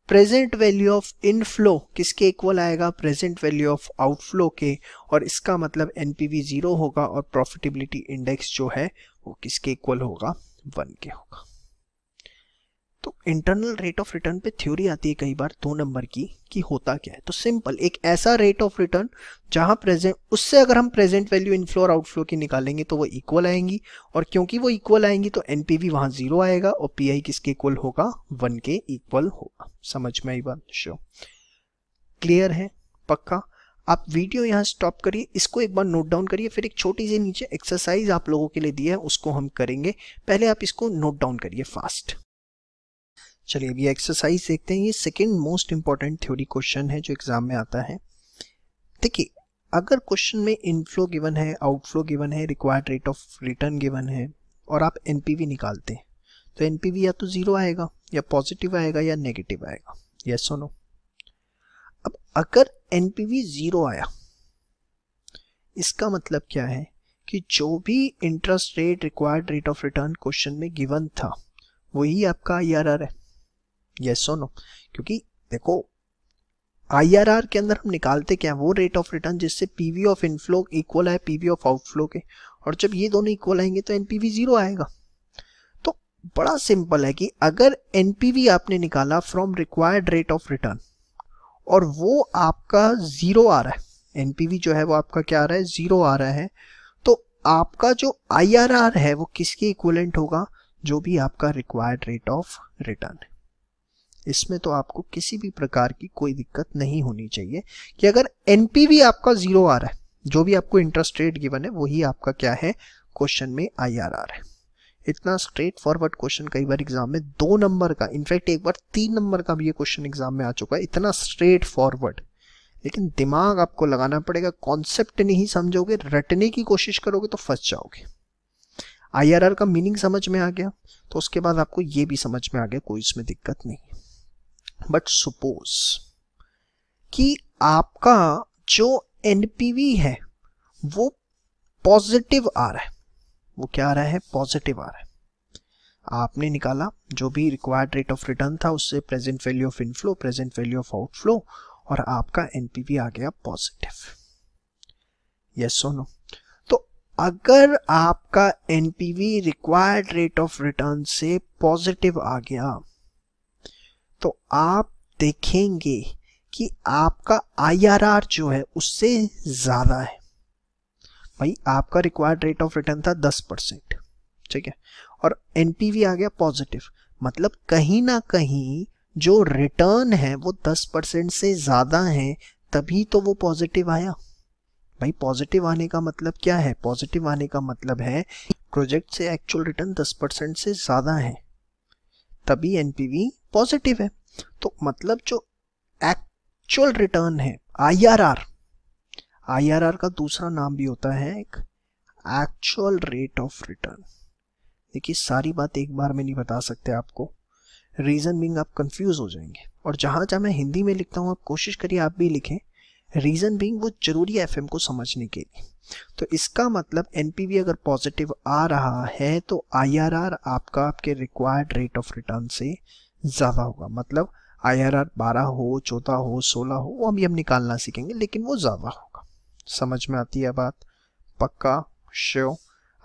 S1: present value of inflow किसके इक्वल आएगा प्रेजेंट वैल्यू ऑफ आउटफ्लो के और इसका मतलब एन जीरो होगा और प्रॉफिटेबिलिटी इंडेक्स जो है वो किसके इक्वल होगा वन के होगा तो इंटरनल रेट ऑफ रिटर्न पे थ्योरी आती है कई बार दो नंबर की कि होता क्या है तो सिंपल एक ऐसा रेट ऑफ रिटर्न जहां प्रेजेंट उससे अगर हम प्रेजेंट वैल्यू इनफ्लो और आउटफ्लो की निकालेंगे तो वो इक्वल आएंगी और क्योंकि वो इक्वल आएंगी तो एनपीवी वहां जीरो आएगा और पी आई किसके इक्वल होगा वन के इक्वल होगा समझ में आई बात शो क्लियर है पक्का आप वीडियो यहाँ स्टॉप करिए इसको एक बार नोट डाउन करिए फिर एक छोटी सी नीचे एक्सरसाइज आप लोगों के लिए दी है उसको हम करेंगे पहले आप इसको नोट डाउन करिए फास्ट चलिए अब ये एक्सरसाइज देखते हैं ये second most important theory question है जो एग्जाम में आता है देखिए अगर क्वेश्चन में इनफ्लो गिवन है आउटफ्लो गिवन है required rate of return given है और आप एन निकालते हैं तो एन या तो ज़ीरो आएगा या पॉजिटिव आएगा या नेगेटिव आएगा यस और नो अब अगर एन ज़ीरो आया इसका मतलब क्या है कि जो भी interest rate required rate of return question में गिवन था वही आपका आई e है यस सो नो क्योंकि देखो आईआरआर के अंदर हम निकालते क्या वो रेट ऑफ रिटर्न जिससे पीवी ऑफ इनफ्लो इक्वल है पीवी ऑफ आउटफ्लो के और जब ये दोनों इक्वल आएंगे तो एनपीवी जीरो आएगा तो बड़ा सिंपल है कि अगर एनपीवी आपने निकाला from required rate of return और वो आपका जीरो आ रहा है एनपीवी जो है वो आपका क्या आ रहा है जीरो आ रहा है तो आपका जो आईआरआर है वो किसके इक्वलेंट होगा जो भी आपका रिक्वायर्ड रेट ऑफ रिटर्न है इसमें तो आपको किसी भी प्रकार की कोई दिक्कत नहीं होनी चाहिए कि अगर एनपीवी आपका जीरो आ रहा है जो भी आपको इंटरेस्ट रेट गिवन है वही आपका क्या है क्वेश्चन में आई आर आर है इतना स्ट्रेट फॉरवर्ड क्वेश्चन कई बार एग्जाम में दो नंबर का इनफैक्ट एक बार तीन नंबर का भी ये क्वेश्चन एग्जाम में आ चुका है इतना स्ट्रेट फॉरवर्ड लेकिन दिमाग आपको लगाना पड़ेगा कॉन्सेप्ट नहीं समझोगे रटने की कोशिश करोगे तो फंस जाओगे आईआरआर का मीनिंग समझ में आ गया तो उसके बाद आपको ये भी समझ में आ गया कोई इसमें दिक्कत नहीं बट सपोज कि आपका जो एनपीवी है वो पॉजिटिव आ रहा है वो क्या आ रहा है पॉजिटिव आ रहा है आपने निकाला जो भी रिक्वायर्ड रेट ऑफ रिटर्न था उससे present value of inflow present value of outflow और आपका एनपीवी आ गया पॉजिटिव यस और नो तो अगर आपका NPV required rate of return से पॉजिटिव आ गया तो आप देखेंगे कि आपका आईआरआर जो है उससे ज़्यादा है भाई आपका रिक्वायर्ड रेट ऑफ रिटर्न था दस परसेंट ठीक है और एनपीवी आ गया पॉजिटिव मतलब कहीं ना कहीं जो रिटर्न है वो दस परसेंट से ज़्यादा है तभी तो वो पॉजिटिव आया भाई पॉजिटिव आने का मतलब क्या है पॉजिटिव आने का मतलब है प्रोजेक्ट से एक्चुअल रिटर्न दस परसेंट से ज़्यादा है तभी एनपीवी पॉजिटिव है तो मतलब जो एक्चुअल रिटर्न है आईआरआर आईआरआर का दूसरा नाम भी होता है एक एक्चुअल रेट ऑफ रिटर्न देखिए सारी बात एक बार में नहीं बता सकते आपको रीज़न बिंग आप कंफ्यूज हो जाएंगे और जहां जहां मैं हिंदी में लिखता हूं आप कोशिश करिए आप भी लिखें रीज़न बिंग वो जरूरी है एफएम को समझने के लिए तो इसका मतलब एनपीवी अगर पॉजिटिव आ रहा है तो आईआरआर आपका आपके रिक्वायर्ड रेट ऑफ रिटर्न से ज़्यादा होगा मतलब आई आर आर बारह हो चौदह हो सोलह हो वो अभी हम निकालना सीखेंगे लेकिन वो ज़्यादा होगा समझ में आती है बात पक्का श्यो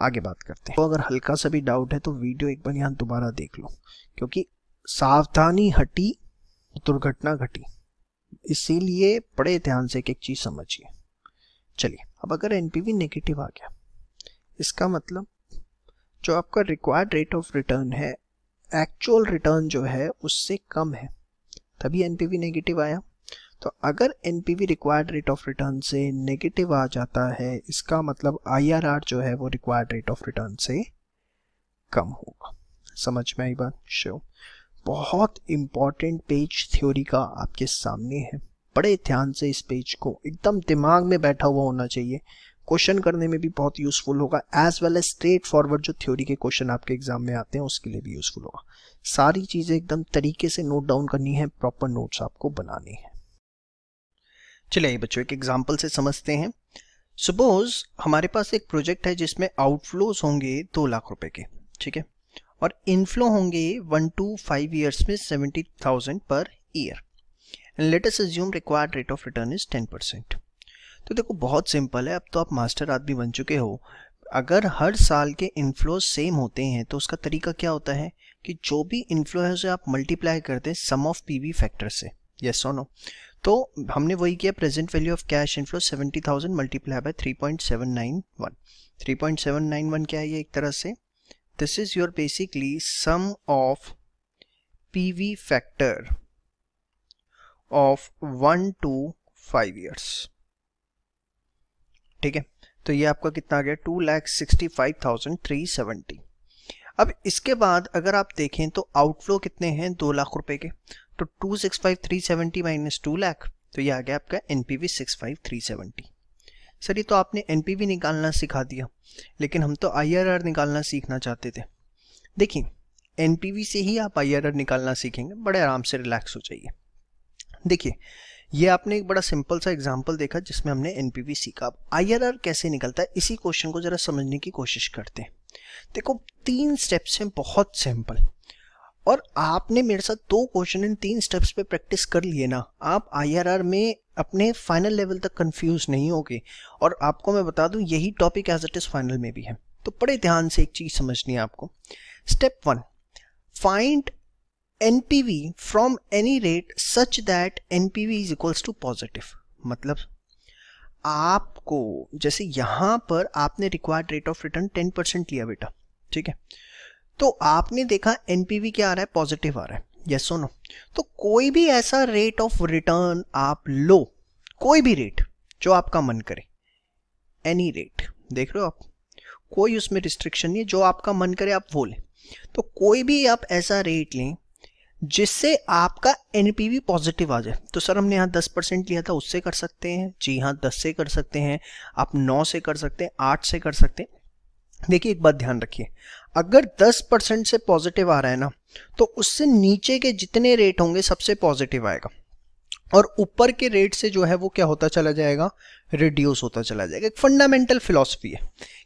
S1: आगे बात करते हैं तो अगर हल्का सा भी डाउट है तो वीडियो एक बार यहाँ दोबारा देख लो क्योंकि सावधानी हटी दुर्घटना घटी इसीलिए बड़े ध्यान से एक एक चीज़ समझिए चलिए अब अगर एन नेगेटिव आ गया इसका मतलब जो आपका रिक्वायर्ड रेट ऑफ रिटर्न है एक्चुअल रिटर्न जो है उससे कम है तभी एनपीवी नेगेटिव आया तो अगर N required rate of return से नेगेटिव आ जाता है इसका मतलब आईआरआर जो है वो रिक्वायर्ड रेट ऑफ रिटर्न से कम होगा समझ में आई बात श्योर बहुत इंपॉर्टेंट पेज थ्योरी का आपके सामने है बड़े ध्यान से इस पेज को एकदम दिमाग में बैठा हुआ होना चाहिए क्वेश्चन करने में भी बहुत यूजफुल होगा as well as straightforward जो थ्योरी के क्वेश्चन आपके एग्जाम में आते हैं उसके लिए भी यूजफुल होगा सारी चीज़ें एकदम तरीके से नोट डाउन करनी है प्रॉपर नोट्स आपको बनाने हैं चलिए बच्चों एक एग्जाम्पल से समझते हैं सपोज हमारे पास एक प्रोजेक्ट है जिसमें आउटफ्लोज होंगे दो लाख रुपए के ठीक है और इनफ्लो होंगे वन टू फाइव ईयर्स में seventy thousand per year latest required rate of return is ten percent तो देखो बहुत सिंपल है अब तो आप मास्टर आदमी बन चुके हो अगर हर साल के इनफ्लो सेम होते हैं तो उसका तरीका क्या होता है कि जो भी इनफ्लो है उसे आप मल्टीप्लाई करते हैं सम ऑफ पीवी फैक्टर से यस सो नो तो हमने वही किया present value of cash inflow 70,000 multiply by 3.791 3.791 क्या है ये एक तरह से this is your basically sum of PV factor of one two five years ठीक है तो ये आपका कितना आ गया two lakh sixty five thousand three seventy अब इसके बाद अगर आप देखें तो आउटफ्लो कितने हैं दो लाख रुपए के तो two six five three seventy minus two lakh तो ये आ गया आपका N P V six five three seventy sir ये तो आपने एन पी वी निकालना सिखा दिया लेकिन हम तो आई आर आर निकालना सीखना चाहते थे देखिए एन पी वी से ही आप आई आर आर निकालना सीखेंगे बड़े आराम से रिलैक्स हो जाइए देखिए ये आपने एक बड़ा सिंपल सा एग्जाम्पल देखा जिसमें हमने एनपीवी सीखा आई आर आर कैसे निकलता है इसी क्वेश्चन को जरा समझने की कोशिश करते हैं देखो तीन स्टेप्स हैं बहुत सिंपल और आपने मेरे साथ दो क्वेश्चन इन तीन स्टेप्स पे प्रैक्टिस कर लिए ना आप आईआरआर में अपने फाइनल लेवल तक कंफ्यूज नहीं होगे और आपको मैं बता दूं यही topic as it is final में भी है तो बड़े ध्यान से एक चीज समझनी है आपको step one find NPV from any rate such that NPV is equals to positive मतलब आपको जैसे यहां पर आपने required rate of return ten percent लिया बेटा ठीक है तो आपने देखा एनपीवी क्या आ रहा है पॉजिटिव आ रहा है यस और नो तो कोई भी ऐसा रेट ऑफ रिटर्न आप लो कोई भी रेट जो आपका मन करे एनी रेट देख रहे हो आप कोई उसमें रिस्ट्रिक्शन नहीं है जो आपका मन करे आप वो लें तो कोई भी आप ऐसा रेट लें जिससे आपका एन पॉजिटिव आ जाए तो सर हमने यहाँ दस परसेंट लिया था उससे कर सकते हैं जी हाँ दस से कर सकते हैं आप नौ से कर सकते हैं आठ से कर सकते हैं देखिए एक बात ध्यान रखिए अगर 10 परसेंट से पॉजिटिव आ रहा है ना तो उससे नीचे के जितने रेट होंगे सबसे पॉजिटिव आएगा और ऊपर के रेट से जो है वो क्या होता चला जाएगा रिड्यूस होता चला जाएगा एक फंडामेंटल फिलोसफी है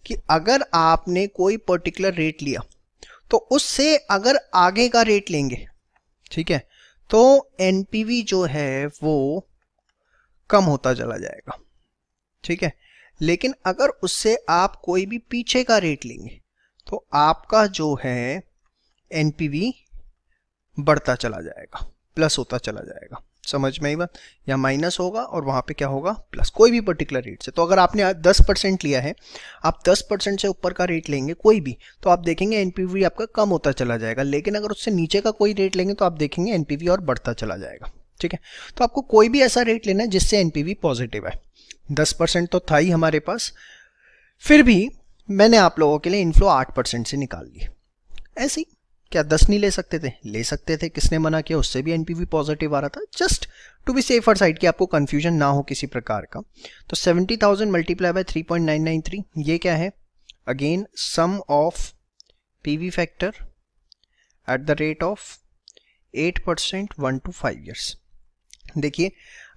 S1: कि अगर आपने कोई पर्टिकुलर रेट लिया तो उससे अगर आगे का रेट लेंगे ठीक है तो एनपीवी जो है वो कम होता चला जाएगा ठीक है लेकिन अगर उससे आप कोई भी पीछे का रेट लेंगे तो आपका जो है एनपीवी बढ़ता चला जाएगा प्लस होता चला जाएगा समझ में आएगा यहाँ माइनस होगा और वहाँ पे क्या होगा प्लस कोई भी पर्टिकुलर रेट से तो अगर आपने दस परसेंट लिया है आप दस परसेंट से ऊपर का रेट लेंगे कोई भी तो आप देखेंगे एनपीवी आपका कम होता चला जाएगा लेकिन अगर उससे नीचे का कोई रेट लेंगे तो आप देखेंगे एनपीवी और बढ़ता चला जाएगा ठीक है तो आपको कोई भी ऐसा रेट लेना है जिससे एनपीवी पॉजिटिव है दस परसेंट तो था ही हमारे पास फिर भी मैंने आप लोगों के लिए इनफ्लो आठ परसेंट से निकाल ली ऐसे ही क्या दस नहीं ले सकते थे ले सकते थे किसने मना किया उससे भी एनपीवी पॉजिटिव आ रहा था just to be safer side कि आपको कंफ्यूजन ना हो किसी प्रकार का तो seventy thousand multiply by three point nine nine three ये क्या है again sum of PV factor at the rate of eight percent one two five years देखिए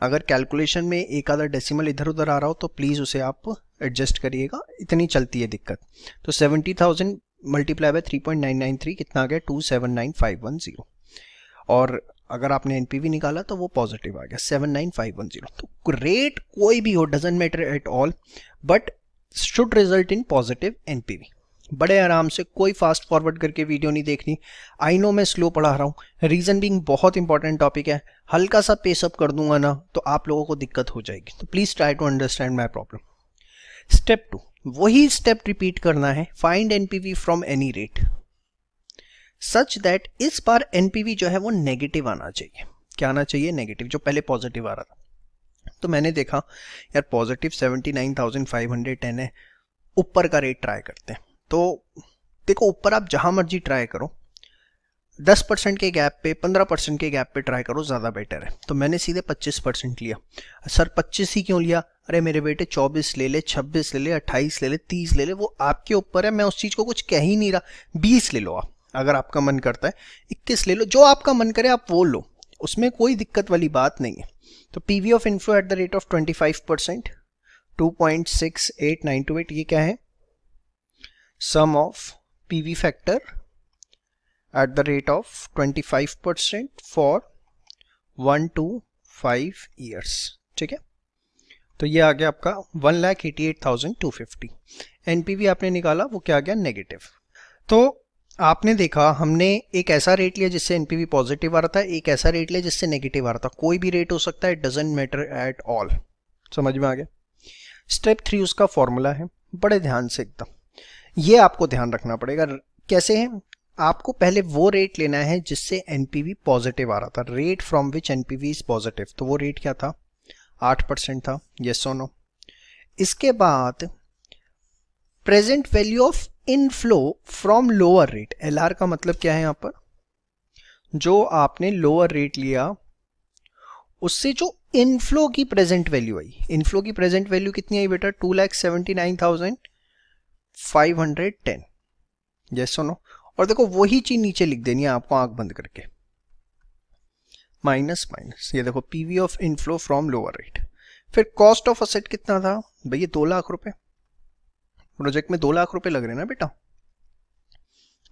S1: अगर कैलकुलेशन में एक आधा डेसिमल इधर उधर आ रहा हो तो प्लीज़ उसे आप एडजस्ट करिएगा इतनी चलती है दिक्कत तो सेवेंटी थाउजेंड मल्टीप्लाई बाय 3.993 कितना आ गया 279510 और अगर आपने एनपीवी निकाला तो वो पॉजिटिव आ गया 79510 तो रेट कोई भी हो doesn't matter at all but should result in positive NPV बड़े आराम से कोई फास्ट फॉरवर्ड करके वीडियो नहीं देखनी आई नो मैं स्लो पढ़ा रहा हूँ रीज़न बिंग बहुत इंपॉर्टेंट टॉपिक है हल्का सा पेसअप कर दूंगा ना तो आप लोगों को दिक्कत हो जाएगी तो please try to understand my problem step two वही स्टेप रिपीट करना है find NPV from any rate such that इस बार एनपीवी जो है वो नेगेटिव आना चाहिए क्या आना चाहिए नेगेटिव जो पहले पॉजिटिव आ रहा था तो मैंने देखा यार पॉजिटिव 79,510 है ऊपर का रेट ट्राई करते हैं तो देखो ऊपर आप जहां मर्जी ट्राई करो 10 परसेंट के गैप पे 15 परसेंट के गैप पे ट्राई करो ज़्यादा बेटर है तो मैंने सीधे 25 परसेंट लिया सर 25 ही क्यों लिया अरे मेरे बेटे 24 ले ले 26 ले ले 28 ले ले 30 ले ले वो आपके ऊपर है मैं उस चीज़ को कुछ कह ही नहीं रहा 20 ले लो आप अगर आपका मन करता है इक्कीस ले लो जो आपका मन करे आप वो लो उसमें कोई दिक्कत वाली बात नहीं है तो P V of inflow at the rate of twenty five percent two point six eight nine two eight ये क्या है sum of P V factor at the rate of 25% for one two five years ठीक है तो ये आ गया आपका one lakh eighty eight thousand two fifty NPV आपने निकाला वो क्या आ गया नेगेटिव तो आपने देखा हमने एक ऐसा रेट लिया जिससे एनपीवी पॉजिटिव आ रहा था एक ऐसा रेट लिया जिससे नेगेटिव आ रहा था कोई भी रेट हो सकता है it doesn't matter at all समझ में आ गया स्टेप थ्री उसका फॉर्मूला है बड़े ध्यान से एकदम ये आपको ध्यान रखना पड़ेगा कैसे है आपको पहले वो रेट लेना है जिससे एनपीवी पॉजिटिव आ रहा था rate from which NPV is positive तो वो रेट क्या था आठ परसेंट था यस और नो इसके बाद present value of inflow from lower rate L का मतलब क्या है यहां पर जो आपने लोअर रेट लिया उससे जो इनफ्लो की प्रेजेंट वैल्यू आई इनफ्लो की प्रेजेंट वैल्यू कितनी आई बेटा two lakh seventy nine thousand five hundred ten yes no और देखो वही चीज नीचे लिख देनी है आपको आंख बंद करके माइनस माइनस ये देखो PV of inflow from lower rate फिर कॉस्ट ऑफ असेट कितना था भैया दो लाख रुपए प्रोजेक्ट में दो लाख रुपए लग रहे ना बेटा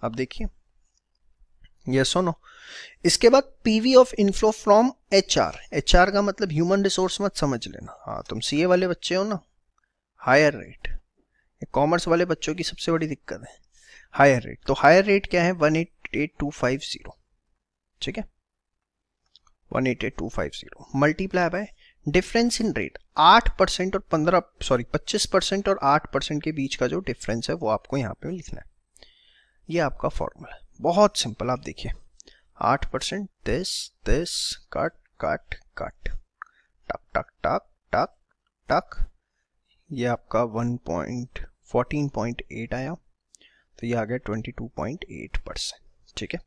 S1: आप देखिए ये और नो इसके बाद PV of inflow from HR HR का मतलब ह्यूमन रिसोर्स मत समझ लेना हाँ तुम सीए वाले बच्चे हो ना हायर रेट कॉमर्स वाले बच्चों की सबसे बड़ी दिक्कत है हायर रेट तो हायर रेट क्या है one eight eight two five zero ठीक है one eight eight two five zero multiply by difference in rate आठ परसेंट और पंद्रह सॉरी पच्चीस परसेंट और आठ परसेंट के बीच का जो डिफरेंस है वो आपको यहाँ पे लिखना है ये आपका फॉर्मूला है बहुत सिंपल आप देखिए आठ percent this this cut cut cut टक टक टक टक टक ये आपका one point fourteen point eight आया तो ये आ गया twenty two point eight percent ठीक है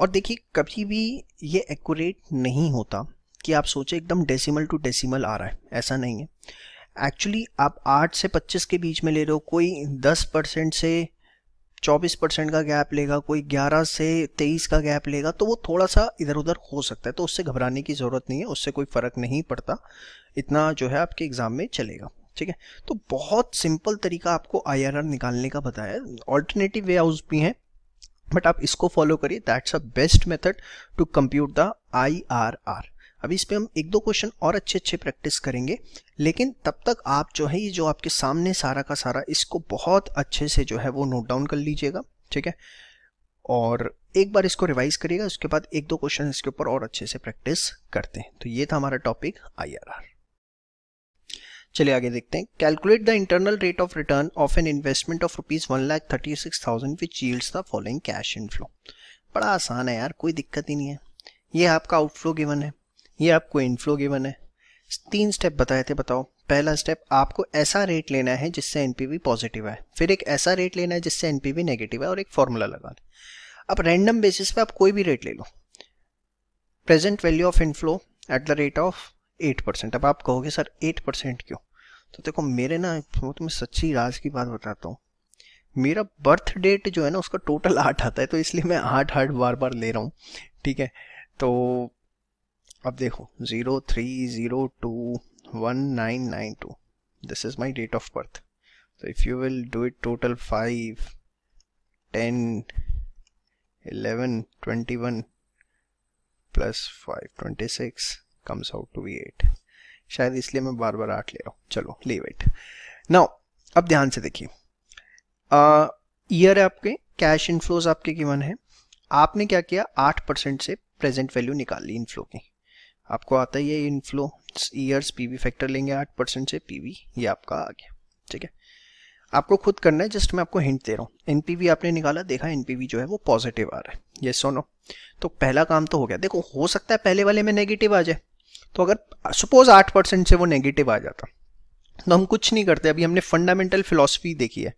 S1: और देखिए कभी भी ये एक्यूरेट नहीं होता कि आप सोचे एकदम डेसिमल टू डेसिमल आ रहा है ऐसा नहीं है एक्चुअली आप 8 से 25 के बीच में ले रहे हो कोई 10 परसेंट से 24 परसेंट का गैप लेगा कोई 11 से 23 का गैप लेगा तो वो थोड़ा सा इधर उधर हो सकता है तो उससे घबराने की ज़रूरत नहीं है उससे कोई फ़र्क नहीं पड़ता इतना जो है आपके एग्ज़ाम में चलेगा ठीक है तो बहुत सिंपल तरीका आपको आईआरआर निकालने का बताया ऑल्टरनेटिव वे हाउस भी हैं बट आप इसको फॉलो करिए that's a best method to compute the IRR अभी इस पर हम एक दो क्वेश्चन और अच्छे अच्छे प्रैक्टिस करेंगे लेकिन तब तक आप जो है ये जो आपके सामने सारा का सारा इसको बहुत अच्छे से जो है वो नोट डाउन कर लीजिएगा ठीक है और एक बार इसको रिवाइज करिएगा उसके बाद एक दो क्वेश्चन इसके ऊपर और अच्छे से प्रैक्टिस करते हैं तो ये था हमारा टॉपिक आईआरआर चलिए आगे देखते हैं calculate the internal rate of return of an investment of rupees one lakh thirty six thousand which yields the following cash inflow बड़ा आसान है यार कोई दिक्कत ही नहीं है ये आपका आउटफ्लो गिवन है ये आपको इनफ्लो गिवन है तीन स्टेप बताए थे बताओ पहला स्टेप आपको ऐसा रेट लेना है जिससे एनपीवी पॉजिटिव है फिर एक ऐसा रेट लेना है जिससे एनपीवी नेगेटिव है और एक फॉर्मूला लें अब रैंडम बेसिस पे आप कोई भी रेट ले लो present value of inflow at the rate of eight percent अब आप कहोगे सर एट परसेंट क्यों तो देखो मेरे ना मैं तुम्हें सच्ची राज की बात बताता हूँ मेरा बर्थ डेट जो है ना उसका टोटल आठ आता है तो इसलिए मैं आठ आठ बार बार ले रहा हूँ ठीक है तो अब देखो zero three zero two one nine nine two this is my date of birth तो if you will do it total five ten eleven twenty one plus five twenty six comes out to be eight शायद इसलिए मैं बार बार आठ ले रहा हूँ चलो leave it now अब ध्यान से देखिए ईयर uh, आपके कैश इनफ्लोज आपके गिवन है आपने क्या किया आठ परसेंट से प्रेजेंट वैल्यू निकाल ली इनफ्लो की आपको आता ही है इनफ्लो ईयर्स पीवी फैक्टर लेंगे आठ परसेंट से पीवी ये आपका आ गया ठीक है आपको खुद करना है जस्ट मैं आपको हिंट दे रहा हूँ एनपीवी आपने निकाला देखा एनपीवी जो है वो पॉजिटिव आ रहा है ये yes नो no? तो पहला काम तो हो गया देखो हो सकता है पहले वाले में नेगेटिव आ जाए तो अगर सपोज आठ परसेंट से वो नेगेटिव आ जाता तो हम कुछ नहीं करते अभी हमने फंडामेंटल फिलोसफी देखी है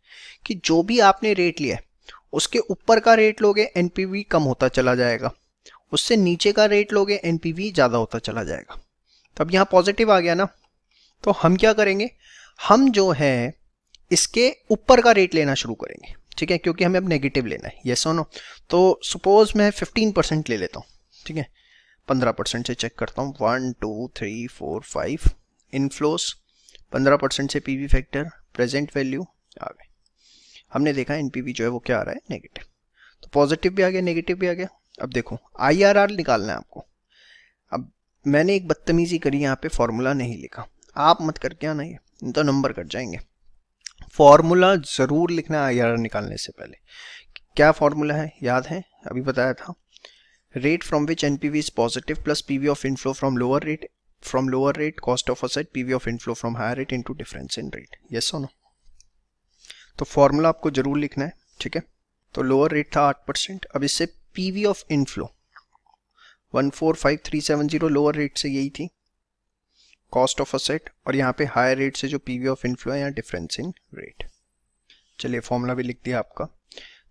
S1: कि जो भी आपने रेट लिया है उसके ऊपर का रेट लोगे एन कम होता चला जाएगा उससे नीचे का रेट लोगे एन ज़्यादा होता चला जाएगा तो अब यहाँ पॉजिटिव आ गया ना तो हम क्या करेंगे हम जो है इसके ऊपर का रेट लेना शुरू करेंगे ठीक है क्योंकि हमें अब नेगेटिव लेना है ये और तो सपोज मैं 15 परसेंट ले लेता हूँ ठीक है पंद्रह परसेंट से चेक करता हूँ one two three four five inflows पंद्रह परसेंट से पी फैक्टर प्रेजेंट वैल्यू आ गए हमने देखा एन जो है वो क्या आ रहा है नेगेटिव तो पॉजिटिव भी आ गया नेगेटिव भी आ गया अब देखो आई निकालना है आपको अब मैंने एक बदतमीजी करी यहाँ पे फॉर्मूला नहीं लिखा आप मत करके आना ये तो नंबर कट जाएंगे फॉर्मूला ज़रूर लिखना आई निकालने से पहले क्या फॉर्मूला है याद है अभी बताया था rate from which NPV is positive plus PV of inflow from lower rate from lower rate cost of asset PV of inflow from higher rate into difference in rate yes or no तो formula आपको जरूर लिखना है ठीक है तो lower rate था 8 percent अब इससे PV of inflow 145370 four five lower rate से यही थी कॉस्ट ऑफ असेट और यहाँ पे हायर रेट से जो पीवी ऑफ इनफ्लो है यहाँ डिफरेंस इन रेट चलिए फॉर्मूला भी लिख दिया आपका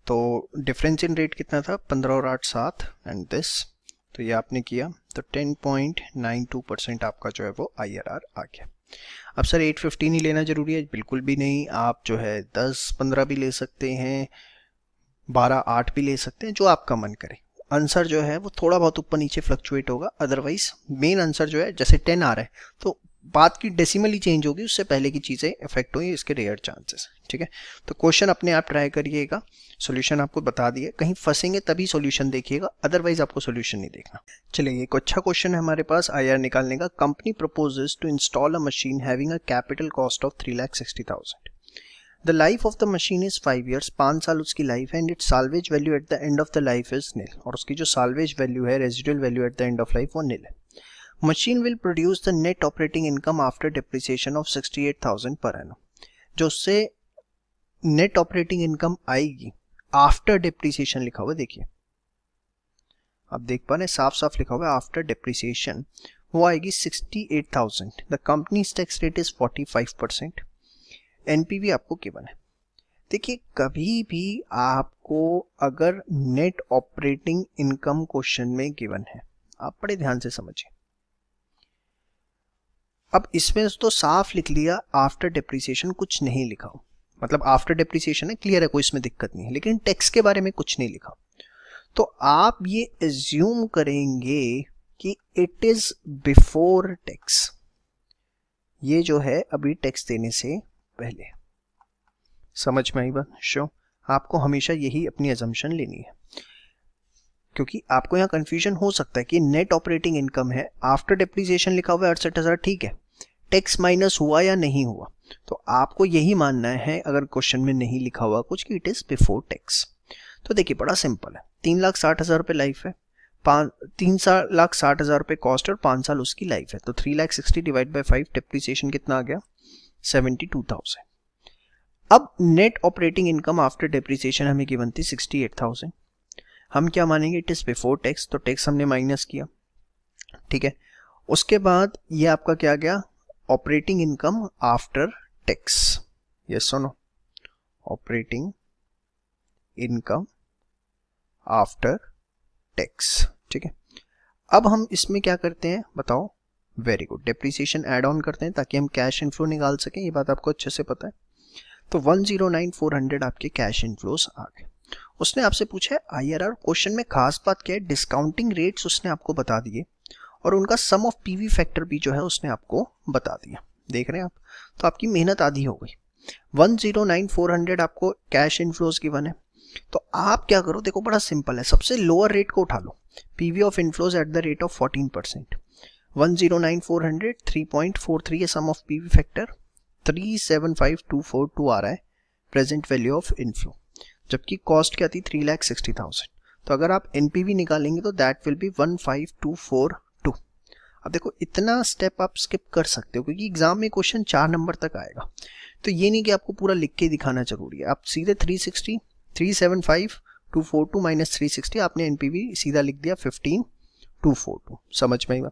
S1: तो डिफरेंस इन रेट कितना था पंद्रह और आठ सात एंड दिस तो ये आपने किया तो ten point nine two percent आपका जो है वो आई आर आर आ गया अब सर एट फिफ्टीन ही लेना ज़रूरी है बिल्कुल भी नहीं आप जो है दस पंद्रह भी ले सकते हैं बारह आठ भी ले सकते हैं जो आपका मन करे आंसर जो है वो थोड़ा बहुत ऊपर नीचे फ्लक्चुएट होगा अदरवाइज मेन आंसर जो है जैसे टेन आ रहा है तो बात की डेसिमली चेंज होगी उससे पहले की चीज़ें इफेक्ट हुई इसके रेयर चांसेस ठीक है तो क्वेश्चन अपने आप ट्राई करिएगा सॉल्यूशन आपको बता दिए कहीं फंसेंगे तभी सॉल्यूशन देखिएगा अदरवाइज आपको सॉल्यूशन नहीं देखना चलिए एक अच्छा क्वेश्चन है हमारे पास आई निकालने का company proposes to install a machine having a capital cost of three the life of the machine is five years पाँच साल उसकी लाइफ है and it salvage value at the end of the life is nil और उसकी जो salvage value है residual value at the end of life वो nil है machine will produce the net operating income after depreciation of 68,000 per annum जो उससे net operating income आएगी after depreciation लिखा हुआ देखिए आप देख पा रहे हैं साफ साफ लिखा हुआ है आफ्टर डिप्रिसिएशन वो आएगी 68,000 the company's tax rate is 45 percent NPV आपको केवल है देखिए कभी भी आपको अगर नेट ऑपरेटिंग इनकम क्वेश्चन में गिवन है आप बड़े ध्यान से समझिए अब इसमें तो साफ लिख लिया आफ्टर डिप्रीसिएशन कुछ नहीं लिखा मतलब आफ्टर डिप्रीसिएशन है क्लियर है कोई इसमें दिक्कत नहीं है लेकिन टैक्स के बारे में कुछ नहीं लिखा तो आप ये एज्यूम करेंगे कि इट इज बिफोर टैक्स ये जो है अभी टैक्स देने से पहले समझ में आई बात शो आपको हमेशा यही अपनी एजम्पन लेनी है क्योंकि आपको यहाँ कन्फ्यूजन हो सकता है कि नेट ऑपरेटिंग इनकम है आफ्टर डिप्रिसिएशन लिखा हुआ है अड़सठ हज़ार ठीक है टैक्स माइनस हुआ या नहीं हुआ तो आपको यही मानना है अगर क्वेश्चन में नहीं लिखा हुआ कुछ कि इट इज़ बिफोर टैक्स तो देखिए बड़ा सिंपल है तीन लाख साठ हज़ार रुपये लाइफ है पाँच तीन साल लाख साठ हज़ार रुपये कॉस्ट और पाँच साल उसकी लाइफ है तो three lakh sixty divide by five depreciation कितना आ गया सेवेंटी टू थाउजेंड अब net operating income after depreciation हमें गिवन थी सिक्सटी एट थाउजेंड हम क्या मानेंगे इट इज़ बिफोर टैक्स तो टैक्स हमने माइनस किया ठीक है उसके बाद ये आपका क्या गया ऑपरेटिंग इनकम आफ्टर टैक्स ये सुनो ऑपरेटिंग इनकम आफ्टर टैक्स ठीक है अब हम इसमें क्या करते हैं बताओ very good depreciation add on करते हैं ताकि हम कैश इनफ्लो निकाल सकें ये बात आपको अच्छे से पता है तो 109400 आपके कैश इनफ्लोज आ गए उसने आपसे पूछा है आईआरआर क्वेश्चन में खास बात क्या है डिस्काउंटिंग रेट्स उसने आपको बता दिए और उनका सम ऑफ पीवी फैक्टर भी जो है उसने आपको बता दिया देख रहे हैं आप तो आपकी मेहनत आधी हो गई one zero nine four hundred आपको कैश इनफ्लोज गिवन है तो आप क्या करो देखो बड़ा सिंपल है सबसे लोअर रेट को उठा लो PV of inflows at the rate of fourteen percent one zero nine four hundred three point four three है sum of PV factor three seven five two four two आ रहा है present value of inflow जबकि cost क्या थी three lakh sixty thousand तो अगर आप एन निकालेंगे तो that will be one five two four two अब देखो इतना स्टेप आप स्किप कर सकते हो क्योंकि एग्जाम में क्वेश्चन चार नंबर तक आएगा तो ये नहीं कि आपको पूरा लिख के दिखाना जरूरी है आप सीधे three sixty three seven five two four two minus three sixty आपने एन सीधा लिख दिया फिफ्टीन टू फोर टू समझ में आएगा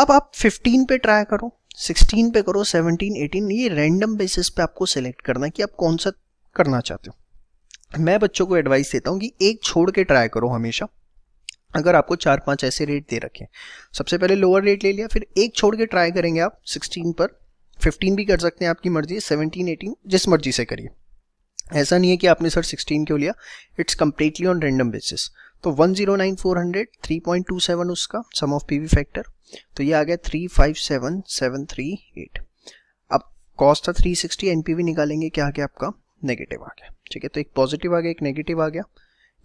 S1: अब आप 15 पे ट्राई करो 16 पे करो 17, 18 ये रैंडम बेसिस पे आपको सेलेक्ट करना है कि आप कौन सा करना चाहते हो मैं बच्चों को एडवाइस देता हूँ कि एक छोड़ के ट्राई करो हमेशा अगर आपको चार पांच ऐसे रेट दे रखे सबसे पहले लोअर रेट ले लिया फिर एक छोड़ के ट्राई करेंगे आप 16 पर 15 भी कर सकते हैं आपकी मर्जी 17 18 जिस मर्जी से करिए ऐसा नहीं है कि आपने सर 16 क्यों लिया it's completely on random basis तो 109400 3.27 उसका सम ऑफ पीवी फैक्टर तो ये आ गया थ्री अब कॉस्ट था थ्री सिक्सटी निकालेंगे क्या आ गया आपका नेगेटिव आ गया ठीक है तो एक पॉजिटिव आ गया एक नेगेटिव आ गया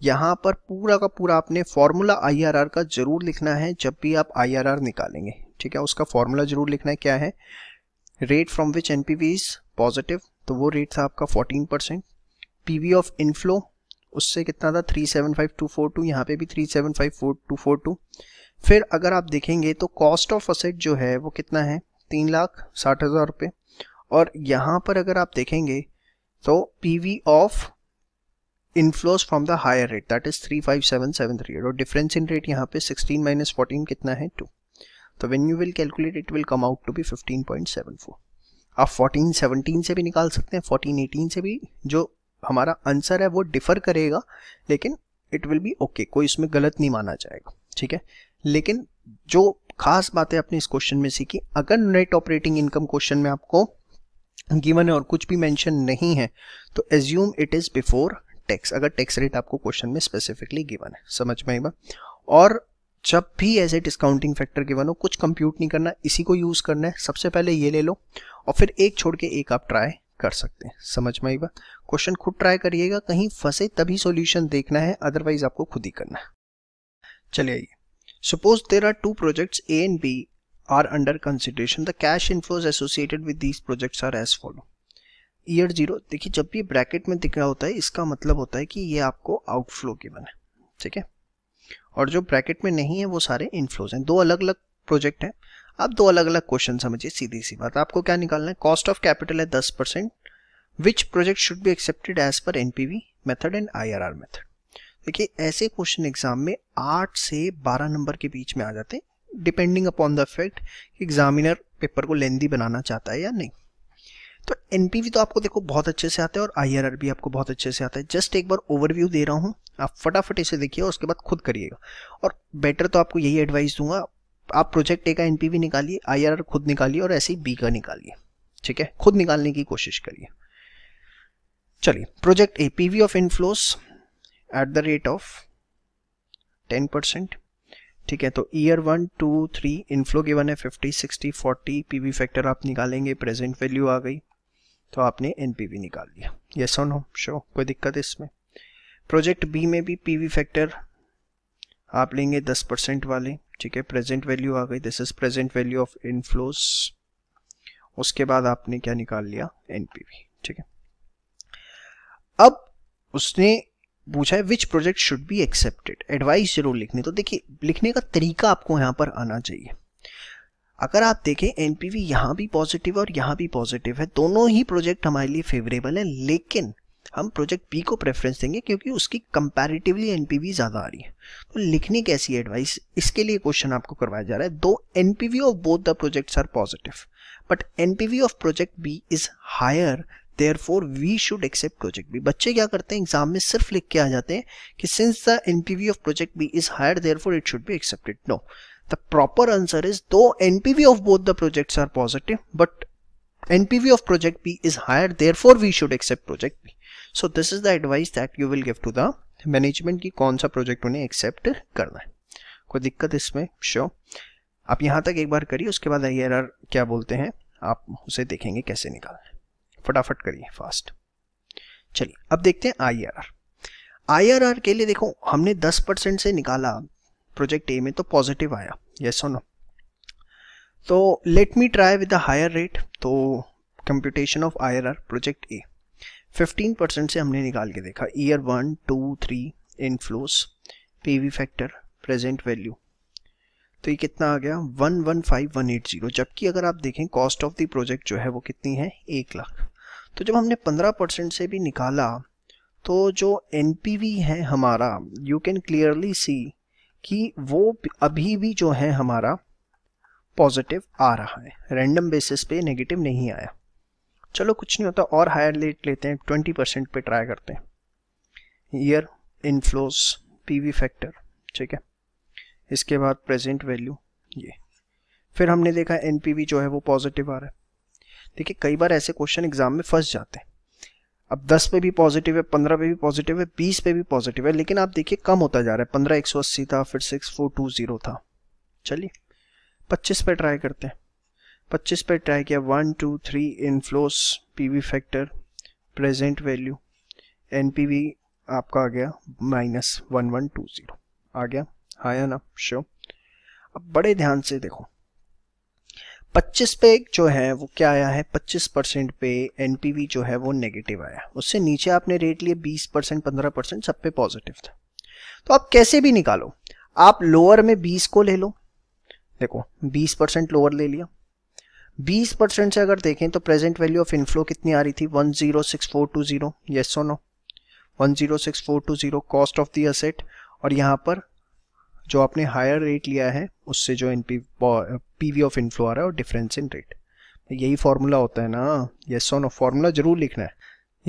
S1: यहाँ पर पूरा का पूरा आपने फॉर्मूला आईआरआर का जरूर लिखना है जब भी आप आईआरआर निकालेंगे ठीक है उसका फॉर्मूला जरूर लिखना है क्या है rate from which N is positive तो वो रेट था आपका 14 परसेंट पी ऑफ इनफ्लो उससे कितना था 375242 सेवन फाइव यहाँ पे भी 375242 फिर अगर आप देखेंगे तो कॉस्ट ऑफ असेट जो है वो कितना है तीन लाख साठ हज़ार रुपये और यहाँ पर अगर आप देखेंगे So PV of inflows from the higher rate that is 35773 और डिफरेंस इन रेट यहाँ पे सिक्सटीन माइनस फोर्टीन कितना है टू तो when you will calculate it will come out to be fifteen आप फोर्टीन से भी निकाल सकते हैं फोर्टीन एटीन से भी जो हमारा आंसर है वो डिफर करेगा लेकिन इट विल बी ओके कोई इसमें गलत नहीं माना जाएगा ठीक है लेकिन जो खास बातें आपने इस क्वेश्चन में सीखी अगर नेट ऑपरेटिंग इनकम क्वेश्चन में आपको गिवन है और कुछ भी मेंशन नहीं है तो assume it is before tax अगर टैक्स रेट आपको क्वेश्चन में स्पेसिफिकली गिवन है समझ में आएगा और जब भी as a discounting factor given हो कुछ कंप्यूट नहीं करना इसी को यूज़ करना है सबसे पहले ये ले लो और फिर एक छोड़ के एक आप ट्राई कर सकते हैं समझ में आई बात क्वेश्चन खुद ट्राई करिएगा कहीं फंसे तभी सोल्यूशन देखना है अदरवाइज आपको खुद ही करना है चलिए आइए suppose there are two projects A and B are under consideration. The cash inflows associated with these projects are as follow. Year zero देखिए जब भी bracket में दिख रहा होता है इसका मतलब होता है कि ये आपको outflow गिवन है ठीक है और जो bracket में नहीं है वो सारे inflows हैं दो अलग अलग project हैं आप दो अलग अलग question समझिए सीधी सी बात आपको क्या निकालना है cost of capital है 10% percent which project should be accepted as per NPV method and IRR method देखिए ऐसे क्वेश्चन एग्जाम में आठ से बारह नंबर के बीच में आ जाते हैं depending upon the fact examiner paper को लेंदी बनाना चाहता है या नहीं तो एन तो आपको देखो बहुत अच्छे से आता है और आई भी आपको बहुत अच्छे से आता है जस्ट एक बार ओवरव्यू दे रहा हूँ आप फटाफट इसे देखिए और उसके बाद खुद करिएगा और बेटर तो आपको यही एडवाइस दूंगा आप प्रोजेक्ट ए का एन निकालिए आई खुद निकालिए और ऐसे ही बी का निकालिए ठीक है खुद निकालने की कोशिश करिए चलिए project A P of inflows at the rate of ten percent ठीक है तो year one two three inflow given है fifty sixty forty PV factor आप निकालेंगे प्रेजेंट वैल्यू आ गई तो आपने एनपीवी निकाल लिया यस और हो शो कोई दिक्कत इसमें प्रोजेक्ट बी में भी पीवी फैक्टर आप लेंगे दस परसेंट वाले ठीक है प्रेजेंट वैल्यू आ गई this is present value of inflows उसके बाद आपने क्या निकाल लिया एनपीवी ठीक है अब उसने पूछा है which project should be accepted advice जरूर लिखनी तो देखिए लिखने का तरीका आपको यहाँ पर आना चाहिए अगर आप देखें एन पी वी यहाँ भी पॉजिटिव और यहाँ भी पॉजिटिव है दोनों ही प्रोजेक्ट हमारे लिए फेवरेबल है लेकिन हम प्रोजेक्ट बी को प्रेफरेंस देंगे क्योंकि उसकी कंपैरेटिवली एन ज़्यादा आ रही है तो लिखनी कैसी एडवाइस इसके लिए क्वेश्चन आपको करवाया जा रहा है though N of both the projects are positive but N of project B is higher therefore we should accept project B बच्चे क्या करते हैं एग्जाम में सिर्फ लिख के आ जाते हैं कि since the N P V of project B is higher therefore it should be accepted no the proper answer is though N P V of both the projects are positive but N P V of project B is higher therefore we should accept project B so this is the advice that you will give to the management की कौन सा project उन्हें accept करना है कोई दिक्कत इसमें sure आप यहाँ तक एक बार करिए उसके बाद आई क्या बोलते हैं आप उसे देखेंगे कैसे निकालना है फटाफट करिए फास्ट चलिए अब देखते हैं I I R R R R के लिए देखो हमने 10 परसेंट से निकाला प्रोजेक्ट ए में तो पॉजिटिव आया ये और नो तो let me try with the higher rate तो computation of I R R project A 15 percent से हमने निकाल के देखा year one two three inflows PV factor present value तो ये कितना आ गया one one five one eight zero जबकि अगर आप देखें कॉस्ट ऑफ द प्रोजेक्ट जो है वो कितनी है एक लाख तो जब हमने 15 परसेंट से भी निकाला तो जो एन है हमारा यू कैन क्लियरली सी कि वो अभी भी जो है हमारा पॉजिटिव आ रहा है रैंडम बेसिस पे नेगेटिव नहीं आया चलो कुछ नहीं होता और हायर लेट लेते हैं 20 परसेंट पर ट्राई करते हैं ईयर इनफ्लोस पीवी फैक्टर ठीक है इसके बाद प्रेजेंट वैल्यू ये फिर हमने देखा एनपीवी जो है वो पॉजिटिव आ रहा है ठीक है कई बार ऐसे क्वेश्चन एग्जाम में फंस जाते हैं अब 10 पे भी पॉजिटिव है 15 पे भी पॉजिटिव है 20 पे भी पॉजिटिव है लेकिन आप देखिए कम होता जा रहा है 15 एक था फिर 6420 था चलिए 25 पे ट्राई करते हैं 25 पे ट्राई किया two three in inflows PV factor present value N आपका आ गया minus one one two zero आ गया हाँ ना शो अब बड़े ध्यान से देखो 25 पे जो है वो क्या आया है 25 परसेंट पे एनपीवी जो है वो नेगेटिव आया उससे नीचे आपने रेट लिए 20 परसेंट पंद्रह परसेंट सब पे पॉजिटिव था तो आप कैसे भी निकालो आप लोअर में 20 को ले लो देखो 20 परसेंट लोअर ले लिया 20 परसेंट से अगर देखें तो प्रेजेंट वैल्यू ऑफ इनफ्लो कितनी आ रही थी one zero six four two zero yes और no zero cost of the asset और यहाँ पर जो आपने हायर रेट लिया है उससे जो N P V of inflow आ रहा है और डिफरेंस इन रेट यही फॉर्मूला होता है ना ये सो नो फॉर्मूला जरूर लिखना है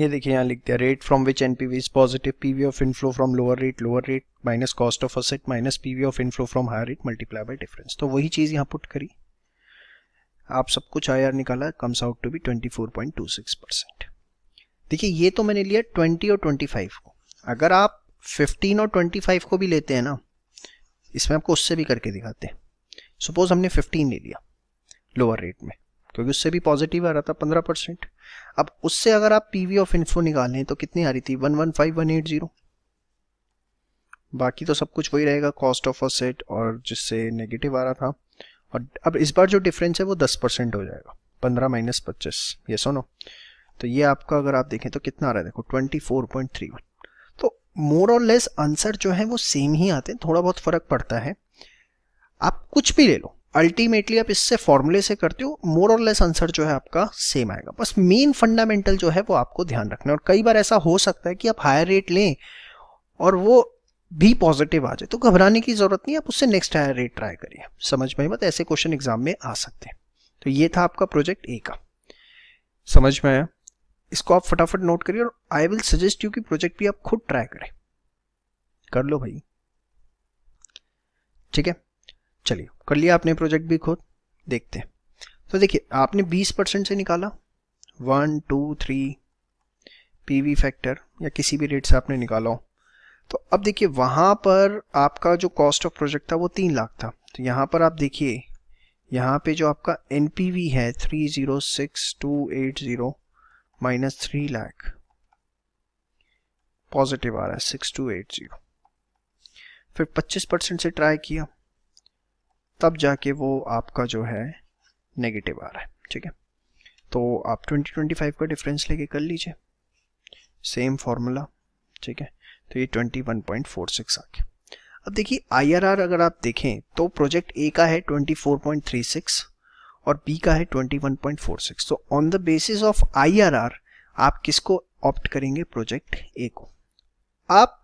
S1: ये देखिए यहाँ लिख दिया rate from which N P V is positive P V of inflow from lower rate lower rate minus cost of asset minus P V of inflow from higher rate multiply by difference तो वही चीज़ यहाँ put करी आप सब कुछ I R निकाला comes out to be twenty four point two six percent देखिए ये तो मैंने लिया ट्वेंटी और ट्वेंटी फाइव को अगर आप फिफ्टीन और ट्वेंटी फाइव को भी लेते हैं ना इसमें आपको उससे भी करके दिखाते हैं सपोज हमने 15 ले लिया लोअर रेट में क्योंकि उससे भी पॉजिटिव आ रहा था 15 परसेंट अब उससे अगर आप पी ऑफ इन्फो निकालें तो कितनी आ रही थी one one one five eight zero बाकी तो सब कुछ वही रहेगा कॉस्ट ऑफ असेट और जिससे नेगेटिव आ रहा था और अब इस बार जो डिफरेंस है वो दस परसेंट हो जाएगा पंद्रह माइनस पच्चीस ये सुनो तो ये आपका अगर आप देखें तो कितना आ रहा है देखो ट्वेंटी मोर और लेस आंसर जो है वो सेम ही आते हैं थोड़ा बहुत फ़र्क पड़ता है आप कुछ भी ले लो अल्टीमेटली आप इससे फॉर्मूले से करते हो मोर और लेस आंसर जो है आपका सेम आएगा बस मेन फंडामेंटल जो है वो आपको ध्यान रखना है और कई बार ऐसा हो सकता है कि आप हायर रेट लें और वो भी पॉजिटिव आ जाए तो घबराने की ज़रूरत नहीं आप उससे नेक्स्ट हायर रेट ट्राई करिए समझ में मत ऐसे क्वेश्चन एग्जाम में आ सकते हैं तो ये था आपका प्रोजेक्ट ए का समझ में आया इसको आप फटाफट नोट करिए और आई विल सजेस्ट यू कि प्रोजेक्ट भी आप खुद ट्राई करें कर लो भाई ठीक है चलिए कर लिया आपने प्रोजेक्ट भी खुद देखते हैं तो देखिए आपने 20 परसेंट से निकाला one two three PV factor या किसी भी रेट से आपने निकाला हो तो अब देखिए वहां पर आपका जो कॉस्ट ऑफ प्रोजेक्ट था वो तीन लाख था तो यहां पर आप देखिए यहाँ पे जो आपका एनपीवी है three zero six two eight zero minus three lakh positive आ रहा है सिक्स टू एट जीरो फिर पच्चीस परसेंट से ट्राई किया तब जाके वो आपका जो है नेगेटिव आ रहा है ठीक है तो आप ट्वेंटी ट्वेंटी फाइव का डिफरेंस लेके कर लीजिए सेम फॉर्मूला ठीक है तो ये twenty one point four six आ गया अब देखिए आईआरआर अगर आप देखें तो प्रोजेक्ट ए का है twenty four point three six और बी का है 21.46 तो on the basis of IRR आप किसको ऑप्ट करेंगे प्रोजेक्ट ए को आप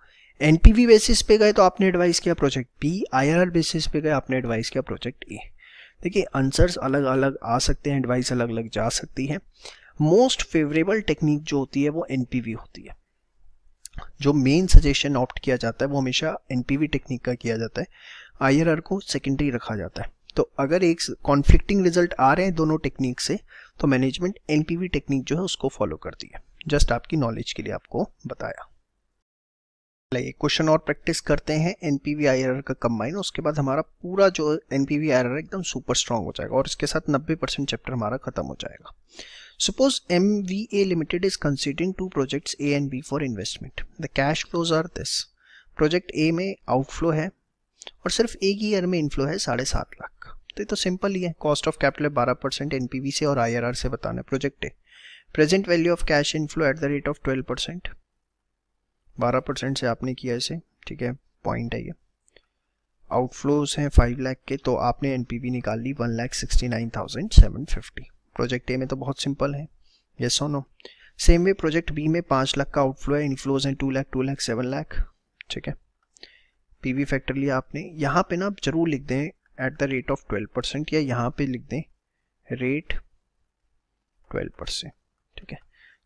S1: एनपीवी बेसिस पे गए तो आपने एडवाइस किया प्रोजेक्ट बी आईआरआर बेसिस पे गए आपने एडवाइस किया प्रोजेक्ट ए देखिए आंसर्स अलग अलग आ सकते हैं एडवाइस अलग अलग जा सकती है मोस्ट फेवरेबल टेक्निक जो होती है वो एनपीवी होती है जो मेन सजेशन ऑप्ट किया जाता है वो हमेशा एनपीवी टेक्निक का किया जाता है आईआरआर को सेकेंडरी रखा जाता है तो अगर एक कॉन्फ्लिक्टिंग रिजल्ट आ रहे हैं दोनों टेक्निक से तो मैनेजमेंट एनपीवी टेक्निक जो है उसको फॉलो करती है जस्ट आपकी नॉलेज के लिए आपको बताया क्वेश्चन और प्रैक्टिस करते हैं एनपीवी आई का कंबाइन उसके बाद हमारा पूरा जो एनपीवी आई एकदम सुपर स्ट्रांग हो जाएगा और इसके साथ 90 परसेंट चैप्टर हमारा खत्म हो जाएगा V A limited is considering two projects A and B for investment the cash flows are this project A में आउटफ्लो है और सिर्फ एक ही ईयर में इन्फ्लो है साढ़े सात लाख तो ये तो सिंपल ही है कॉस्ट ऑफ कैपिटल है बारह परसेंट एन से और आई से बताना है प्रोजेक्ट है present value of cash inflow at the rate of twelve percent से आपने किया इसे ठीक है पॉइंट है ये आउटफ्लोज हैं फाइव लाख के तो आपने एन निकाल ली one lakh sixty nine thousand seven fifty project A में तो बहुत सिंपल है ये और no same way project B में पाँच लाख का आउटफ्लो है इनफ्लोज हैं two lakh two lakh seven lakh ठीक है वी फैक्टर लिया आपने यहाँ पे ना आप जरूर लिख दें at the rate of twelve percent या यहाँ पे लिख दें रेट ट्वेल्व परसेंट ठीक है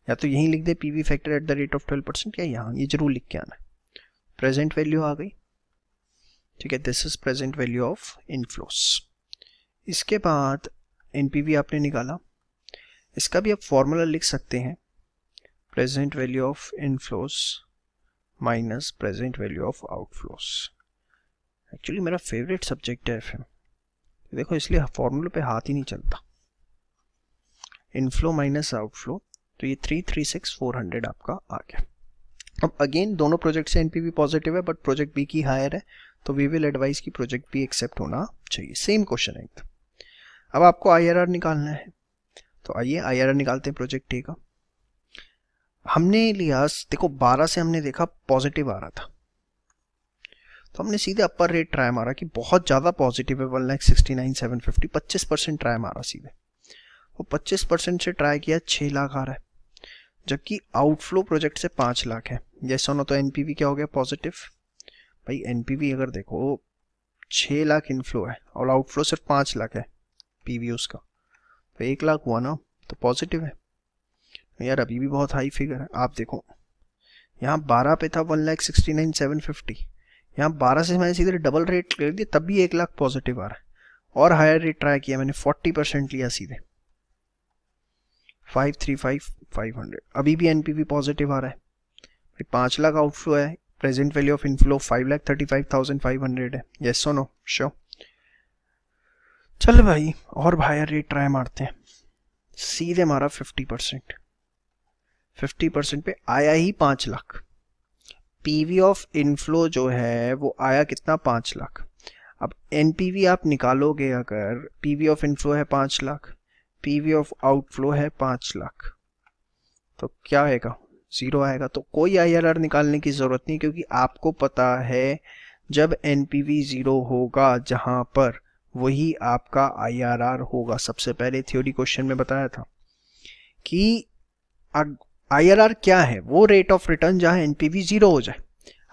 S1: या तो यहीं लिख दें V factor at the rate of twelve percent या यहाँ ये जरूर लिख के आना प्रेजेंट वैल्यू आ गई ठीक है this is present value of inflows इसके बाद एनपीवी आपने निकाला इसका भी आप फॉर्मूला लिख सकते हैं present value of inflows minus present value of outflows actually मेरा फेवरेट सब्जेक्ट है एफ देखो इसलिए फॉर्मूले पे हाथ ही नहीं चलता इनफ्लो माइनस आउटफ्लो तो ये three three six four hundred आपका आ गया अब अगेन दोनों प्रोजेक्ट से एनपीवी पॉजिटिव है बट प्रोजेक्ट बी की हायर है तो वी विल एडवाइस की प्रोजेक्ट बी एक्सेप्ट होना चाहिए सेम क्वेश्चन है एकदम अब आपको आई निकालना है तो आइए आई निकालते हैं प्रोजेक्ट ए का हमने लिया देखो 12 से हमने देखा पॉजिटिव आ रहा था तो हमने सीधे अपर रेट ट्राई मारा कि बहुत ज़्यादा पॉजिटिव है one like sixty nine seven fifty पच्चीस परसेंट ट्राई मारा सीधे वो पच्चीस परसेंट से ट्राई किया छः लाख आ रहा है जबकि आउटफ्लो प्रोजेक्ट से पाँच लाख है जैसा ना तो एन क्या हो गया पॉजिटिव भाई एन अगर देखो छः लाख इनफ्लो है और आउटफ्लो सिर्फ पाँच लाख है पी उसका तो एक लाख हुआ ना तो पॉजिटिव है यार अभी भी बहुत हाई फिगर है आप देखो यहाँ बारह पे था one lakh sixty nine seven fifty यहाँ बारह से मैंने सीधे डबल रेट कर दिया तब भी एक लाख पॉजिटिव आ रहा है और हायर रेट ट्राई किया मैंने फोर्टी परसेंट लिया सीधे five three five five hundred अभी भी एनपीवी पॉजिटिव आ रहा है पाँच लाख आउटफ्लो है present value of inflow five lakh thirty five thousand five hundred है येस सो नो शो चल भाई और हायर रेट ट्राई मारते हैं सीधे मारा फिफ्टी परसेंट फिफ्टी परसेंट पे आया ही पांच लाख पीवी ऑफ इनफ्लो जो है वो आया कितना पांच लाख अब एनपीवी आप निकालोगे अगर पीवी ऑफ इनफ्लो है पांच लाख पीवी ऑफ आउटफ्लो है पांच लाख तो क्या आएगा ज़ीरो आएगा तो कोई आईआरआर निकालने की ज़रूरत नहीं क्योंकि आपको पता है जब एनपीवी ज़ीरो होगा जहां पर वही आपका आईआरआर होगा सबसे पहले थ्योरी क्वेश्चन में बताया था कि आईआरआर क्या है वो रेट ऑफ रिटर्न जहाँ एनपीवी जीरो हो जाए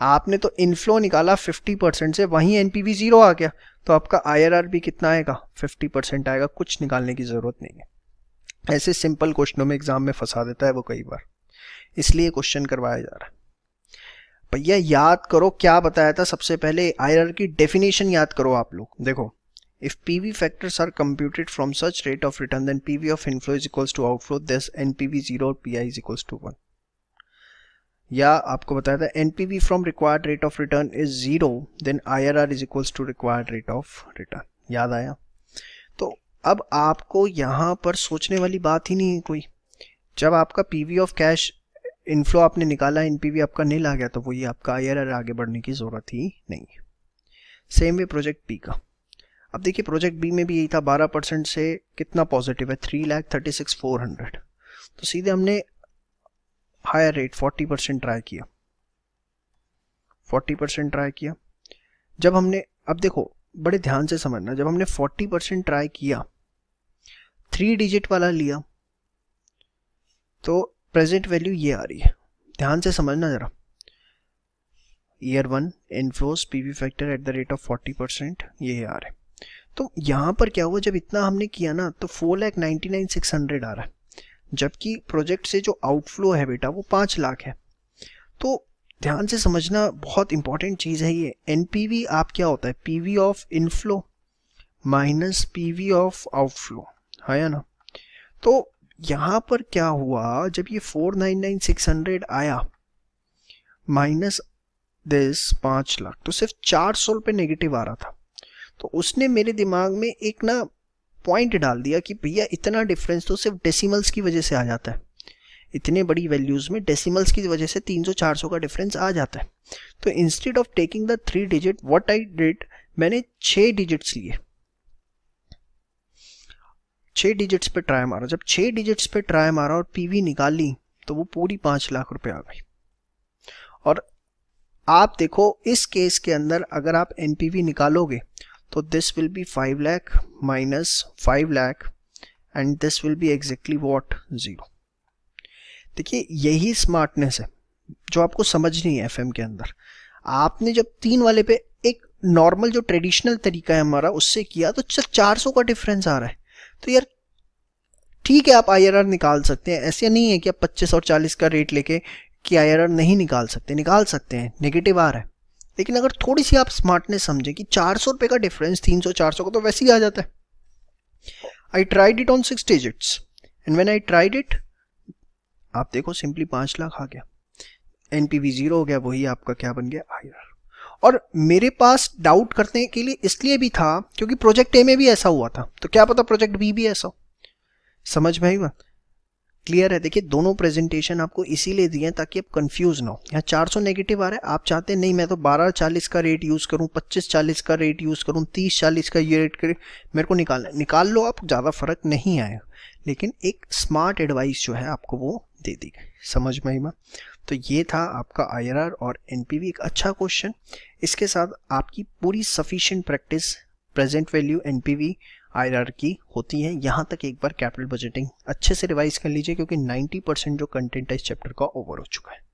S1: आपने तो इनफ्लो निकाला 50 परसेंट से वहीं एनपीवी जीरो आ गया तो आपका आईआरआर भी कितना आएगा 50 परसेंट आएगा कुछ निकालने की ज़रूरत नहीं है ऐसे सिंपल क्वेश्चनों में एग्जाम में फंसा देता है वो कई बार इसलिए क्वेश्चन करवाया जा रहा है भैया याद करो क्या बताया था सबसे पहले आई की डेफिनेशन याद करो आप लोग देखो If PV factors are computed from such rate of return, then PV of inflow is equals to outflow, this NPV 0 or PI is equals to 1. या आपको बताया था NPV from required rate of return is 0, then IRR is equals to required rate of return. याद आया तो अब आपको यहाँ पर सोचने वाली बात ही नहीं है कोई जब आपका PV of cash inflow आपने निकाला NPV आपका नील आ गया तो वही आपका IRR आगे बढ़ने की ज़रूरत ही नहीं Same way project P P का अब देखिए प्रोजेक्ट बी में भी यही था बारह परसेंट से कितना पॉजिटिव है three lakh thirty six four hundred तो सीधे हमने higher rate forty percent try किया फोर्टी परसेंट ट्राई किया जब हमने अब देखो बड़े ध्यान से समझना जब हमने फोर्टी परसेंट ट्राई किया थ्री डिजिट वाला लिया तो प्रेजेंट वैल्यू ये आ रही है ध्यान से समझना ज़रा year one inflows PV factor at the rate of forty percent ये आ रहे तो यहाँ पर क्या हुआ जब इतना हमने किया ना तो four lakh ninety nine six hundred आ रहा है जबकि प्रोजेक्ट से जो आउटफ्लो है बेटा वो पाँच लाख है तो ध्यान से समझना बहुत इंपॉर्टेंट चीज़ है ये एन आप क्या होता है P of inflow minus P of outflow है ना तो यहाँ पर क्या हुआ जब ये four nine nine six hundred आया माइनस दिस पाँच लाख तो सिर्फ चार सौ रुपये नेगेटिव आ रहा था तो उसने मेरे दिमाग में एक ना पॉइंट डाल दिया कि भैया इतना डिफरेंस तो सिर्फ डेसिमल्स की वजह से आ जाता है इतने बड़ी वैल्यूज़ में डेसिमल्स की वजह से 300-400 का डिफरेंस आ जाता है तो instead of taking the three digit what I did मैंने छः डिजिट्स लिए छः डिजिट्स पे ट्राई मारा जब छः डिजिट्स पे ट्राई मारा और पीवी निकाल ली तो वो पूरी पांच लाख रुपए आ गई और आप देखो इस केस के अंदर अगर आप एनपीवी निकालोगे तो this will be five lakh minus five lakh and this will be exactly what zero देखिए यही स्मार्टनेस है जो आपको समझ नहीं है एफ के अंदर आपने जब तीन वाले पे एक नॉर्मल जो ट्रेडिशनल तरीका है हमारा उससे किया तो चार सौ का डिफरेंस आ रहा है तो यार ठीक है आप आईआरआर निकाल सकते हैं ऐसे नहीं है कि आप 25 और 40 का रेट लेके कि आईआरआर नहीं निकाल सकते निकाल सकते हैं नेगेटिव आ रहा है लेकिन अगर थोड़ी सी आप स्मार्टनेस समझे कि चार सौ रुपये का डिफरेंस तीन सौ चार सौ का तो वैसे ही आ जाता है I tried it on six digits and when I tried it आप देखो सिंपली पाँच लाख आ गया एन पी वी जीरो हो गया वही आपका क्या बन गया आई आर और मेरे पास डाउट करने के लिए इसलिए भी था क्योंकि प्रोजेक्ट ए में भी ऐसा हुआ था तो क्या पता प्रोजेक्ट बी भी ऐसा हो समझ में आई बात क्लियर है देखिए दोनों प्रेजेंटेशन आपको इसीलिए दिए हैं ताकि आप कंफ्यूज ना हो यहाँ सौ नेगेटिव आ रहा है आप चाहते हैं नहीं मैं तो 12 40 का रेट यूज़ करूँ 25 40 का रेट यूज़ करूँ 30 40 का ये रेट करें मेरे को निकालना निकाल लो आप ज़्यादा फर्क नहीं आए लेकिन एक स्मार्ट एडवाइस जो है आपको वो दे दी गई समझ में माँ तो ये था आपका आर और एनपीवी एक अच्छा क्वेश्चन इसके साथ आपकी पूरी sufficient practice present value NPV की होती है यहाँ तक एक बार कैपिटल बजटिंग अच्छे से रिवाइज कर लीजिए क्योंकि 90 परसेंट जो कंटेंट है इस चैप्टर का ओवर हो चुका है